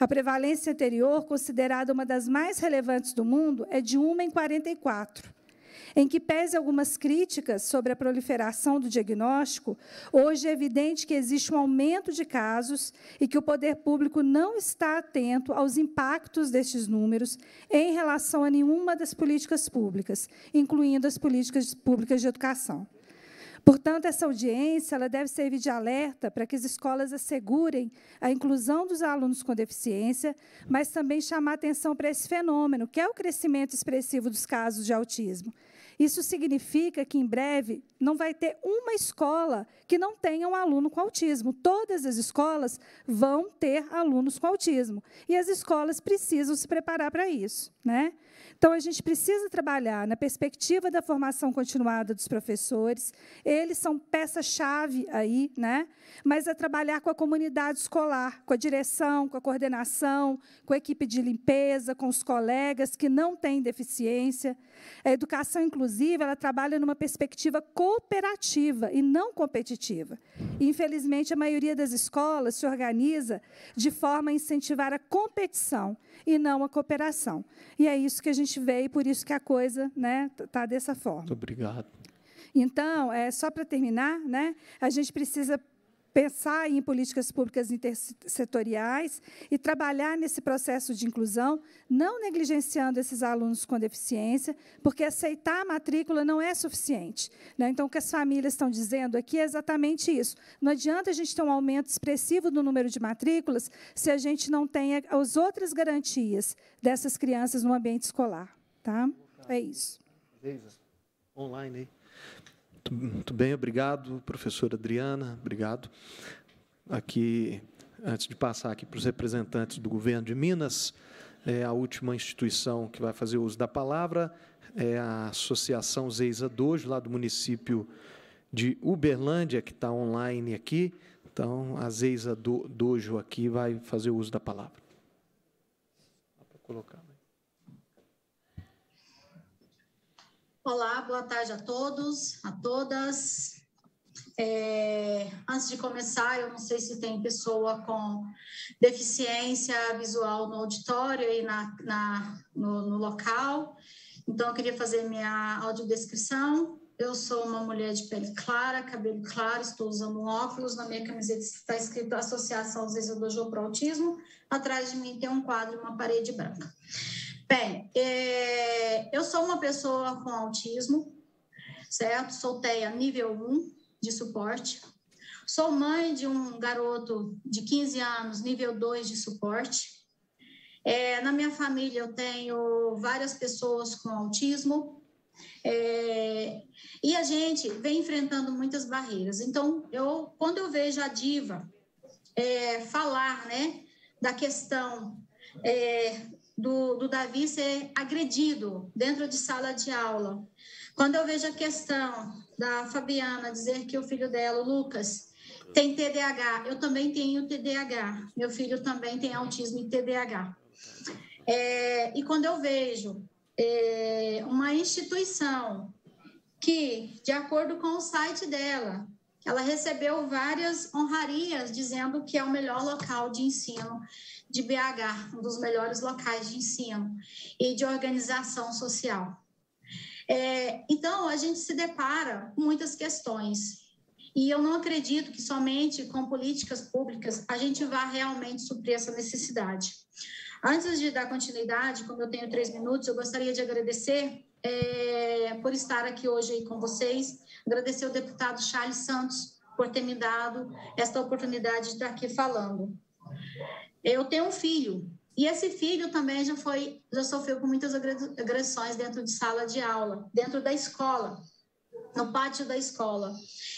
A prevalência anterior, considerada uma das mais relevantes do mundo, é de 1 em 44. Em que pese algumas críticas sobre a proliferação do diagnóstico, hoje é evidente que existe um aumento de casos e que o poder público não está atento aos impactos destes números em relação a nenhuma das políticas públicas, incluindo as políticas públicas de educação. Portanto, essa audiência ela deve servir de alerta para que as escolas assegurem a inclusão dos alunos com deficiência, mas também chamar atenção para esse fenômeno, que é o crescimento expressivo dos casos de autismo. Isso significa que, em breve, não vai ter uma escola que não tenha um aluno com autismo. Todas as escolas vão ter alunos com autismo. E as escolas precisam se preparar para isso. Né? Então, a gente precisa trabalhar na perspectiva da formação continuada dos professores, eles são peça-chave aí, né? mas é trabalhar com a comunidade escolar, com a direção, com a coordenação, com a equipe de limpeza, com os colegas que não têm deficiência, a educação inclusiva, ela trabalha numa perspectiva cooperativa e não competitiva. Infelizmente, a maioria das escolas se organiza de forma a incentivar a competição e não a cooperação. E é isso que a gente vê e por isso que a coisa está né, tá dessa forma. Muito obrigado. Então, é, só para terminar, né, a gente precisa pensar em políticas públicas intersetoriais e trabalhar nesse processo de inclusão, não negligenciando esses alunos com deficiência, porque aceitar a matrícula não é suficiente. Né? Então, o que as famílias estão dizendo aqui é exatamente isso. Não adianta a gente ter um aumento expressivo do número de matrículas se a gente não tem as outras garantias dessas crianças no ambiente escolar. Tá? É isso. Online, hein? Muito bem, obrigado, professora Adriana, obrigado. Aqui, antes de passar aqui para os representantes do governo de Minas, é a última instituição que vai fazer uso da palavra é a Associação Zeiza Dojo, lá do município de Uberlândia, que está online aqui. Então, a Zeiza Dojo aqui vai fazer uso da palavra. Dá para colocar, né? Olá, boa tarde a todos, a todas. É, antes de começar, eu não sei se tem pessoa com deficiência visual no auditório e na, na no, no, local, então eu queria fazer minha audiodescrição. Eu sou uma mulher de pele clara, cabelo claro, estou usando um óculos, na minha camiseta está escrito Associação Zezadojô para Autismo, atrás de mim tem um quadro e uma parede branca. Bem, é, eu sou uma pessoa com autismo, certo? Sou TEA nível 1 de suporte. Sou mãe de um garoto de 15 anos, nível 2 de suporte. É, na minha família eu tenho várias pessoas com autismo, é, e a gente vem enfrentando muitas barreiras. Então, eu, quando eu vejo a diva é, falar né, da questão é, do, do Davi ser agredido dentro de sala de aula. Quando eu vejo a questão da Fabiana dizer que o filho dela, o Lucas, tem TDAH, eu também tenho TDAH, meu filho também tem autismo e TDAH. É, e quando eu vejo é, uma instituição que, de acordo com o site dela, ela recebeu várias honrarias dizendo que é o melhor local de ensino de BH, um dos melhores locais de ensino e de organização social. É, então, a gente se depara com muitas questões. E eu não acredito que somente com políticas públicas a gente vá realmente suprir essa necessidade. Antes de dar continuidade, como eu tenho três minutos, eu gostaria de agradecer é, por estar aqui hoje aí com vocês, agradecer ao deputado Charles Santos por ter me dado esta oportunidade de estar aqui falando. Eu tenho um filho e esse filho também já foi, já sofreu com muitas agressões dentro de sala de aula, dentro da escola, no pátio da escola.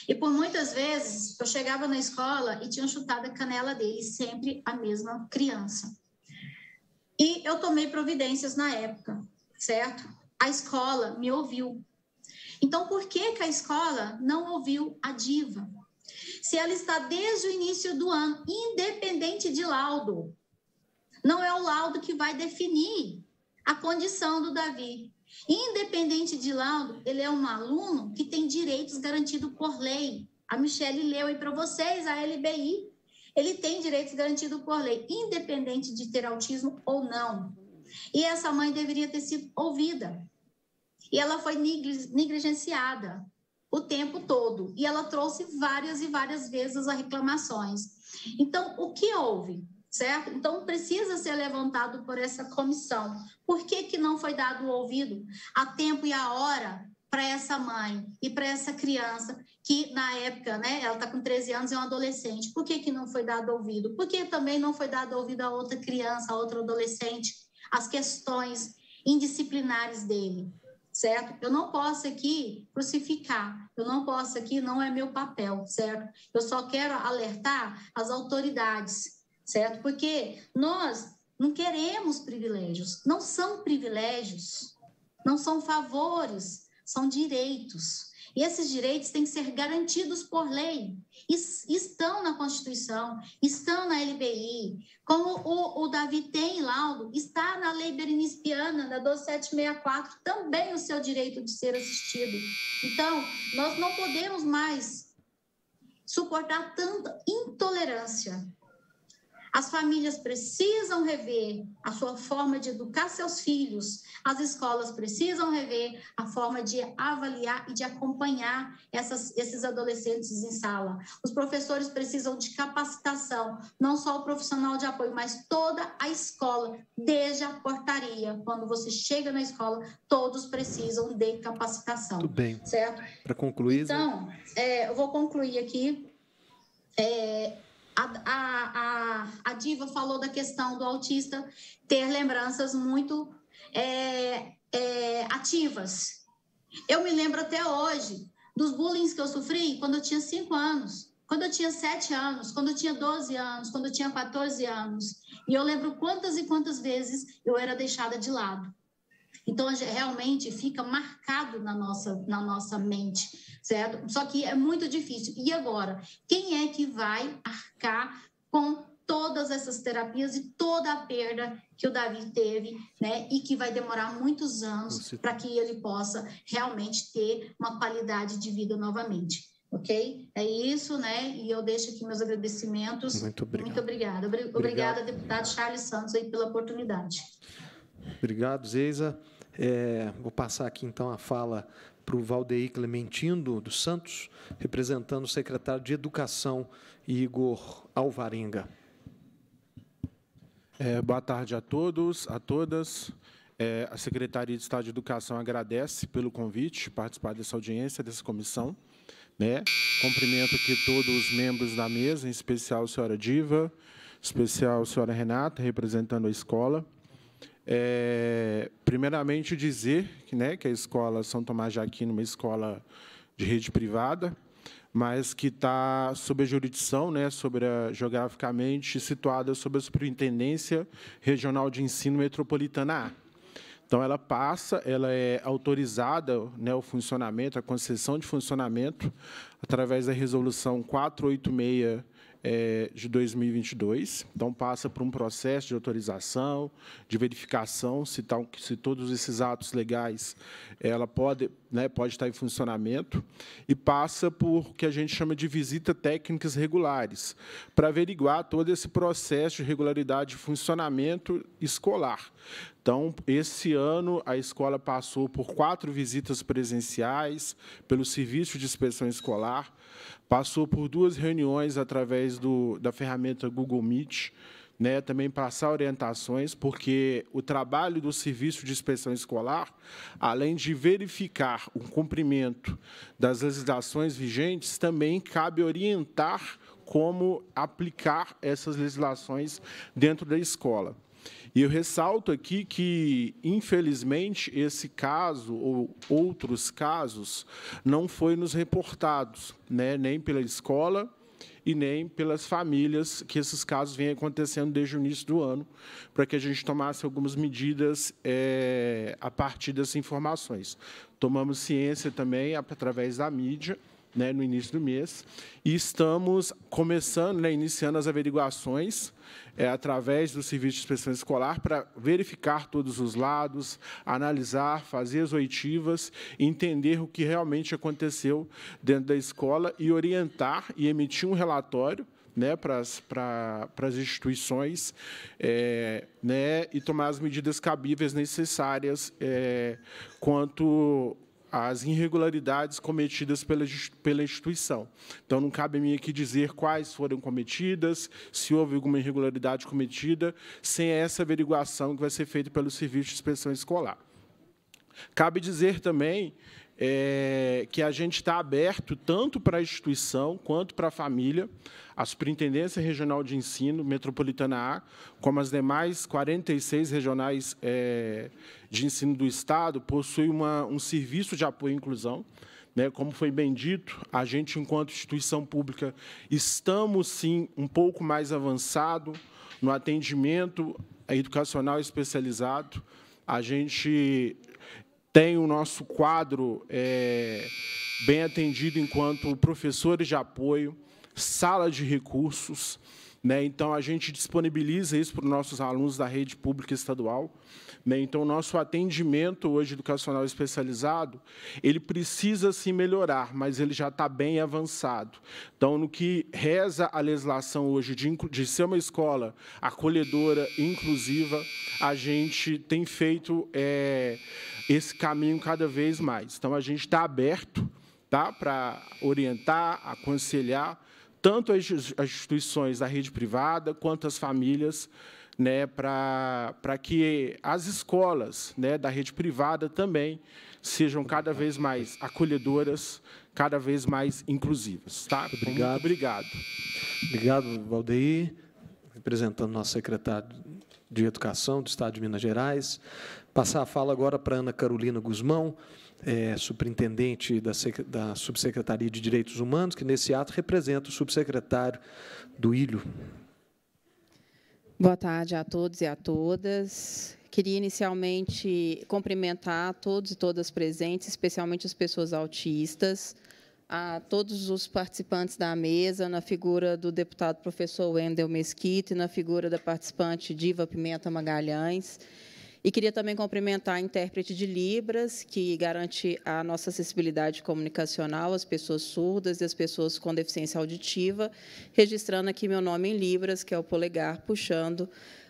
E por muitas vezes eu chegava na escola e tinha chutado a canela dele, sempre a mesma criança. E eu tomei providências na época, certo? A escola me ouviu. Então, por que, que a escola não ouviu a diva? Se ela está desde o início do ano, independente de laudo, não é o laudo que vai definir a condição do Davi. Independente de laudo, ele é um aluno que tem direitos garantidos por lei. A Michelle leu aí para vocês a LBI. Ele tem direitos garantidos por lei, independente de ter autismo ou não. E essa mãe deveria ter sido ouvida. E ela foi negligenciada o tempo todo. E ela trouxe várias e várias vezes as reclamações. Então, o que houve? Certo? Então, precisa ser levantado por essa comissão. Por que, que não foi dado o ouvido a tempo e a hora para essa mãe e para essa criança que na época, né, ela está com 13 anos e é um adolescente. Por que, que não foi dado ouvido? Por que também não foi dado ouvido a outra criança, a outro adolescente, as questões indisciplinares dele? certo? Eu não posso aqui crucificar, eu não posso aqui, não é meu papel, certo? Eu só quero alertar as autoridades, certo? Porque nós não queremos privilégios, não são privilégios, não são favores, são direitos. E esses direitos têm que ser garantidos por lei. Estão na Constituição, estão na LBI. Como o, o Davi tem laudo, está na Lei Berenice Piana, na 12764, também o seu direito de ser assistido. Então, nós não podemos mais suportar tanta intolerância. As famílias precisam rever a sua forma de educar seus filhos. As escolas precisam rever a forma de avaliar e de acompanhar essas, esses adolescentes em sala. Os professores precisam de capacitação, não só o profissional de apoio, mas toda a escola, desde a portaria. Quando você chega na escola, todos precisam de capacitação. Tudo bem. Certo? Para concluir. Né? Então, é, eu vou concluir aqui. É, a, a, a, a Diva falou da questão do autista ter lembranças muito é, é, ativas. Eu me lembro até hoje dos bullying que eu sofri quando eu tinha 5 anos, quando eu tinha 7 anos, quando eu tinha 12 anos, quando eu tinha 14 anos. E eu lembro quantas e quantas vezes eu era deixada de lado. Então, realmente fica marcado na nossa, na nossa mente, certo? Só que é muito difícil. E agora, quem é que vai arcar com todas essas terapias e toda a perda que o Davi teve, né? E que vai demorar muitos anos para que ele possa realmente ter uma qualidade de vida novamente. Ok? É isso, né? E eu deixo aqui meus agradecimentos. Muito obrigado. Muito obrigada. Obrigada, obrigado. deputado Charles Santos, aí, pela oportunidade. Obrigado, Zeisa. É, vou passar aqui, então, a fala para o Valdeir Clementino dos Santos, representando o secretário de Educação, Igor Alvarenga. É, boa tarde a todos, a todas. É, a Secretaria de Estado de Educação agradece pelo convite, participar dessa audiência, dessa comissão. Né? Cumprimento aqui todos os membros da mesa, em especial a senhora Diva, especial a senhora Renata, representando a escola. É, primeiramente, dizer que, né, que a escola São Tomás de Aquino é uma escola de rede privada, mas que está sob a jurisdição, né, sobre a, geograficamente situada sob a Superintendência Regional de Ensino Metropolitana A. Então, ela passa, ela é autorizada né, o funcionamento, a concessão de funcionamento, através da Resolução 486 é, de 2022. Então, passa por um processo de autorização, de verificação, se, tá se todos esses atos legais ela pode, né, pode estar em funcionamento, e passa por o que a gente chama de visita técnicas regulares, para averiguar todo esse processo de regularidade de funcionamento escolar. Então, esse ano, a escola passou por quatro visitas presenciais, pelo serviço de inspeção escolar, Passou por duas reuniões através do, da ferramenta Google Meet, né, também passar orientações, porque o trabalho do serviço de inspeção escolar, além de verificar o cumprimento das legislações vigentes, também cabe orientar como aplicar essas legislações dentro da escola. E eu ressalto aqui que, infelizmente, esse caso ou outros casos não foi nos reportados, né? nem pela escola e nem pelas famílias que esses casos vêm acontecendo desde o início do ano, para que a gente tomasse algumas medidas é, a partir dessas informações. Tomamos ciência também através da mídia, né, no início do mês, e estamos começando, né, iniciando as averiguações é, através do Serviço de Inspeção Escolar para verificar todos os lados, analisar, fazer as oitivas, entender o que realmente aconteceu dentro da escola e orientar e emitir um relatório né, para, as, para, para as instituições é, né, e tomar as medidas cabíveis necessárias é, quanto as irregularidades cometidas pela, pela instituição. Então, não cabe a mim aqui dizer quais foram cometidas, se houve alguma irregularidade cometida, sem essa averiguação que vai ser feita pelo Serviço de Inspeção Escolar. Cabe dizer também é, que a gente está aberto tanto para a instituição quanto para a família, a Superintendência Regional de Ensino Metropolitana A, como as demais 46 regionais é, de ensino do Estado, possui uma, um serviço de apoio à inclusão. Né? Como foi bem dito, a gente, enquanto instituição pública, estamos, sim, um pouco mais avançado no atendimento educacional especializado. A gente tem o nosso quadro é, bem atendido enquanto professores de apoio, sala de recursos. Né? Então, a gente disponibiliza isso para os nossos alunos da rede pública estadual. Né? Então, o nosso atendimento hoje educacional especializado, ele precisa se melhorar, mas ele já está bem avançado. Então, no que reza a legislação hoje de, de ser uma escola acolhedora e inclusiva, a gente tem feito é, esse caminho cada vez mais. Então, a gente está aberto tá, para orientar, aconselhar, tanto as instituições da rede privada quanto as famílias né, para que as escolas né, da rede privada também sejam cada vez mais acolhedoras, cada vez mais inclusivas. Tá? Obrigado. Muito obrigado. Obrigado, Valdeir, representando nosso secretário de Educação do Estado de Minas Gerais. Passar a fala agora para Ana Carolina Guzmão, é, superintendente da, da Subsecretaria de Direitos Humanos, que nesse ato representa o subsecretário do ILHO, Boa tarde a todos e a todas. Queria inicialmente cumprimentar todos e todas presentes, especialmente as pessoas autistas, a todos os participantes da mesa, na figura do deputado professor Wendel Mesquita e na figura da participante Diva Pimenta Magalhães. E queria também cumprimentar a intérprete de Libras, que garante a nossa acessibilidade comunicacional às pessoas surdas e às pessoas com deficiência auditiva, registrando aqui meu nome em Libras, que é o polegar puxando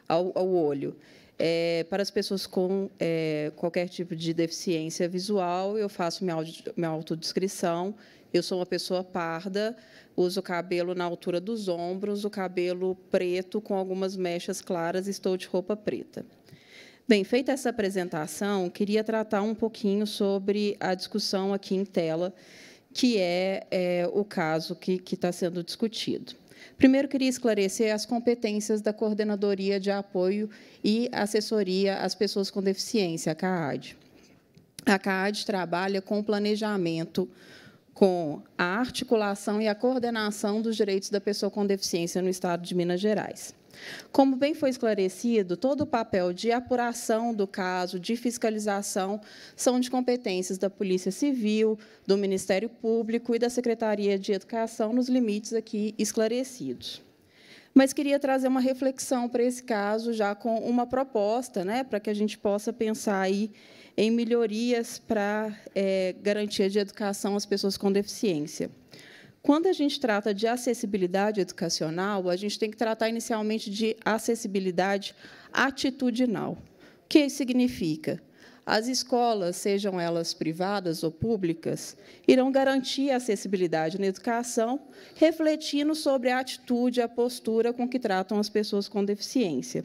ao, ao olho. É, para as pessoas com é, qualquer tipo de deficiência visual, eu faço minha, minha autodescrição. Eu sou uma pessoa parda, uso cabelo na altura dos ombros, o cabelo preto com algumas mechas claras, estou de roupa preta. Bem, feita essa apresentação, queria tratar um pouquinho sobre a discussão aqui em tela, que é, é o caso que está sendo discutido. Primeiro, queria esclarecer as competências da Coordenadoria de Apoio e Assessoria às Pessoas com Deficiência, a CAAD. A CAAD trabalha com o planejamento, com a articulação e a coordenação dos direitos da pessoa com deficiência no Estado de Minas Gerais. Como bem foi esclarecido, todo o papel de apuração do caso, de fiscalização, são de competências da Polícia Civil, do Ministério Público e da Secretaria de Educação, nos limites aqui esclarecidos. Mas queria trazer uma reflexão para esse caso, já com uma proposta, né, para que a gente possa pensar aí em melhorias para é, garantia de educação às pessoas com deficiência. Quando a gente trata de acessibilidade educacional, a gente tem que tratar inicialmente de acessibilidade atitudinal. O que isso significa? As escolas, sejam elas privadas ou públicas, irão garantir a acessibilidade na educação, refletindo sobre a atitude, a postura com que tratam as pessoas com deficiência.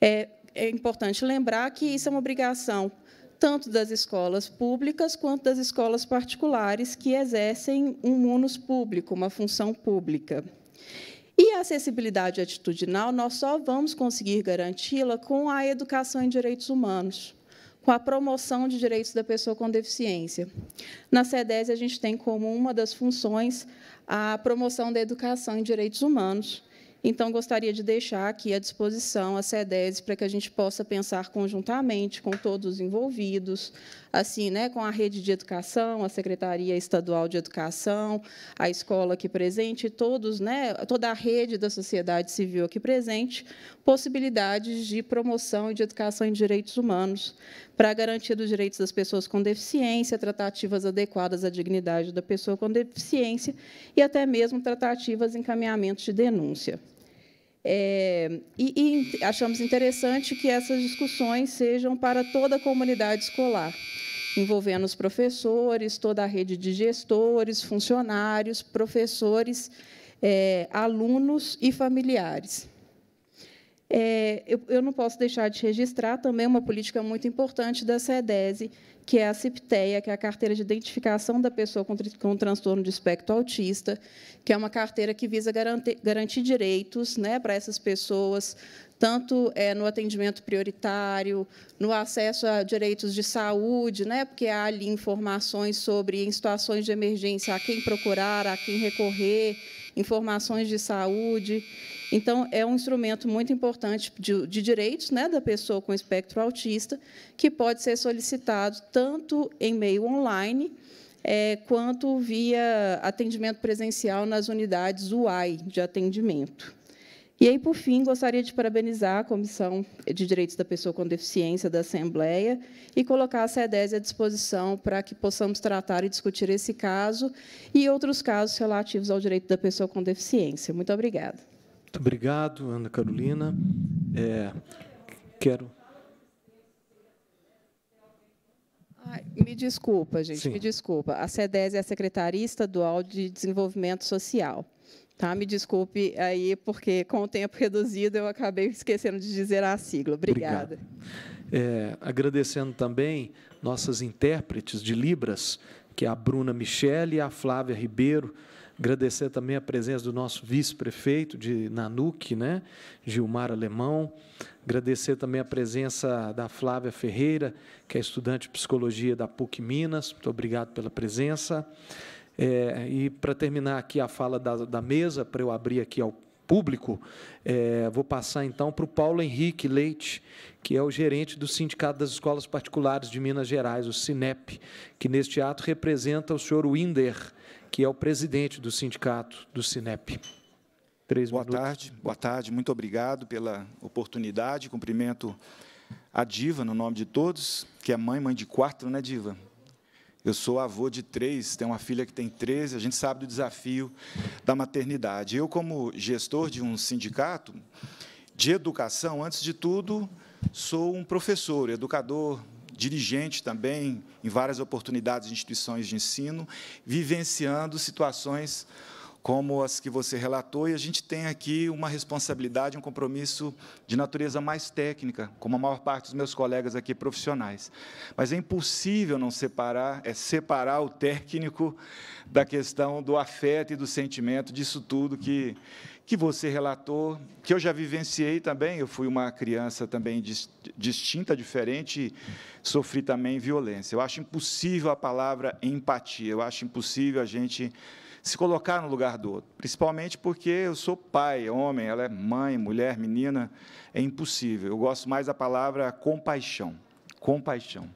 É, é importante lembrar que isso é uma obrigação tanto das escolas públicas quanto das escolas particulares que exercem um munus público, uma função pública. E a acessibilidade atitudinal, nós só vamos conseguir garanti-la com a educação em direitos humanos, com a promoção de direitos da pessoa com deficiência. Na CEDES, a gente tem como uma das funções a promoção da educação em direitos humanos, então, gostaria de deixar aqui à disposição a SEDES para que a gente possa pensar conjuntamente com todos os envolvidos, assim, né, com a rede de educação, a Secretaria Estadual de Educação, a escola aqui presente, todos, né, toda a rede da sociedade civil aqui presente, possibilidades de promoção e de educação em direitos humanos para garantir os direitos das pessoas com deficiência, tratativas adequadas à dignidade da pessoa com deficiência e até mesmo tratativas encaminhamentos de denúncia. É, e, e achamos interessante que essas discussões sejam para toda a comunidade escolar, envolvendo os professores, toda a rede de gestores, funcionários, professores, é, alunos e familiares. É, eu, eu, não posso deixar de registrar também uma política muito importante da SEDESI, que é a CIPTEA, que é a carteira de identificação da pessoa com, com transtorno de espectro autista, que é uma carteira que visa garantir, garantir direitos né, para essas pessoas, tanto é, no atendimento prioritário, no acesso a direitos de saúde, né, porque há ali informações sobre, em situações de emergência, a quem procurar, a quem recorrer informações de saúde. Então, é um instrumento muito importante de, de direitos né, da pessoa com espectro autista, que pode ser solicitado tanto em meio online, é, quanto via atendimento presencial nas unidades UAI de atendimento. E aí, por fim, gostaria de parabenizar a Comissão de Direitos da Pessoa com Deficiência da Assembleia e colocar a CEDES à disposição para que possamos tratar e discutir esse caso e outros casos relativos ao direito da pessoa com deficiência. Muito obrigada. Muito obrigado, Ana Carolina. É, quero. me desculpa, gente, Sim. me desculpa. A CEDES é a Secretaria Estadual de Desenvolvimento Social. Tá? Me desculpe aí, porque com o tempo reduzido eu acabei esquecendo de dizer a sigla. Obrigada. É, agradecendo também nossas intérpretes de Libras, que é a Bruna Michele e a Flávia Ribeiro. Agradecer também a presença do nosso vice-prefeito de Nanuc, né, Gilmar Alemão. Agradecer também a presença da Flávia Ferreira, que é estudante de psicologia da PUC Minas. Muito obrigado pela presença. É, e para terminar aqui a fala da, da mesa, para eu abrir aqui ao público, é, vou passar então para o Paulo Henrique Leite, que é o gerente do Sindicato das Escolas Particulares de Minas Gerais, o SINEP, que neste ato representa o senhor Winder, que é o presidente do sindicato do SINEP. Três boa minutos. tarde, boa tarde, muito obrigado pela oportunidade. Cumprimento a Diva no nome de todos, que é mãe, mãe de quatro, né, Diva? Eu sou avô de três, tenho uma filha que tem 13, a gente sabe do desafio da maternidade. Eu, como gestor de um sindicato de educação, antes de tudo, sou um professor, educador, dirigente também, em várias oportunidades de instituições de ensino, vivenciando situações como as que você relatou, e a gente tem aqui uma responsabilidade, um compromisso de natureza mais técnica, como a maior parte dos meus colegas aqui profissionais. Mas é impossível não separar, é separar o técnico da questão do afeto e do sentimento, disso tudo que, que você relatou, que eu já vivenciei também. Eu fui uma criança também distinta, diferente, sofri também violência. Eu acho impossível a palavra empatia, eu acho impossível a gente se colocar no lugar do outro, principalmente porque eu sou pai, homem, ela é mãe, mulher, menina, é impossível. Eu gosto mais da palavra compaixão, compaixão.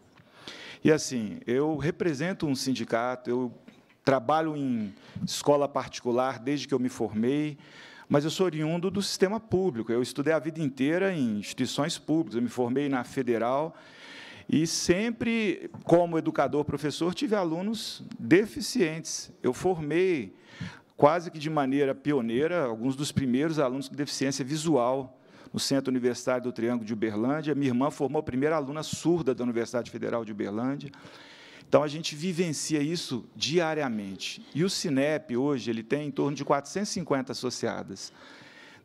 E assim, eu represento um sindicato, eu trabalho em escola particular desde que eu me formei, mas eu sou oriundo do sistema público. Eu estudei a vida inteira em instituições públicas. Eu me formei na Federal e sempre, como educador, professor, tive alunos deficientes. Eu formei, quase que de maneira pioneira, alguns dos primeiros alunos com deficiência visual no Centro Universitário do Triângulo de Uberlândia. Minha irmã formou a primeira aluna surda da Universidade Federal de Uberlândia. Então, a gente vivencia isso diariamente. E o Cinep, hoje, ele tem em torno de 450 associadas.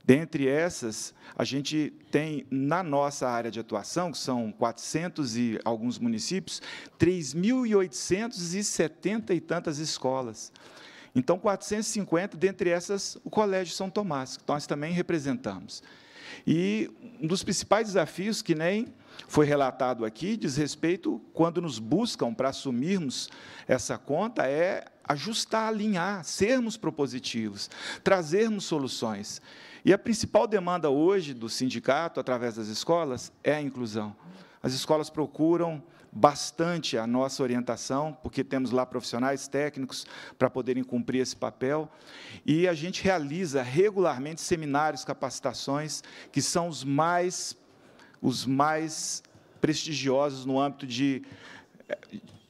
Dentre essas, a gente tem na nossa área de atuação, que são 400 e alguns municípios, 3.870 e tantas escolas. Então, 450, dentre essas, o Colégio São Tomás, que nós também representamos. E um dos principais desafios, que nem foi relatado aqui, diz respeito quando nos buscam para assumirmos essa conta, é ajustar, alinhar, sermos propositivos, trazermos soluções. E a principal demanda hoje do sindicato, através das escolas, é a inclusão. As escolas procuram bastante a nossa orientação, porque temos lá profissionais técnicos para poderem cumprir esse papel, e a gente realiza regularmente seminários, capacitações, que são os mais, os mais prestigiosos no âmbito de,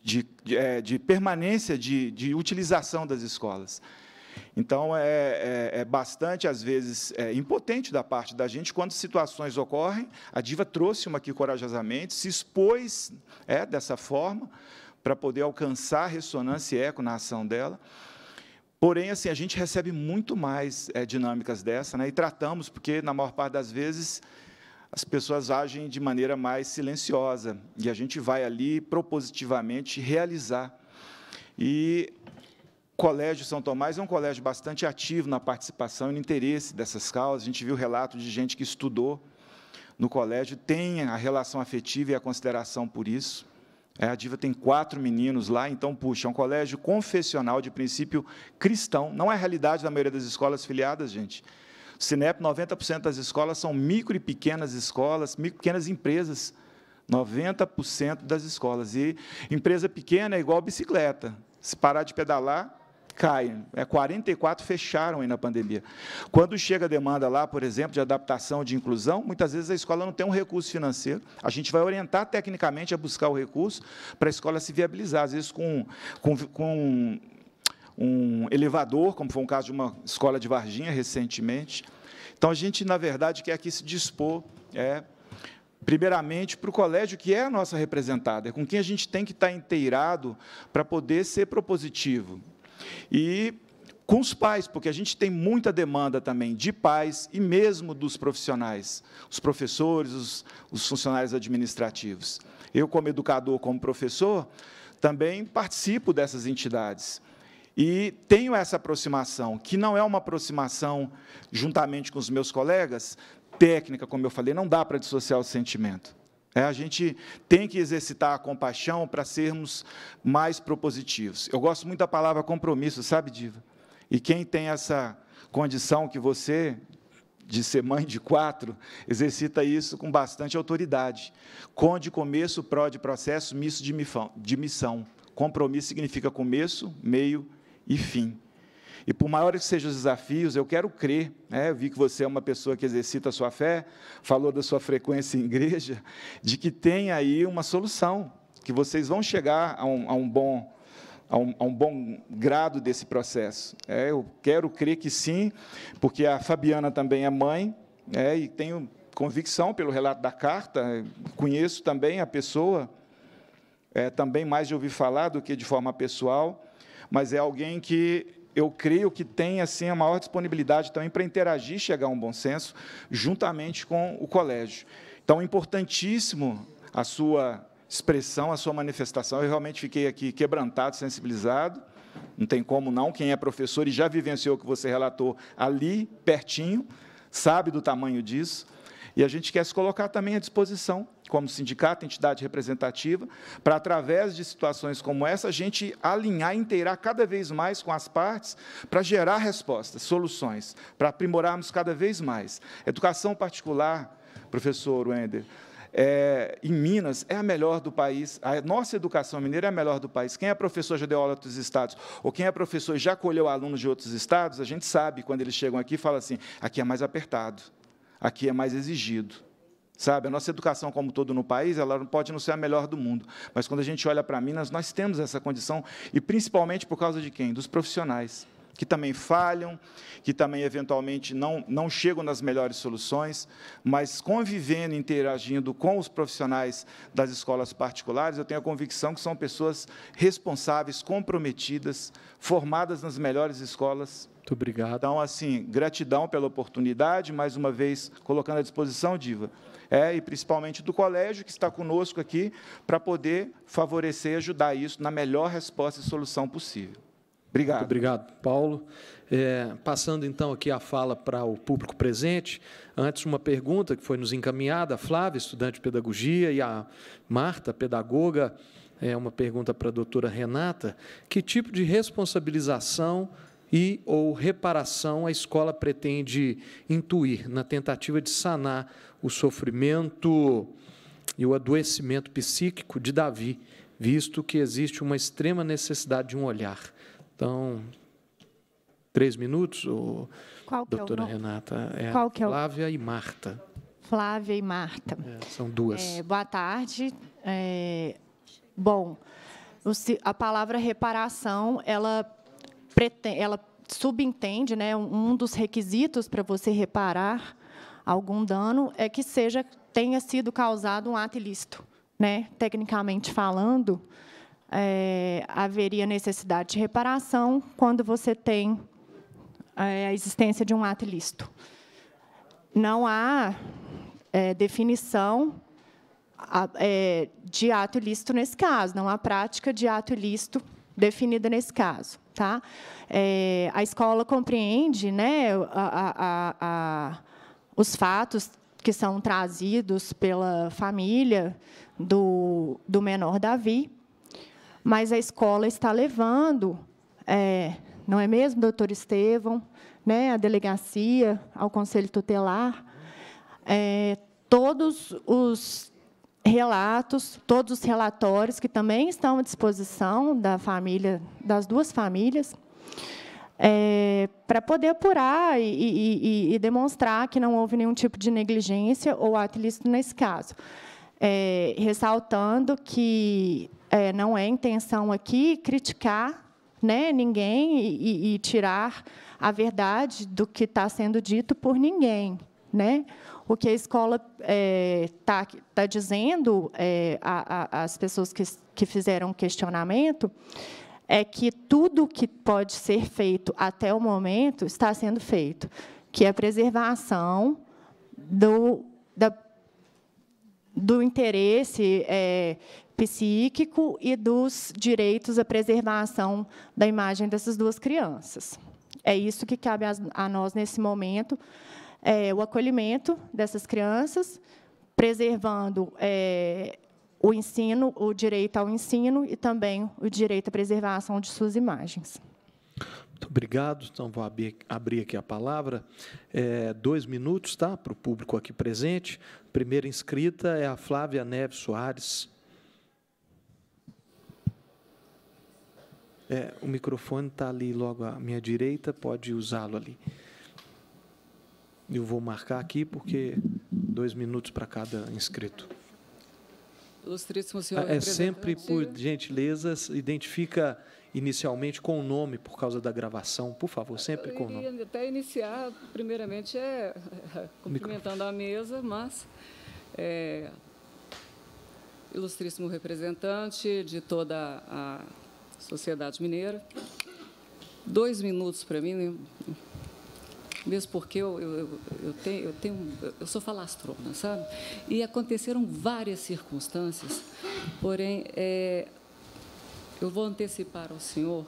de, de, é, de permanência de, de utilização das escolas. Então, é, é, é bastante, às vezes, é, impotente da parte da gente quando situações ocorrem. A diva trouxe uma aqui corajosamente, se expôs é, dessa forma para poder alcançar ressonância e eco na ação dela. Porém, assim, a gente recebe muito mais é, dinâmicas dessa, né? E tratamos, porque na maior parte das vezes as pessoas agem de maneira mais silenciosa e a gente vai ali propositivamente realizar. E Colégio São Tomás é um colégio bastante ativo na participação e no interesse dessas causas. A gente viu relato de gente que estudou no colégio, tem a relação afetiva e a consideração por isso. É, a Diva tem quatro meninos lá, então, puxa, é um colégio confessional de princípio cristão. Não é a realidade da maioria das escolas filiadas, gente. Cinep, 90% das escolas são micro e pequenas escolas, micro e pequenas empresas. 90% das escolas. E empresa pequena é igual bicicleta. Se parar de pedalar, caem. É, 44 fecharam aí na pandemia. Quando chega a demanda lá, por exemplo, de adaptação, de inclusão, muitas vezes a escola não tem um recurso financeiro. A gente vai orientar tecnicamente a buscar o recurso para a escola se viabilizar, às vezes com, com, com um elevador, como foi o caso de uma escola de Varginha recentemente. Então, a gente, na verdade, quer aqui se dispor, é, primeiramente, para o colégio, que é a nossa representada, é com quem a gente tem que estar inteirado para poder ser propositivo. E com os pais, porque a gente tem muita demanda também de pais e mesmo dos profissionais, os professores, os, os funcionários administrativos. Eu, como educador, como professor, também participo dessas entidades. E tenho essa aproximação, que não é uma aproximação juntamente com os meus colegas, técnica, como eu falei, não dá para dissociar o sentimento. É, a gente tem que exercitar a compaixão para sermos mais propositivos. Eu gosto muito da palavra compromisso, sabe, Diva? E quem tem essa condição que você, de ser mãe de quatro, exercita isso com bastante autoridade. Conde começo, pró de processo, misto de missão. Compromisso significa começo, meio e fim. E por maiores que sejam os desafios, eu quero crer. Né? Eu vi que você é uma pessoa que exercita a sua fé, falou da sua frequência em igreja, de que tem aí uma solução, que vocês vão chegar a um, a um bom a um, a um, bom grado desse processo. É, eu quero crer que sim, porque a Fabiana também é mãe, é, e tenho convicção pelo relato da carta, conheço também a pessoa, é, também mais de ouvir falar do que de forma pessoal, mas é alguém que eu creio que tem assim a maior disponibilidade também para interagir chegar a um bom senso juntamente com o colégio. Então, importantíssimo a sua expressão, a sua manifestação. Eu realmente fiquei aqui quebrantado, sensibilizado. Não tem como não, quem é professor e já vivenciou o que você relatou ali, pertinho, sabe do tamanho disso. E a gente quer se colocar também à disposição, como sindicato, entidade representativa, para, através de situações como essa, a gente alinhar, inteirar cada vez mais com as partes, para gerar respostas, soluções, para aprimorarmos cada vez mais. Educação particular, professor Wender, é, em Minas é a melhor do país, a nossa educação mineira é a melhor do país. Quem é professor já deu aula dos estados, ou quem é professor e já colheu alunos de outros estados, a gente sabe, quando eles chegam aqui, fala assim, aqui é mais apertado, Aqui é mais exigido. Sabe, a nossa educação, como todo no país, ela pode não ser a melhor do mundo, mas quando a gente olha para Minas, nós temos essa condição, e principalmente por causa de quem? Dos profissionais, que também falham, que também, eventualmente, não, não chegam nas melhores soluções, mas convivendo, interagindo com os profissionais das escolas particulares, eu tenho a convicção que são pessoas responsáveis, comprometidas, formadas nas melhores escolas muito obrigado. Então, assim, gratidão pela oportunidade, mais uma vez colocando à disposição, Diva, é, e principalmente do colégio que está conosco aqui, para poder favorecer e ajudar isso na melhor resposta e solução possível. Obrigado. Muito obrigado, Paulo. É, passando então aqui a fala para o público presente, antes uma pergunta que foi nos encaminhada, a Flávia, estudante de pedagogia, e a Marta, pedagoga, é uma pergunta para a doutora Renata: que tipo de responsabilização e ou reparação a escola pretende intuir na tentativa de sanar o sofrimento e o adoecimento psíquico de Davi, visto que existe uma extrema necessidade de um olhar. Então, três minutos, o Qual doutora é o Renata? É Qual que é, é, é Flávia o... e Marta. Flávia e Marta. É, são duas. É, boa tarde. É, bom, a palavra reparação, ela ela subentende, né, um dos requisitos para você reparar algum dano é que seja tenha sido causado um ato ilícito, né? Tecnicamente falando, é, haveria necessidade de reparação quando você tem é, a existência de um ato ilícito. Não há é, definição é, de ato ilícito nesse caso, não há prática de ato ilícito definida nesse caso. Tá? É, a escola compreende né, a, a, a, os fatos que são trazidos pela família do, do menor Davi, mas a escola está levando, é, não é mesmo, doutor Estevão, né, a delegacia, ao conselho tutelar, é, todos os relatos, todos os relatórios que também estão à disposição da família, das duas famílias, é, para poder apurar e, e, e, demonstrar que não houve nenhum tipo de negligência ou ato ilícito nesse caso. É, ressaltando que é, não é intenção aqui criticar né, ninguém e, e tirar a verdade do que está sendo dito por ninguém. Né? o que a escola está é, tá, tá dizendo é, às pessoas que, que fizeram o questionamento é que tudo que pode ser feito até o momento está sendo feito, que é a preservação do, da, do interesse é, psíquico e dos direitos à preservação da imagem dessas duas crianças. É isso que cabe a, a nós nesse momento é, o acolhimento dessas crianças, preservando é, o ensino, o direito ao ensino e também o direito à preservação de suas imagens. Muito obrigado. Então, vou abrir, aqui a palavra. É, dois minutos, tá? Para o público aqui presente. Primeira inscrita é a Flávia Neves Soares. É, o microfone está ali logo à minha direita, pode usá-lo ali. Eu vou marcar aqui porque dois minutos para cada inscrito. Ilustríssimo senhor. É, é sempre, por gentileza, identifica inicialmente com o nome, por causa da gravação, por favor, sempre com o nome. Eu Até iniciar, primeiramente, é [LAUGHS] cumprimentando a mesa, mas. É, ilustríssimo representante de toda a sociedade mineira. Dois minutos para mim, né? mesmo porque eu, eu, eu, tenho, eu, tenho, eu sou falastrona, sabe? E aconteceram várias circunstâncias, porém, é, eu vou antecipar ao senhor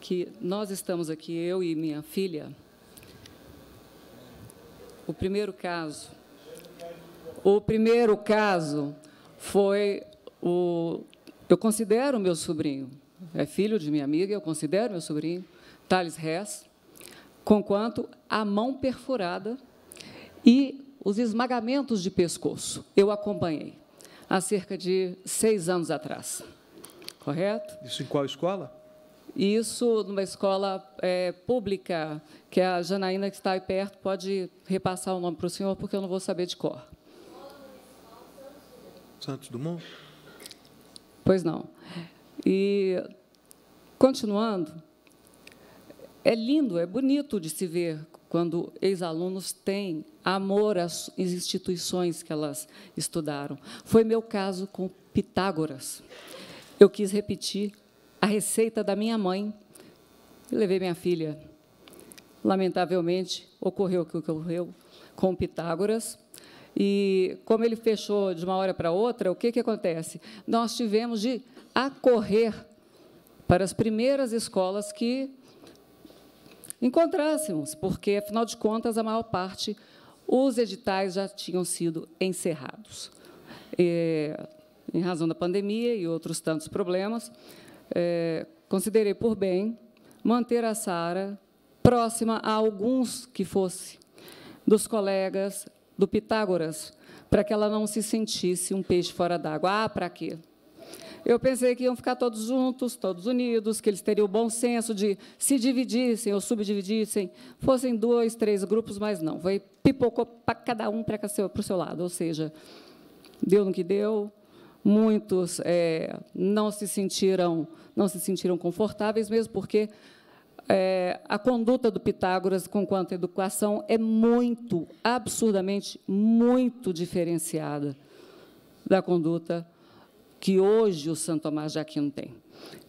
que nós estamos aqui, eu e minha filha. O primeiro caso, o primeiro caso foi o. Eu considero meu sobrinho, é filho de minha amiga, eu considero meu sobrinho, Thales Hess, conquanto a mão perfurada e os esmagamentos de pescoço. Eu acompanhei há cerca de seis anos atrás. Correto? Isso em qual escola? Isso numa escola é, pública, que a Janaína, que está aí perto, pode repassar o nome para o senhor, porque eu não vou saber de cor. Santos Dumont? Pois não. E, continuando, é lindo, é bonito de se ver quando ex-alunos têm amor às instituições que elas estudaram. Foi meu caso com Pitágoras. Eu quis repetir a receita da minha mãe e levei minha filha. Lamentavelmente, ocorreu o que ocorreu com Pitágoras. E como ele fechou de uma hora para outra, o que, que acontece? Nós tivemos de acorrer para as primeiras escolas que encontrássemos, porque, afinal de contas, a maior parte, os editais já tinham sido encerrados. É, em razão da pandemia e outros tantos problemas, é, considerei por bem manter a Sara próxima a alguns que fosse, dos colegas, do Pitágoras, para que ela não se sentisse um peixe fora d'água. Ah, para quê? Eu pensei que iam ficar todos juntos, todos unidos, que eles teriam o bom senso de se dividissem ou subdividissem, fossem dois, três grupos, mas não. Foi pipocou para cada um para o seu lado, ou seja, deu no que deu. Muitos é, não se sentiram não se sentiram confortáveis, mesmo porque é, a conduta do Pitágoras com quanto à educação é muito, absurdamente, muito diferenciada da conduta que hoje o Santo Tomás de Aquino tem.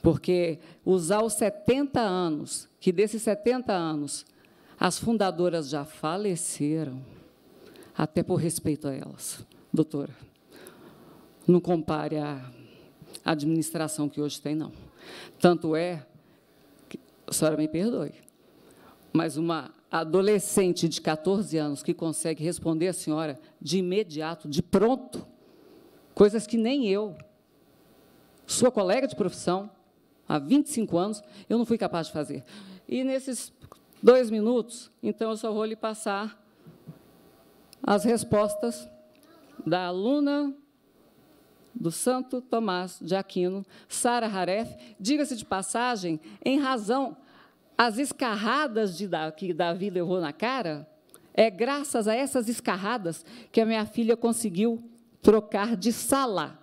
Porque usar os 70 anos, que desses 70 anos, as fundadoras já faleceram, até por respeito a elas. Doutora, não compare a administração que hoje tem, não. Tanto é, que, a senhora me perdoe, mas uma adolescente de 14 anos que consegue responder a senhora de imediato, de pronto, coisas que nem eu sua colega de profissão, há 25 anos, eu não fui capaz de fazer. E nesses dois minutos, então, eu só vou lhe passar as respostas da aluna do Santo Tomás de Aquino, Sara Haref, diga-se de passagem, em razão às escarradas de que Davi levou na cara, é graças a essas escarradas que a minha filha conseguiu trocar de sala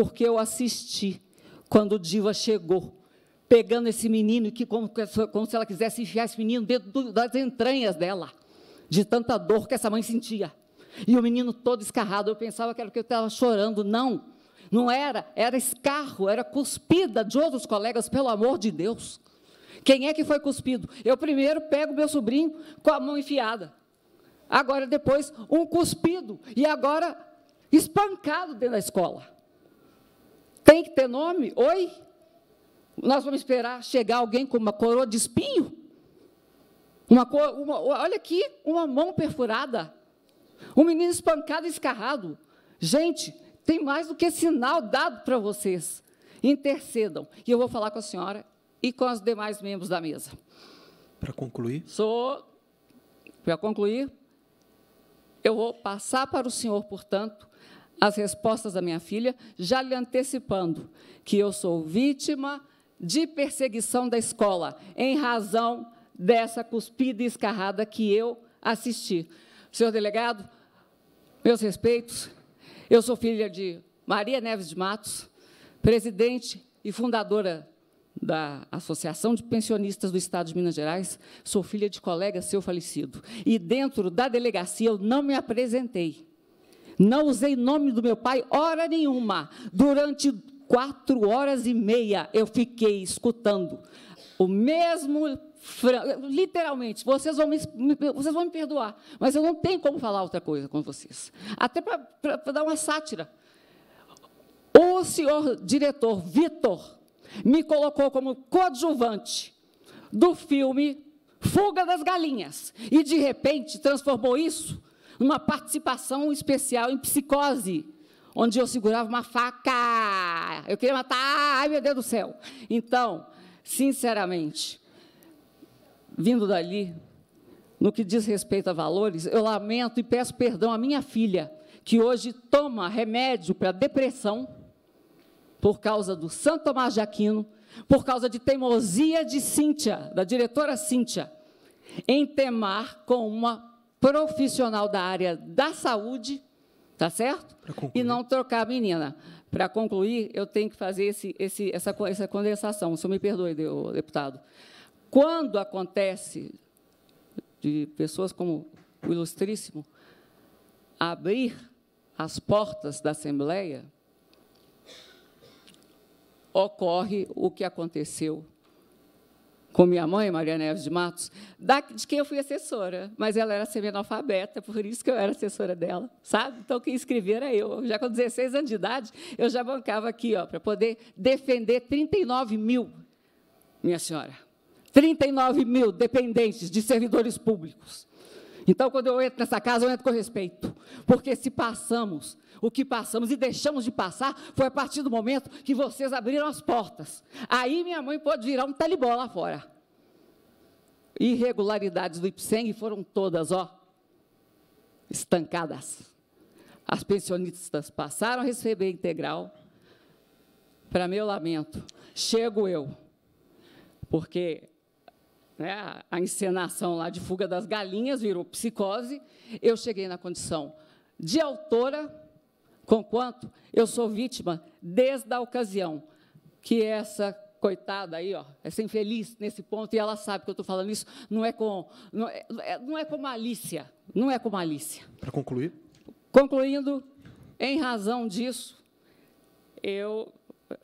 porque eu assisti quando o Diva chegou, pegando esse menino, que como, como se ela quisesse enfiar esse menino dentro das entranhas dela, de tanta dor que essa mãe sentia. E o menino todo escarrado, eu pensava que era que eu estava chorando. Não, não era, era escarro, era cuspida de outros colegas, pelo amor de Deus. Quem é que foi cuspido? Eu primeiro pego meu sobrinho com a mão enfiada. Agora, depois, um cuspido. E agora, espancado dentro da escola. Tem que ter nome? Oi? Nós vamos esperar chegar alguém com uma coroa de espinho? Uma, cor, uma olha aqui, uma mão perfurada. Um menino espancado e escarrado. Gente, tem mais do que sinal dado para vocês. Intercedam. E eu vou falar com a senhora e com os demais membros da mesa. Para concluir? Sou. Para concluir, eu vou passar para o senhor, portanto, as respostas da minha filha, já lhe antecipando que eu sou vítima de perseguição da escola, em razão dessa cuspida e escarrada que eu assisti. Senhor delegado, meus respeitos, eu sou filha de Maria Neves de Matos, presidente e fundadora da Associação de Pensionistas do Estado de Minas Gerais, sou filha de colega seu falecido. E dentro da delegacia eu não me apresentei. Não usei nome do meu pai hora nenhuma. Durante quatro horas e meia eu fiquei escutando o mesmo literalmente, vocês vão me, vocês vão me perdoar, mas eu não tenho como falar outra coisa com vocês. Até para dar uma sátira. O senhor diretor Vitor me colocou como coadjuvante do filme Fuga das Galinhas e de repente transformou isso uma participação especial em psicose, onde eu segurava uma faca. Eu queria matar, ai meu Deus do céu. Então, sinceramente, vindo dali, no que diz respeito a valores, eu lamento e peço perdão à minha filha, que hoje toma remédio para depressão por causa do Santo Tomás de Aquino, por causa de teimosia de Cíntia, da diretora Cíntia, em temar com uma profissional da área da saúde, tá certo? E não trocar a menina. Para concluir, eu tenho que fazer esse, esse, essa, essa condensação. O senhor me perdoe, deputado. Quando acontece de pessoas como o Ilustríssimo abrir as portas da Assembleia, ocorre o que aconteceu com minha mãe, Maria Neves de Matos, da, de quem eu fui assessora, mas ela era semi-analfabeta, por isso que eu era assessora dela, sabe? Então, quem escrevia era eu. Já com 16 anos de idade, eu já bancava aqui, ó, para poder defender 39 mil, minha senhora, 39 mil dependentes de servidores públicos. Então, quando eu entro nessa casa, eu entro com respeito. Porque se passamos o que passamos e deixamos de passar, foi a partir do momento que vocês abriram as portas. Aí minha mãe pode virar um talibó lá fora. Irregularidades do IPSENG foram todas, ó, estancadas. As pensionistas passaram a receber integral. Para meu lamento, chego eu, porque né, a encenação lá de Fuga das Galinhas, virou psicose, eu cheguei na condição de autora, conquanto eu sou vítima desde a ocasião que essa coitada aí, ó, essa infeliz nesse ponto, e ela sabe que eu estou falando isso, não é com, não é, é, não é com malícia, não é com malícia. Para concluir? Concluindo, em razão disso, eu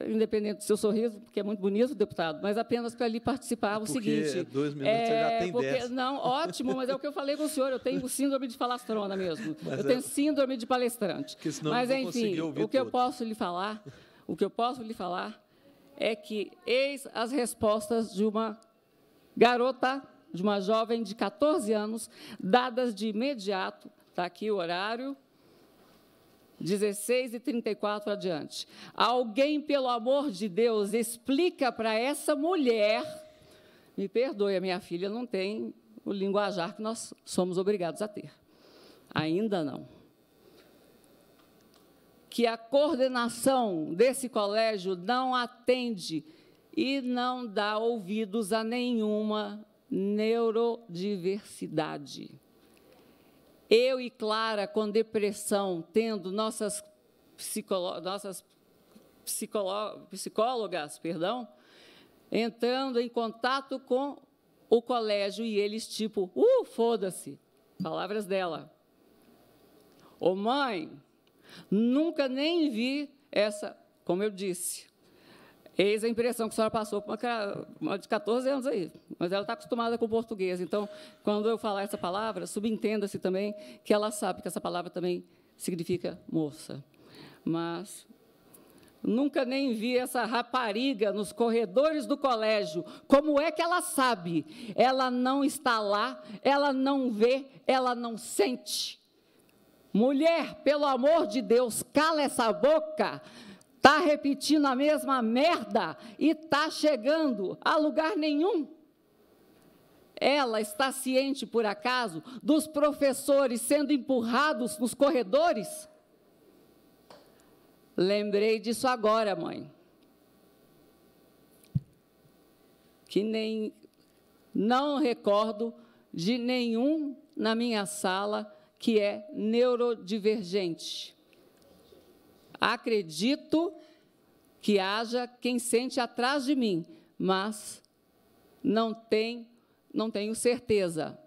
independente do seu sorriso, porque é muito bonito, deputado, mas apenas para lhe participar é o porque seguinte. Dois minutos é, você já tem porque, dez. Não, ótimo, mas é o que eu falei com o senhor. Eu tenho síndrome de falastrona mesmo. [LAUGHS] Mas eu é, tenho síndrome de palestrante. mas enfim, o que todos. eu posso lhe falar, o que eu posso lhe falar é que eis as respostas de uma garota, de uma jovem de 14 anos, dadas de imediato. Está aqui o horário 16 e 34 adiante. Alguém, pelo amor de Deus, explica para essa mulher. Me perdoe, a minha filha não tem o linguajar que nós somos obrigados a ter. Ainda não. Que a coordenação desse colégio não atende e não dá ouvidos a nenhuma neurodiversidade. Eu e Clara, com depressão, tendo nossas, psicolo nossas psicolo psicólogas, perdão, entrando em contato com o colégio e eles tipo, uh, foda-se. Palavras dela. Ô oh, mãe, nunca nem vi essa, como eu disse, Eis a impressão que a senhora passou para uma, de 14 anos aí, mas ela está acostumada com o português. Então, quando eu falar essa palavra, subentenda-se também que ela sabe que essa palavra também significa moça. Mas Nunca nem vi essa rapariga nos corredores do colégio. Como é que ela sabe? Ela não está lá, ela não vê, ela não sente. Mulher, pelo amor de Deus, cala essa boca. Está repetindo a mesma merda e está chegando a lugar nenhum. Ela está ciente, por acaso, dos professores sendo empurrados nos corredores? Lembrei disso agora, mãe. Que nem. Não recordo de nenhum na minha sala que é neurodivergente. Acredito que haja quem sente atrás de mim, mas não tem, não tenho certeza.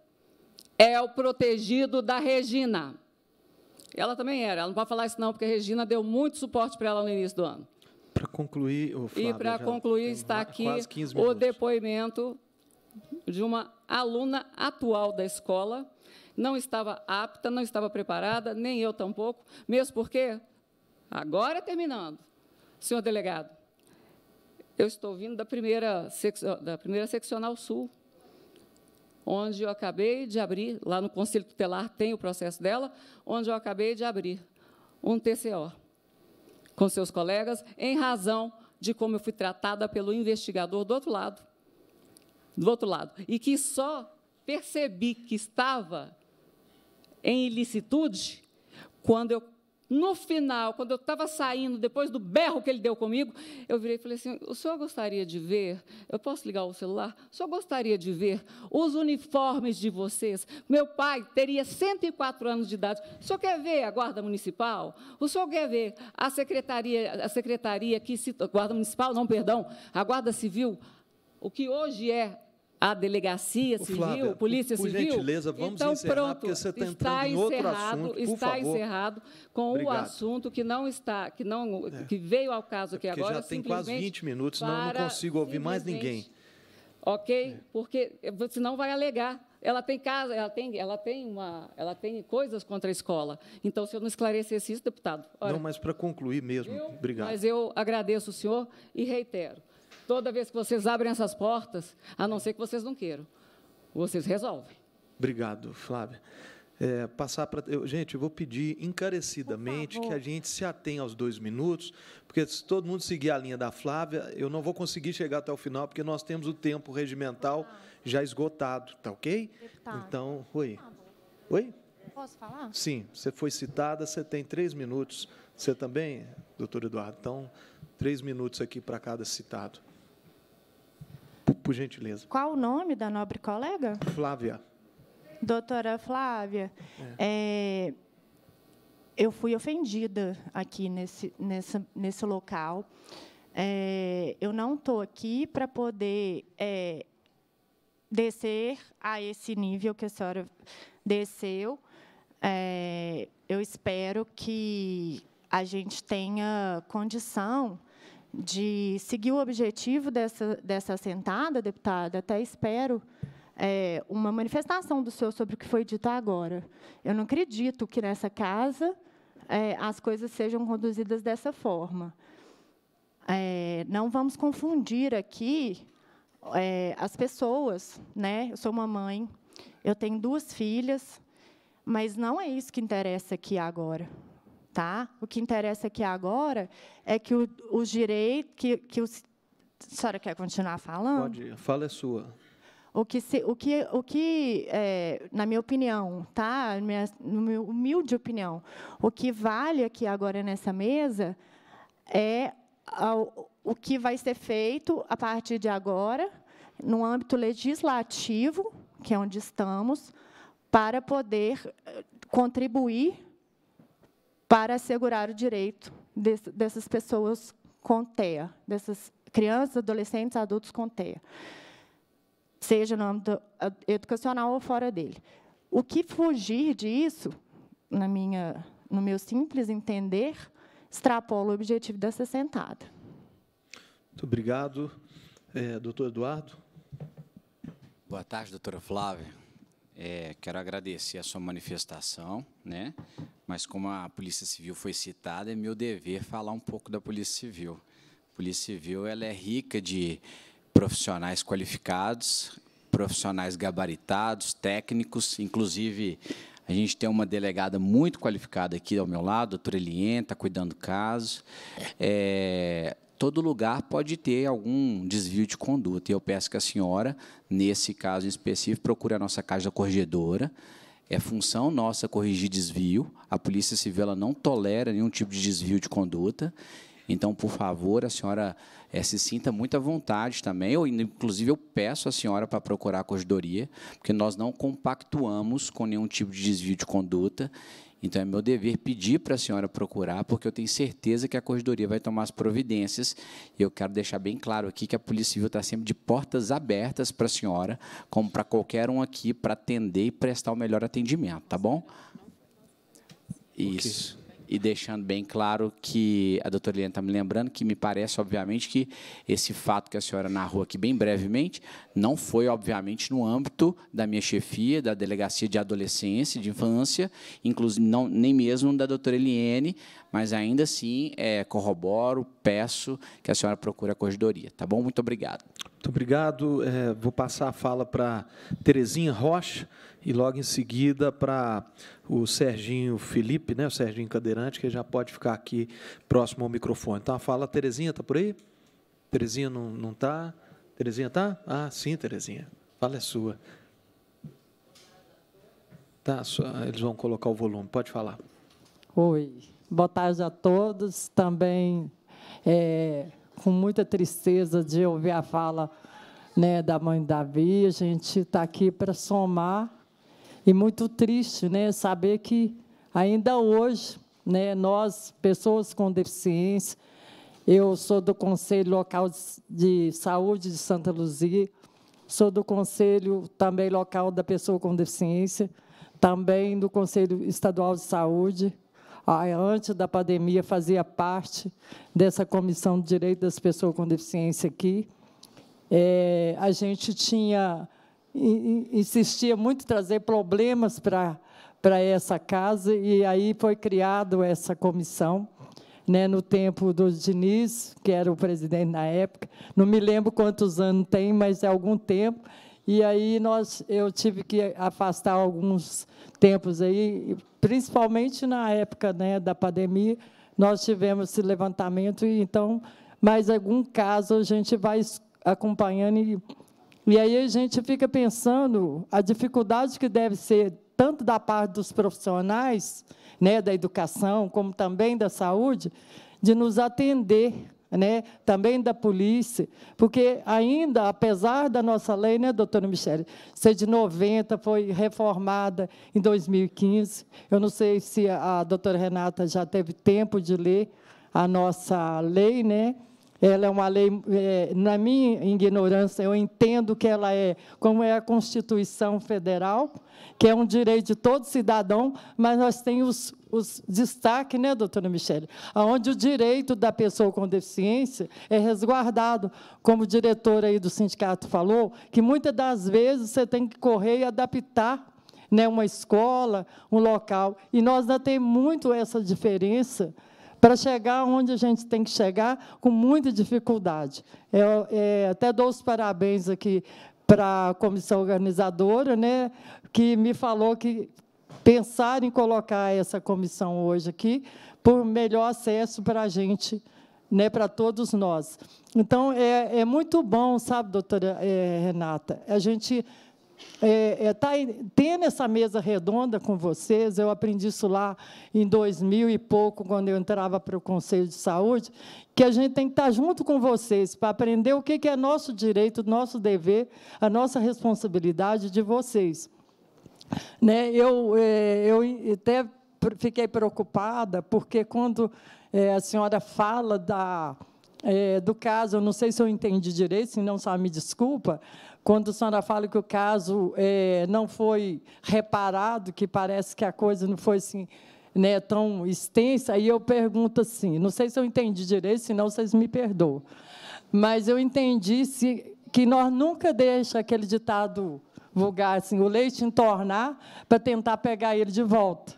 É o protegido da Regina. Ela também era, ela não pode falar isso não, porque a Regina deu muito suporte para ela no início do ano. Para concluir, o Flávio, E para concluir está aqui o depoimento de uma aluna atual da escola, não estava apta, não estava preparada, nem eu tampouco, mesmo porque Agora terminando. Senhor delegado, eu estou vindo da primeira, da primeira seccional sul, onde eu acabei de abrir, lá no Conselho Tutelar tem o processo dela, onde eu acabei de abrir um TCO com seus colegas, em razão de como eu fui tratada pelo investigador do outro lado. Do outro lado. E que só percebi que estava em ilicitude quando eu no final, quando eu estava saindo, depois do berro que ele deu comigo, eu virei e falei assim: o senhor gostaria de ver? Eu posso ligar o celular? O senhor gostaria de ver os uniformes de vocês? Meu pai teria 104 anos de idade. O senhor quer ver a Guarda Municipal? O senhor quer ver a secretaria, a secretaria que se. Guarda Municipal, não, perdão, a Guarda Civil, o que hoje é a delegacia civil, Flávia, polícia por, por civil. Por gentileza, vamos então, encerrar, pronto, porque você está entrando está em outro assunto. Está favor. encerrado com Obrigado. o assunto que não está, que não, é. que veio ao caso é aqui agora. Já tem quase 20 minutos, senão eu não consigo ouvir mais ninguém. Ok, é. porque senão vai alegar. Ela tem casa, ela tem, ela tem uma, ela tem coisas contra a escola. Então, se eu não esclarecesse isso, deputado. não, mas para concluir mesmo. Eu, Obrigado. Mas eu agradeço o senhor e reitero Toda vez que vocês abrem essas portas, a não ser que vocês não queiram, vocês resolvem. Obrigado, Flávia. É, passar para. Gente, eu vou pedir encarecidamente que a gente se atenha aos dois minutos, porque se todo mundo seguir a linha da Flávia, eu não vou conseguir chegar até o final, porque nós temos o tempo regimental tá. já esgotado, tá ok? Deputado. Tá. Então, oi. Tá oi? Posso falar? Sim, você foi citada, você tem três minutos. Você também, doutor Eduardo? Então, três minutos aqui para cada citado por gentileza. Qual o nome da nobre colega? Flávia. Doutora Flávia, é. É, eu fui ofendida aqui nesse, nessa, nesse local. É, eu não estou aqui para poder é, descer a esse nível que a senhora desceu. É, eu espero que a gente tenha condição de seguir o objetivo dessa, dessa assentada, deputada, até espero é, uma manifestação do senhor sobre o que foi dito agora. Eu não acredito que nessa casa é, as coisas sejam conduzidas dessa forma. É, não vamos confundir aqui é, as pessoas. Né? Eu sou uma mãe, eu tenho duas filhas, mas não é isso que interessa aqui agora. Tá? O que interessa aqui agora é que o, os direitos. Que, que o a senhora quer continuar falando? Pode, a fala é sua. O que, se, o que, o que é, na minha opinião, tá? Minha, no meu humilde opinião, o que vale aqui agora nessa mesa é ao, o que vai ser feito a partir de agora, no âmbito legislativo, que é onde estamos, para poder eh, contribuir para assegurar o direito desse, dessas pessoas com TEA, dessas crianças, adolescentes, adultos com TEA, seja no âmbito educacional ou fora dele. O que fugir disso, na minha, no meu simples entender, extrapola o objetivo dessa sentada. Muito obrigado. É, doutor Eduardo. Boa tarde, doutora Flávia. É, quero agradecer a sua manifestação, né? mas como a Polícia Civil foi citada, é meu dever falar um pouco da Polícia Civil. A Polícia Civil ela é rica de profissionais qualificados, profissionais gabaritados, técnicos, inclusive a gente tem uma delegada muito qualificada aqui ao meu lado, a doutora Elienta, está cuidando do caso. É, todo lugar pode ter algum desvio de conduta. E eu peço que a senhora, nesse caso em específico, procure a nossa Casa Corregedora. É função nossa corrigir desvio. A Polícia Civil não tolera nenhum tipo de desvio de conduta. Então, por favor, a senhora é, se sinta muito à vontade também. Eu, inclusive, eu peço à senhora para procurar a corregedoria, porque nós não compactuamos com nenhum tipo de desvio de conduta então é meu dever pedir para a senhora procurar, porque eu tenho certeza que a corregedoria vai tomar as providências. E eu quero deixar bem claro aqui que a Polícia Civil está sempre de portas abertas para a senhora, como para qualquer um aqui, para atender e prestar o melhor atendimento, tá bom? Isso. Okay e deixando bem claro que a doutora Eliane está me lembrando que me parece, obviamente, que esse fato que a senhora narrou aqui bem brevemente não foi, obviamente, no âmbito da minha chefia, da delegacia de adolescência, de infância, inclusive não, nem mesmo da doutora Eliane, mas ainda assim é, corroboro, peço que a senhora procure a corregedoria. Tá bom? Muito obrigado. Muito obrigado. É, vou passar a fala para Terezinha Rocha e logo em seguida para o Serginho Felipe, né, o Serginho Cadeirante, que já pode ficar aqui próximo ao microfone. Então, fala, Terezinha está por aí? Terezinha não, não está? Terezinha está? Ah, sim, Terezinha. Fala é sua. Tá, eles vão colocar o volume, pode falar. Oi, boa tarde a todos. Também é, com muita tristeza de ouvir a fala né, da mãe Davi, a gente está aqui para somar e muito triste, né, saber que ainda hoje, né, nós pessoas com deficiência, eu sou do Conselho Local de Saúde de Santa Luzia, sou do Conselho também local da pessoa com deficiência, também do Conselho Estadual de Saúde. Ah, antes da pandemia, fazia parte dessa comissão de direito das pessoas com deficiência aqui. É, a gente tinha insistia muito em trazer problemas para para essa casa e aí foi criado essa comissão, né, no tempo do Diniz, que era o presidente na época. Não me lembro quantos anos tem, mas é algum tempo. E aí nós eu tive que afastar alguns tempos aí, principalmente na época, né, da pandemia, nós tivemos esse levantamento e então mais algum caso a gente vai acompanhando e e aí a gente fica pensando a dificuldade que deve ser tanto da parte dos profissionais, né, da educação, como também da saúde, de nos atender, né, também da polícia, porque ainda, apesar da nossa lei, né, doutora Michele, ser de 90, foi reformada em 2015, eu não sei se a doutora Renata já teve tempo de ler a nossa lei, né, ela é uma lei, é, na minha ignorância, eu entendo que ela é, como é a Constituição Federal, que é um direito de todo cidadão, mas nós temos os, os destaques, né, doutora Michele? Onde o direito da pessoa com deficiência é resguardado, como o diretor aí do sindicato falou, que muitas das vezes você tem que correr e adaptar né, uma escola, um local. E nós ainda temos muito essa diferença para chegar onde a gente tem que chegar com muita dificuldade. Eu, é, até dou os parabéns aqui para a comissão organizadora, né, que me falou que pensar em colocar essa comissão hoje aqui por melhor acesso para a gente, né, para todos nós. Então, é, é muito bom, sabe, doutora é, Renata, a gente é, é, tá tendo essa mesa redonda com vocês, eu aprendi isso lá em 2000 e pouco, quando eu entrava para o Conselho de Saúde, que a gente tem que estar junto com vocês para aprender o que, que é nosso direito, nosso dever, a nossa responsabilidade de vocês. Né? Eu, é, eu até fiquei preocupada, porque quando é, a senhora fala da, é, do caso, eu não sei se eu entendi direito, se não, sabe me desculpa, quando a senhora fala que o caso é, não foi reparado, que parece que a coisa não foi assim, né, tão extensa, aí eu pergunto assim, não sei se eu entendi direito, senão vocês me perdoam, mas eu entendi se, que nós nunca deixa aquele ditado vulgar assim, o leite entornar para tentar pegar ele de volta.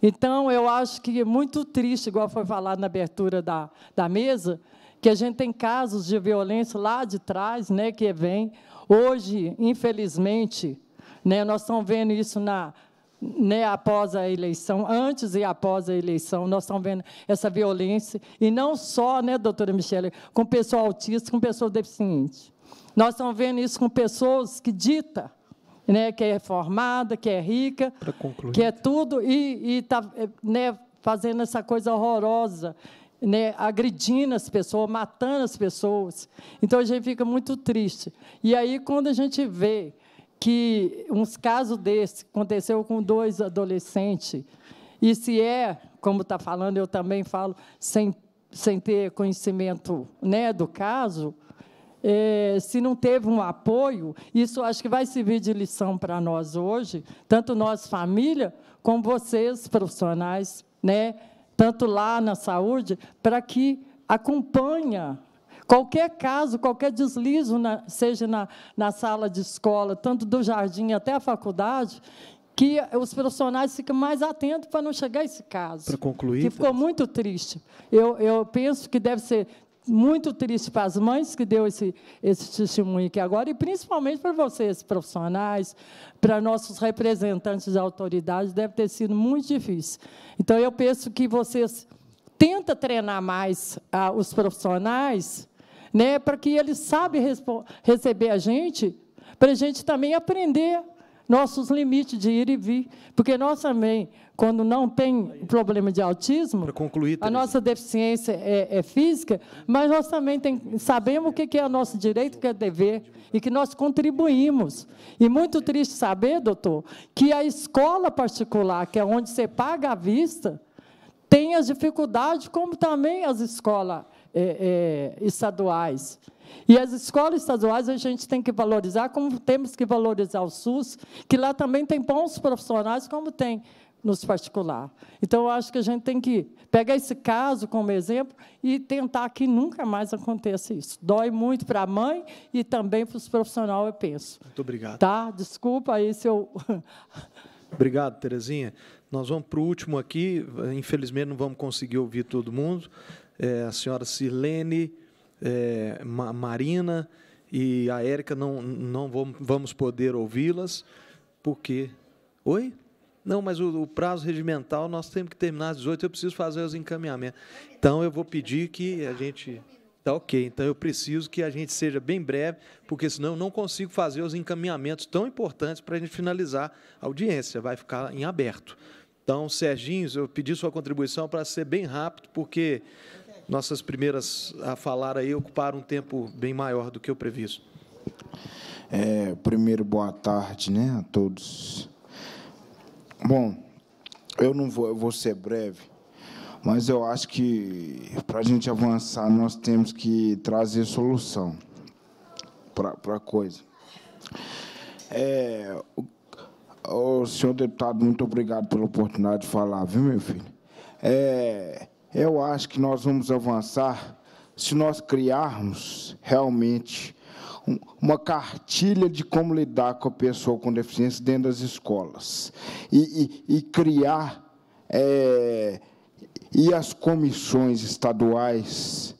Então, eu acho que é muito triste, igual foi falado na abertura da, da mesa, que a gente tem casos de violência lá de trás, né, que vem Hoje, infelizmente, né, nós estamos vendo isso na, né, após a eleição, antes e após a eleição, nós estamos vendo essa violência, e não só, né, doutora Michele, com pessoa autista, com pessoa deficiente. Nós estamos vendo isso com pessoas que dita, né, que é formada, que é rica, que é tudo, e está eh, né, fazendo essa coisa horrorosa né, agredindo as pessoas, matando as pessoas. Então a gente fica muito triste. E aí quando a gente vê que uns casos desses aconteceu com dois adolescentes e se é, como está falando, eu também falo sem sem ter conhecimento né, do caso, é, se não teve um apoio, isso acho que vai servir de lição para nós hoje, tanto nós, família, como vocês, profissionais, né, tanto lá na saúde, para que acompanha qualquer caso, qualquer deslizo, na, seja na, na sala de escola, tanto do jardim até a faculdade, que os profissionais fiquem mais atentos para não chegar a esse caso. Para concluir. Que ficou muito triste. Eu, eu penso que deve ser muito triste para as mães que deu esse, esse testemunho aqui agora, e principalmente para vocês, profissionais, para nossos representantes de autoridade, deve ter sido muito difícil. Então, eu penso que vocês tenta treinar mais ah, os profissionais, né, para que eles sabem receber a gente, para a gente também aprender nossos limites de ir e vir, porque nós também quando não tem problema de autismo, concluir, a nossa deficiência é, é, física, mas nós também tem, sabemos o que é o nosso direito, o que é dever, e que nós contribuímos. E muito triste saber, doutor, que a escola particular, que é onde você paga a vista, tem as dificuldades, como também as escolas é, é, estaduais. E as escolas estaduais a gente tem que valorizar, como temos que valorizar o SUS, que lá também tem bons profissionais, como tem nos particular. Então, eu acho que a gente tem que pegar esse caso como exemplo e tentar que nunca mais aconteça isso. Dói muito para a mãe e também para os profissionais, eu penso. Muito obrigado. Tá? Desculpa aí se eu... [LAUGHS] Obrigado, Terezinha. Nós vamos para o último aqui. Infelizmente, não vamos conseguir ouvir todo mundo. É, a senhora Silene, é, Ma Marina e a Érica, não, não vamos poder ouvi-las, porque... Oi? Não, mas o, o, prazo regimental nós temos que terminar às 18, eu preciso fazer os encaminhamentos. Então eu vou pedir que a gente. Tá ok, então eu preciso que a gente seja bem breve, porque senão eu não consigo fazer os encaminhamentos tão importantes para a gente finalizar a audiência, vai ficar em aberto. Então, Serginho, eu pedi sua contribuição para ser bem rápido, porque nossas primeiras a falar aí ocuparam um tempo bem maior do que o previsto. É, primeiro, boa tarde né, a todos Bom, eu não vou, eu vou ser breve, mas eu acho que para a gente avançar nós temos que trazer solução para a coisa. É, o, o, senhor deputado, muito obrigado pela oportunidade de falar, viu, meu filho? É, eu acho que nós vamos avançar se nós criarmos realmente uma cartilha de como lidar com a pessoa com deficiência dentro das escolas e, e, e criar é, e as comissões estaduais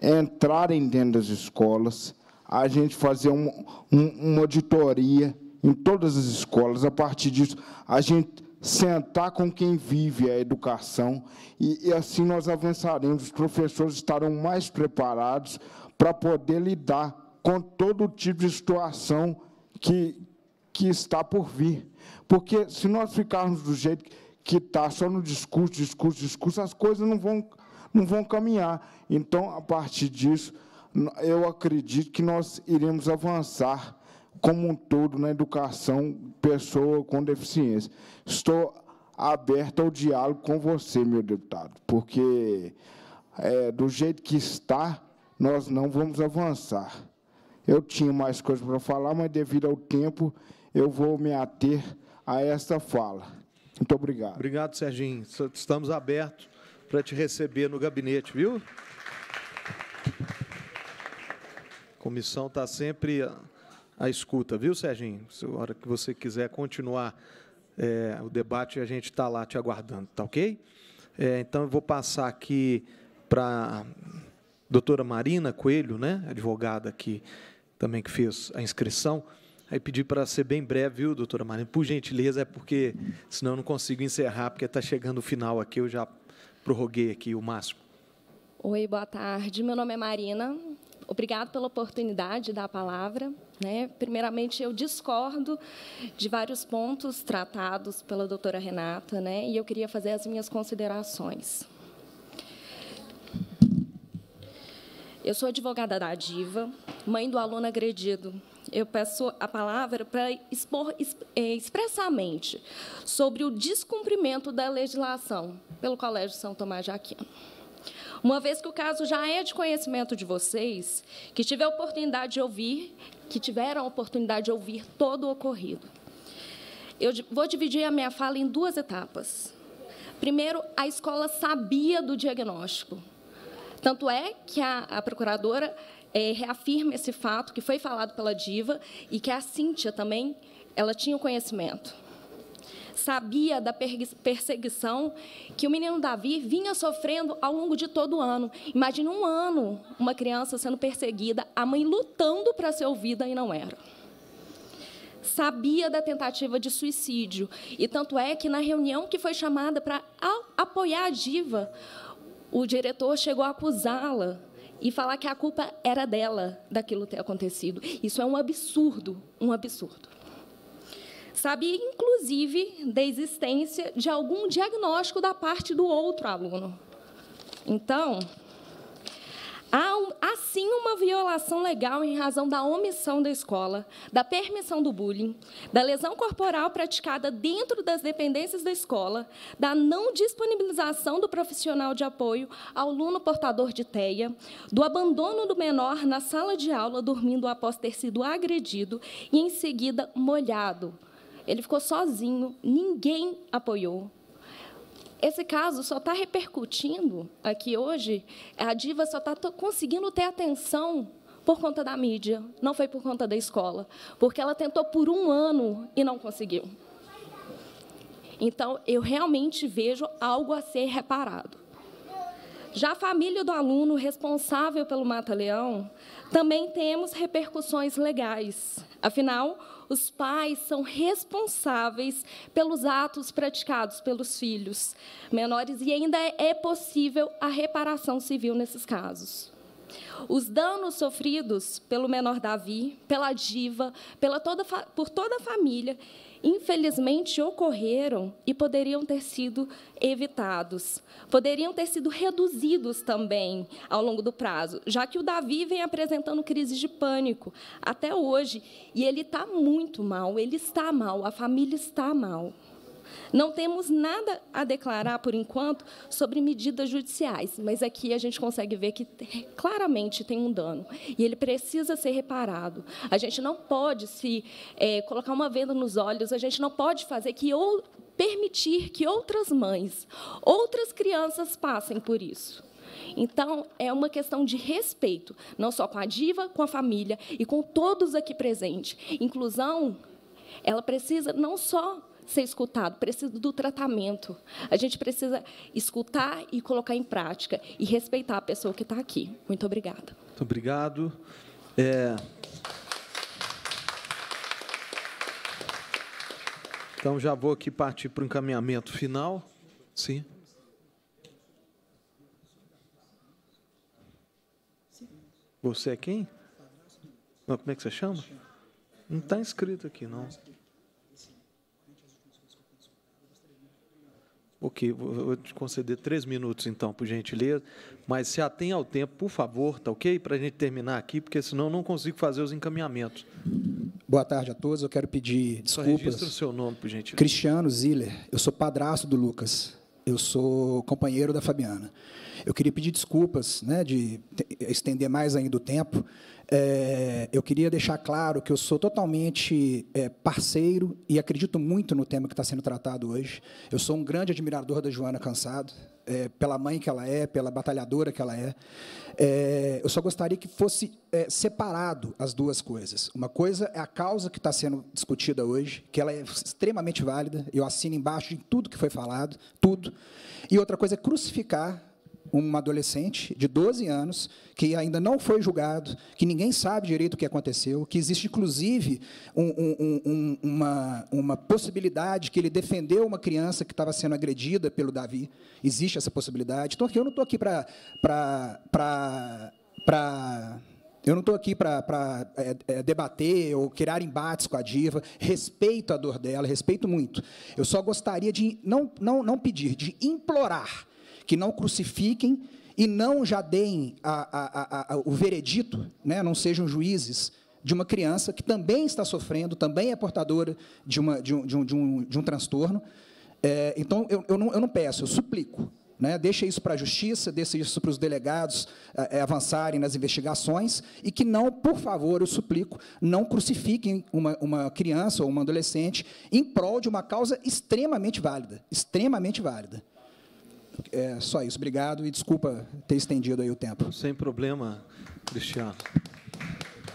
entrarem dentro das escolas, a gente fazer um, um, uma auditoria em todas as escolas, a partir disso, a gente sentar com quem vive a educação e, e assim nós avançaremos, os professores estarão mais preparados para poder lidar com todo tipo de situação que, que está por vir. Porque se nós ficarmos do jeito que está, só no discurso, discurso, discurso, as coisas não vão, não vão caminhar. Então, a partir disso, eu acredito que nós iremos avançar como um todo na educação pessoa com deficiência. Estou aberto ao diálogo com você, meu deputado, porque é, do jeito que está, nós não vamos avançar. Eu tinha mais coisas para falar, mas devido ao tempo, eu vou me ater a esta fala. Muito obrigado. Obrigado, Serginho. Estamos abertos para te receber no gabinete, viu? Tá a comissão está sempre à escuta, viu, Serginho? Se a hora que você quiser continuar é, o debate, a gente está lá te aguardando, tá ok? É, então, eu vou passar aqui para a doutora Marina Coelho, né, advogada aqui também que fez a inscrição. Aí pedi para ser bem breve, viu, doutora Marina? Por gentileza, é porque senão eu não consigo encerrar, porque está chegando o final aqui, eu já prorroguei aqui o máximo. Oi, boa tarde. Meu nome é Marina. Obrigado pela oportunidade da palavra. Né? Primeiramente, eu discordo de vários pontos tratados pela doutora Renata, né? e eu queria fazer as minhas considerações. Eu sou advogada da Diva, mãe do aluno agredido. Eu peço a palavra para expor é, expressamente sobre o descumprimento da legislação pelo Colégio São Tomás de Aquino. Uma vez que o caso já é de conhecimento de vocês, que tiver oportunidade de ouvir, que tiveram a oportunidade de ouvir todo o ocorrido. Eu vou dividir a minha fala em duas etapas. Primeiro, a escola sabia do diagnóstico. Tanto é que a, a procuradora é, reafirma esse fato que foi falado pela diva e que a Cíntia também ela tinha o conhecimento. Sabia da perseguição que o menino Davi vinha sofrendo ao longo de todo o ano. Imagine um ano uma criança sendo perseguida, a mãe lutando para ser ouvida e não era sabia da tentativa de suicídio. E tanto é que, na reunião que foi chamada para apoiar a diva, o diretor chegou a acusá-la e falar que a culpa era dela daquilo ter acontecido. Isso é um absurdo, um absurdo. Sabia, inclusive, da existência de algum diagnóstico da parte do outro aluno. Então, Há, um, uma violação legal em razão da omissão da escola, da permissão do bullying, da lesão corporal praticada dentro das dependências da escola, da não disponibilização do profissional de apoio ao aluno portador de TEA, do abandono do menor na sala de aula dormindo após ter sido agredido e, em seguida, molhado. Ele ficou sozinho, ninguém apoiou. Esse caso só está repercutindo aqui hoje, a diva só está conseguindo ter atenção por conta da mídia, não foi por conta da escola, porque ela tentou por um ano e não conseguiu. Então, eu realmente vejo algo a ser reparado. Já a família do aluno responsável pelo Mata-Leão, também temos repercussões legais. Afinal, os pais são responsáveis pelos atos praticados pelos filhos menores e ainda é, é possível a reparação civil nesses casos. Os danos sofridos pelo menor Davi, pela diva, pela toda, por toda a família infelizmente ocorreram e poderiam ter sido evitados, poderiam ter sido reduzidos também ao longo do prazo, já que o Davi vem apresentando crises de pânico até hoje e ele está muito mal, ele está mal, a família está mal. Não temos nada a declarar, por enquanto, sobre medidas judiciais, mas aqui a gente consegue ver que claramente tem um dano e ele precisa ser reparado. A gente não pode se é, colocar uma venda nos olhos, a gente não pode fazer que ou permitir que outras mães, outras crianças passem por isso. Então, é uma questão de respeito, não só com a diva, com a família e com todos aqui presentes. Inclusão, ela precisa não só ser escutado, precisa do tratamento. A gente precisa escutar e colocar em prática e respeitar a pessoa que está aqui. Muito obrigada. Muito obrigado. É... Então, já vou aqui partir para o encaminhamento final. Sim. Você é quem? como é que você chama? Não está inscrito aqui, não. Ok, vou te conceder três minutos, então, por gentileza, mas se atenha ao tempo, por favor, tá ok? Para a gente terminar aqui, porque senão não consigo fazer os encaminhamentos. Boa tarde a todos, eu quero pedir desculpas. Só o seu nome, por gentileza. Cristiano Ziller, eu sou padrasto do Lucas, eu sou companheiro da Fabiana. Eu queria pedir desculpas né, de estender mais ainda o tempo, é, eu queria deixar claro que eu sou totalmente é, parceiro e acredito muito no tema que está sendo tratado hoje. Eu sou um grande admirador da Joana Cansado, é, pela mãe que ela é, pela batalhadora que ela é. é eu só gostaria que fosse é, separado as duas coisas. Uma coisa é a causa que está sendo discutida hoje, que ela é extremamente válida, eu assino embaixo de tudo que foi falado, tudo. E outra coisa é crucificar um adolescente de 12 anos que ainda não foi julgado, que ninguém sabe direito o que aconteceu, que existe inclusive um, um, uma, uma possibilidade que ele defendeu uma criança que estava sendo agredida pelo Davi. Existe essa possibilidade. Então, eu não estou aqui para eu não estou aqui para é, é, debater ou criar embates com a diva. Respeito a dor dela, respeito muito. Eu só gostaria de não, não, não pedir, de implorar que não crucifiquem e não já deem a, a, a, o veredito, né? não sejam juízes de uma criança que também está sofrendo, também é portadora de, uma, de, um, de, um, de, um, de um transtorno. É, então, eu, eu, não, eu não peço, eu suplico. Né? Deixa isso para a justiça, deixa isso para os delegados é, é avançarem nas investigações e que não, por favor, eu suplico, não crucifiquem uma, uma criança ou uma adolescente em prol de uma causa extremamente válida, extremamente válida. É só isso. Obrigado e desculpa ter estendido aí o tempo. Sem problema, Cristiano.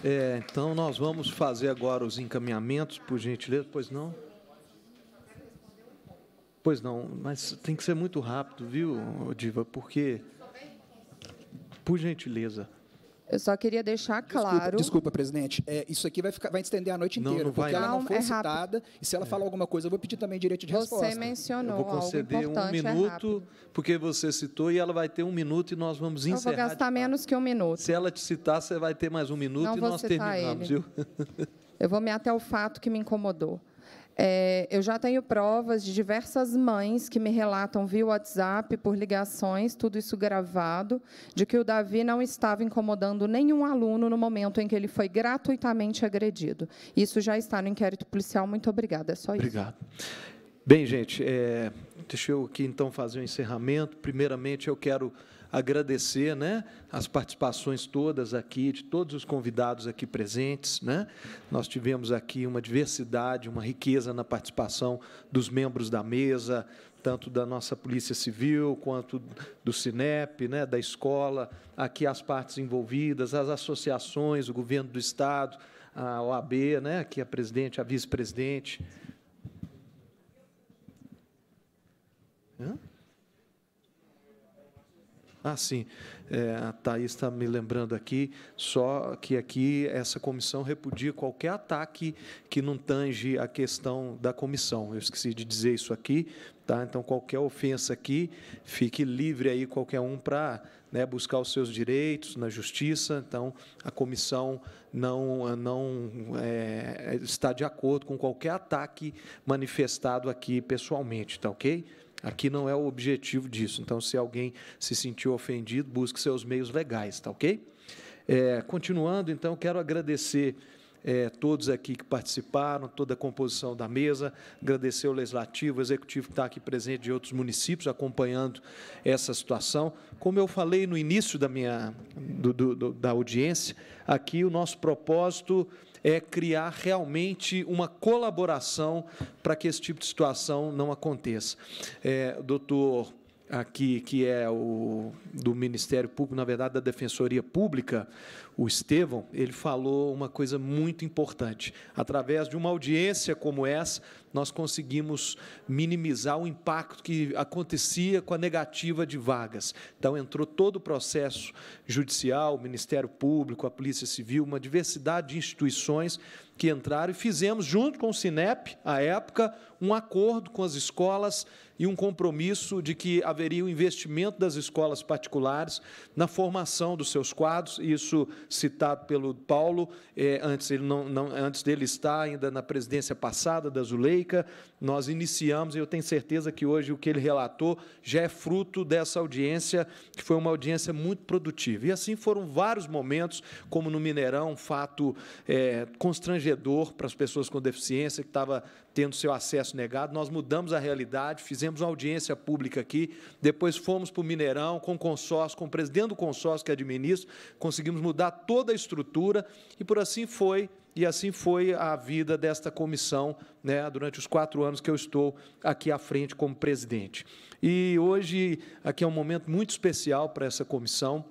É, então, nós vamos fazer agora os encaminhamentos, por gentileza, pois não? Pois não, mas tem que ser muito rápido, viu, Diva? Porque, por gentileza. Eu só queria deixar claro. Desculpa, desculpa presidente. É, isso aqui vai, ficar, vai estender a noite inteira, não vai. porque ela não, foi é citada. E se ela é. falar alguma coisa, eu vou pedir também direito de você resposta. Você mencionou. Eu vou conceder um é minuto, é porque você citou, e ela vai ter um minuto e nós vamos encerrar. Eu vou gastar menos que um minuto. Se ela te citar, você vai ter mais um minuto não e nós terminamos, ele. viu? [LAUGHS] Eu vou me até o fato que me incomodou. É, eu já tenho provas de diversas mães que me relatam via WhatsApp, por ligações, tudo isso gravado, de que o Davi não estava incomodando nenhum aluno no momento em que ele foi gratuitamente agredido. Isso já está no inquérito policial. Muito obrigada. É só Obrigado. isso. Obrigado. Bem, gente, é, deixa eu aqui então fazer o um encerramento. Primeiramente, eu quero agradecer né, as participações todas aqui, de todos os convidados aqui presentes. Né? Nós tivemos aqui uma diversidade, uma riqueza na participação dos membros da mesa, tanto da nossa Polícia Civil quanto do Cinep, né, da escola, aqui as partes envolvidas, as associações, o governo do Estado, a OAB, né, aqui a presidente, a vice-presidente. Hã? Ah, sim. É, a Thaís está me lembrando aqui, só que aqui essa comissão repudia qualquer ataque que não tange a questão da comissão. Eu esqueci de dizer isso aqui, tá? Então, qualquer ofensa aqui, fique livre aí qualquer um para né, buscar os seus direitos na justiça. Então, a comissão não, não é, está de acordo com qualquer ataque manifestado aqui pessoalmente, tá ok? Aqui não é o objetivo disso. Então, se alguém se sentiu ofendido, busque seus meios legais, tá ok? É, continuando, então, quero agradecer. É, todos aqui que participaram, toda a composição da mesa, agradecer o Legislativo, o Executivo que está aqui presente de outros municípios, acompanhando essa situação. Como eu falei no início da minha do, do, da audiência, aqui o nosso propósito é criar realmente uma colaboração para que esse tipo de situação não aconteça. É, doutor aqui, que é o do Ministério Público, na verdade, da Defensoria Pública, o Estevão, ele falou uma coisa muito importante. Através de uma audiência como essa, nós conseguimos minimizar o impacto que acontecia com a negativa de vagas. Então, entrou todo o processo judicial, o Ministério Público, a Polícia Civil, uma diversidade de instituições que entraram e fizemos, junto com o Sinep, à época, um acordo com as escolas e um compromisso de que haveria o um investimento das escolas particulares na formação dos seus quadros, isso citado pelo Paulo, é, antes, ele não, não, antes dele estar ainda na presidência passada da Zuleika, nós iniciamos, e eu tenho certeza que hoje o que ele relatou já é fruto dessa audiência, que foi uma audiência muito produtiva. E assim foram vários momentos, como no Mineirão, um fato é, constrangedor, para as pessoas com deficiência que estava tendo seu acesso negado. Nós mudamos a realidade, fizemos uma audiência pública aqui, depois fomos para o Mineirão com o consórcio, com o presidente do consórcio que administra, conseguimos mudar toda a estrutura e por assim foi. E assim foi a vida desta comissão né, durante os quatro anos que eu estou aqui à frente como presidente. E hoje aqui é um momento muito especial para essa comissão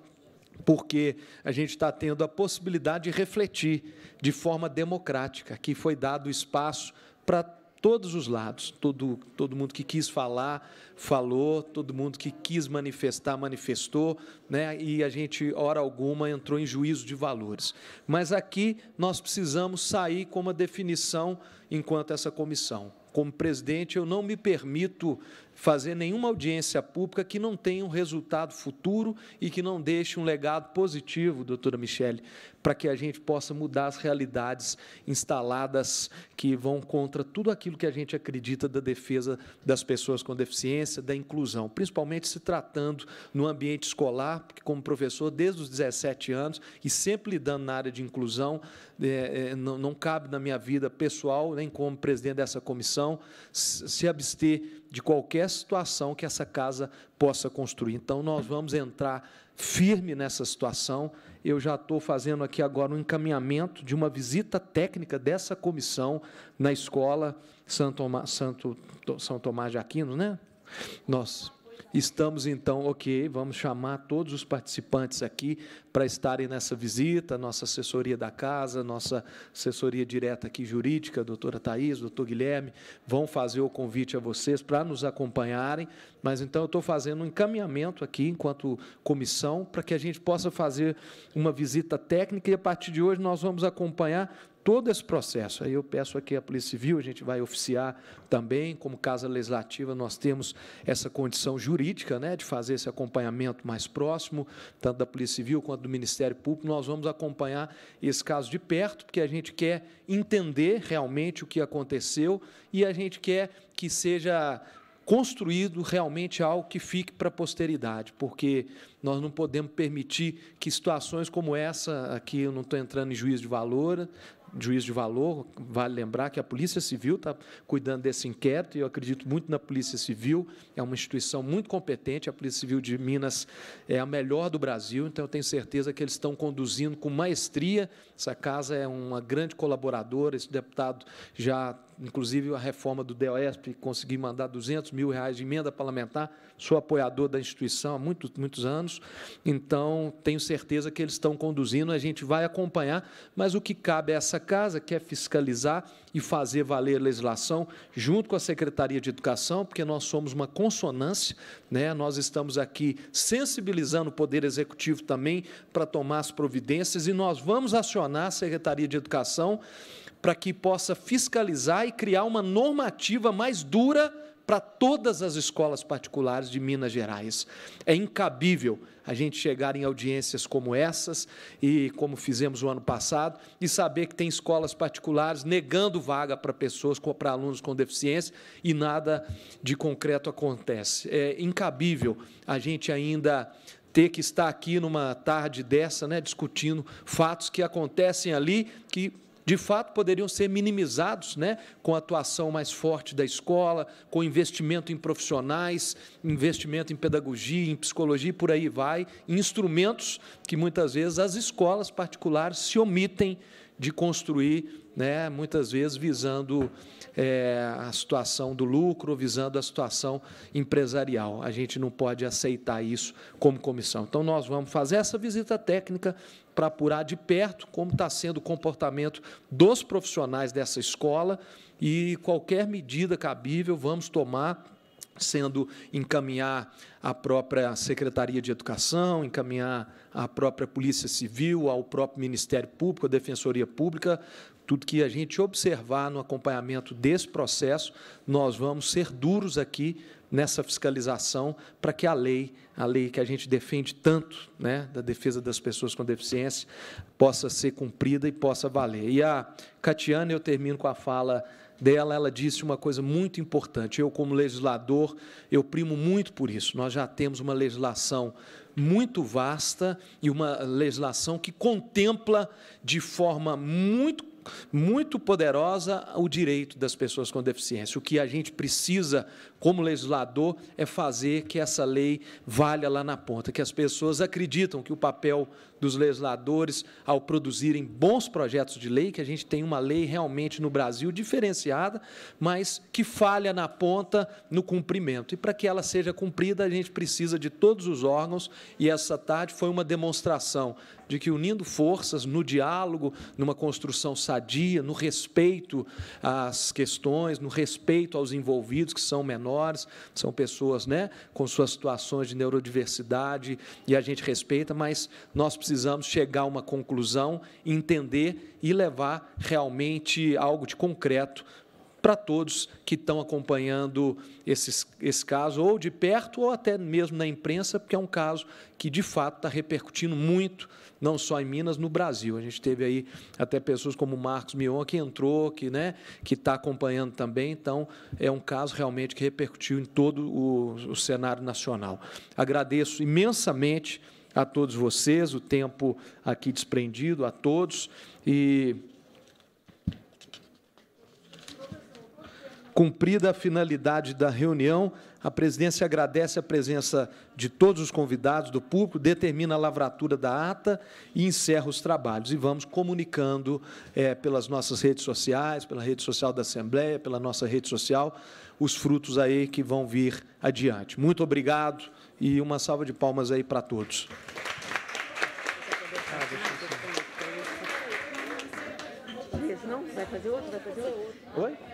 porque a gente está tendo a possibilidade de refletir de forma democrática, que foi dado espaço para todos os lados, todo, todo mundo que quis falar, falou, todo mundo que quis manifestar, manifestou, né? e a gente, hora alguma, entrou em juízo de valores. Mas aqui nós precisamos sair com uma definição enquanto essa comissão. Como presidente, eu não me permito fazer nenhuma audiência pública que não tenha um resultado futuro e que não deixe um legado positivo, doutora Michele, para que a gente possa mudar as realidades instaladas que vão contra tudo aquilo que a gente acredita da defesa das pessoas com deficiência, da inclusão, principalmente se tratando no ambiente escolar, porque como professor desde os 17 anos e sempre lidando na área de inclusão, é, é, não cabe na minha vida pessoal, nem como presidente dessa comissão, se abster de qualquer situação que essa casa possa construir. Então, nós vamos entrar firme nessa situação. Eu já estou fazendo aqui agora um encaminhamento de uma visita técnica dessa comissão na escola Santo Santo, São Tomás de Aquino, né? Nós Estamos então, ok, vamos chamar todos os participantes aqui para estarem nessa visita, nossa assessoria da casa, nossa assessoria direta aqui jurídica, doutora Thais, doutor Guilherme, vão fazer o convite a vocês para nos acompanharem, mas então eu estou fazendo um encaminhamento aqui, enquanto comissão, para que a gente possa fazer uma visita técnica e a partir de hoje nós vamos acompanhar todo esse processo. Aí eu peço aqui à Polícia Civil, a gente vai oficiar também, como Casa Legislativa, nós temos essa condição jurídica né, de fazer esse acompanhamento mais próximo, tanto da Polícia Civil quanto do Ministério Público. Nós vamos acompanhar esse caso de perto, porque a gente quer entender realmente o que aconteceu e a gente quer que seja construído realmente algo que fique para a posteridade, porque nós não podemos permitir que situações como essa, aqui eu não estou entrando em juízo de valor, Juiz de valor. Vale lembrar que a Polícia Civil está cuidando desse inquérito e eu acredito muito na Polícia Civil, é uma instituição muito competente. A Polícia Civil de Minas é a melhor do Brasil, então eu tenho certeza que eles estão conduzindo com maestria. Essa casa é uma grande colaboradora, esse deputado já inclusive a reforma do DOEsp consegui mandar 200 mil reais de emenda parlamentar, sou apoiador da instituição há muitos, muitos anos, então tenho certeza que eles estão conduzindo, a gente vai acompanhar, mas o que cabe a essa casa, que é fiscalizar e fazer valer a legislação, junto com a Secretaria de Educação, porque nós somos uma consonância, né? nós estamos aqui sensibilizando o Poder Executivo também para tomar as providências, e nós vamos acionar a Secretaria de Educação, para que possa fiscalizar e criar uma normativa mais dura para todas as escolas particulares de Minas Gerais. É incabível a gente chegar em audiências como essas e como fizemos o ano passado e saber que tem escolas particulares negando vaga para pessoas para alunos com deficiência e nada de concreto acontece. É incabível a gente ainda ter que estar aqui numa tarde dessa, né, discutindo fatos que acontecem ali que de fato poderiam ser minimizados né, com a atuação mais forte da escola, com investimento em profissionais, investimento em pedagogia, em psicologia e por aí vai, instrumentos que muitas vezes as escolas particulares se omitem de construir, né, muitas vezes visando é, a situação do lucro, visando a situação empresarial. A gente não pode aceitar isso como comissão. Então, nós vamos fazer essa visita técnica para apurar de perto como está sendo o comportamento dos profissionais dessa escola e qualquer medida cabível vamos tomar sendo encaminhar a própria Secretaria de Educação, encaminhar a própria Polícia Civil, ao próprio Ministério Público, a Defensoria Pública, tudo que a gente observar no acompanhamento desse processo, nós vamos ser duros aqui nessa fiscalização para que a lei, a lei que a gente defende tanto, né, da defesa das pessoas com deficiência, possa ser cumprida e possa valer. E a Catiana, eu termino com a fala dela, ela disse uma coisa muito importante. Eu, como legislador, eu primo muito por isso. Nós já temos uma legislação muito vasta e uma legislação que contempla de forma muito muito poderosa o direito das pessoas com deficiência. O que a gente precisa como legislador, é fazer que essa lei valha lá na ponta, que as pessoas acreditam que o papel dos legisladores, ao produzirem bons projetos de lei, que a gente tem uma lei realmente no Brasil diferenciada, mas que falha na ponta no cumprimento. E para que ela seja cumprida, a gente precisa de todos os órgãos, e essa tarde foi uma demonstração de que unindo forças no diálogo, numa construção sadia, no respeito às questões, no respeito aos envolvidos que são menores, menores, são pessoas né, com suas situações de neurodiversidade e a gente respeita, mas nós precisamos chegar a uma conclusão, entender e levar realmente algo de concreto para todos que estão acompanhando esses, esse caso, ou de perto, ou até mesmo na imprensa, porque é um caso que de fato está repercutindo muito não só em Minas, no Brasil. A gente teve aí até pessoas como Marcos Mion, que entrou, que né, está acompanhando também. Então, é um caso realmente que repercutiu em todo o, o cenário nacional. Agradeço imensamente a todos vocês, o tempo aqui desprendido a todos e cumprida a finalidade da reunião, a presidência agradece a presença de todos os convidados do público, determina a lavratura da ata e encerra os trabalhos. E vamos comunicando é, pelas nossas redes sociais, pela rede social da Assembleia, pela nossa rede social, os frutos aí que vão vir adiante. Muito obrigado e uma salva de palmas aí para todos. não? Vai fazer outro? Vai fazer outro? Oi?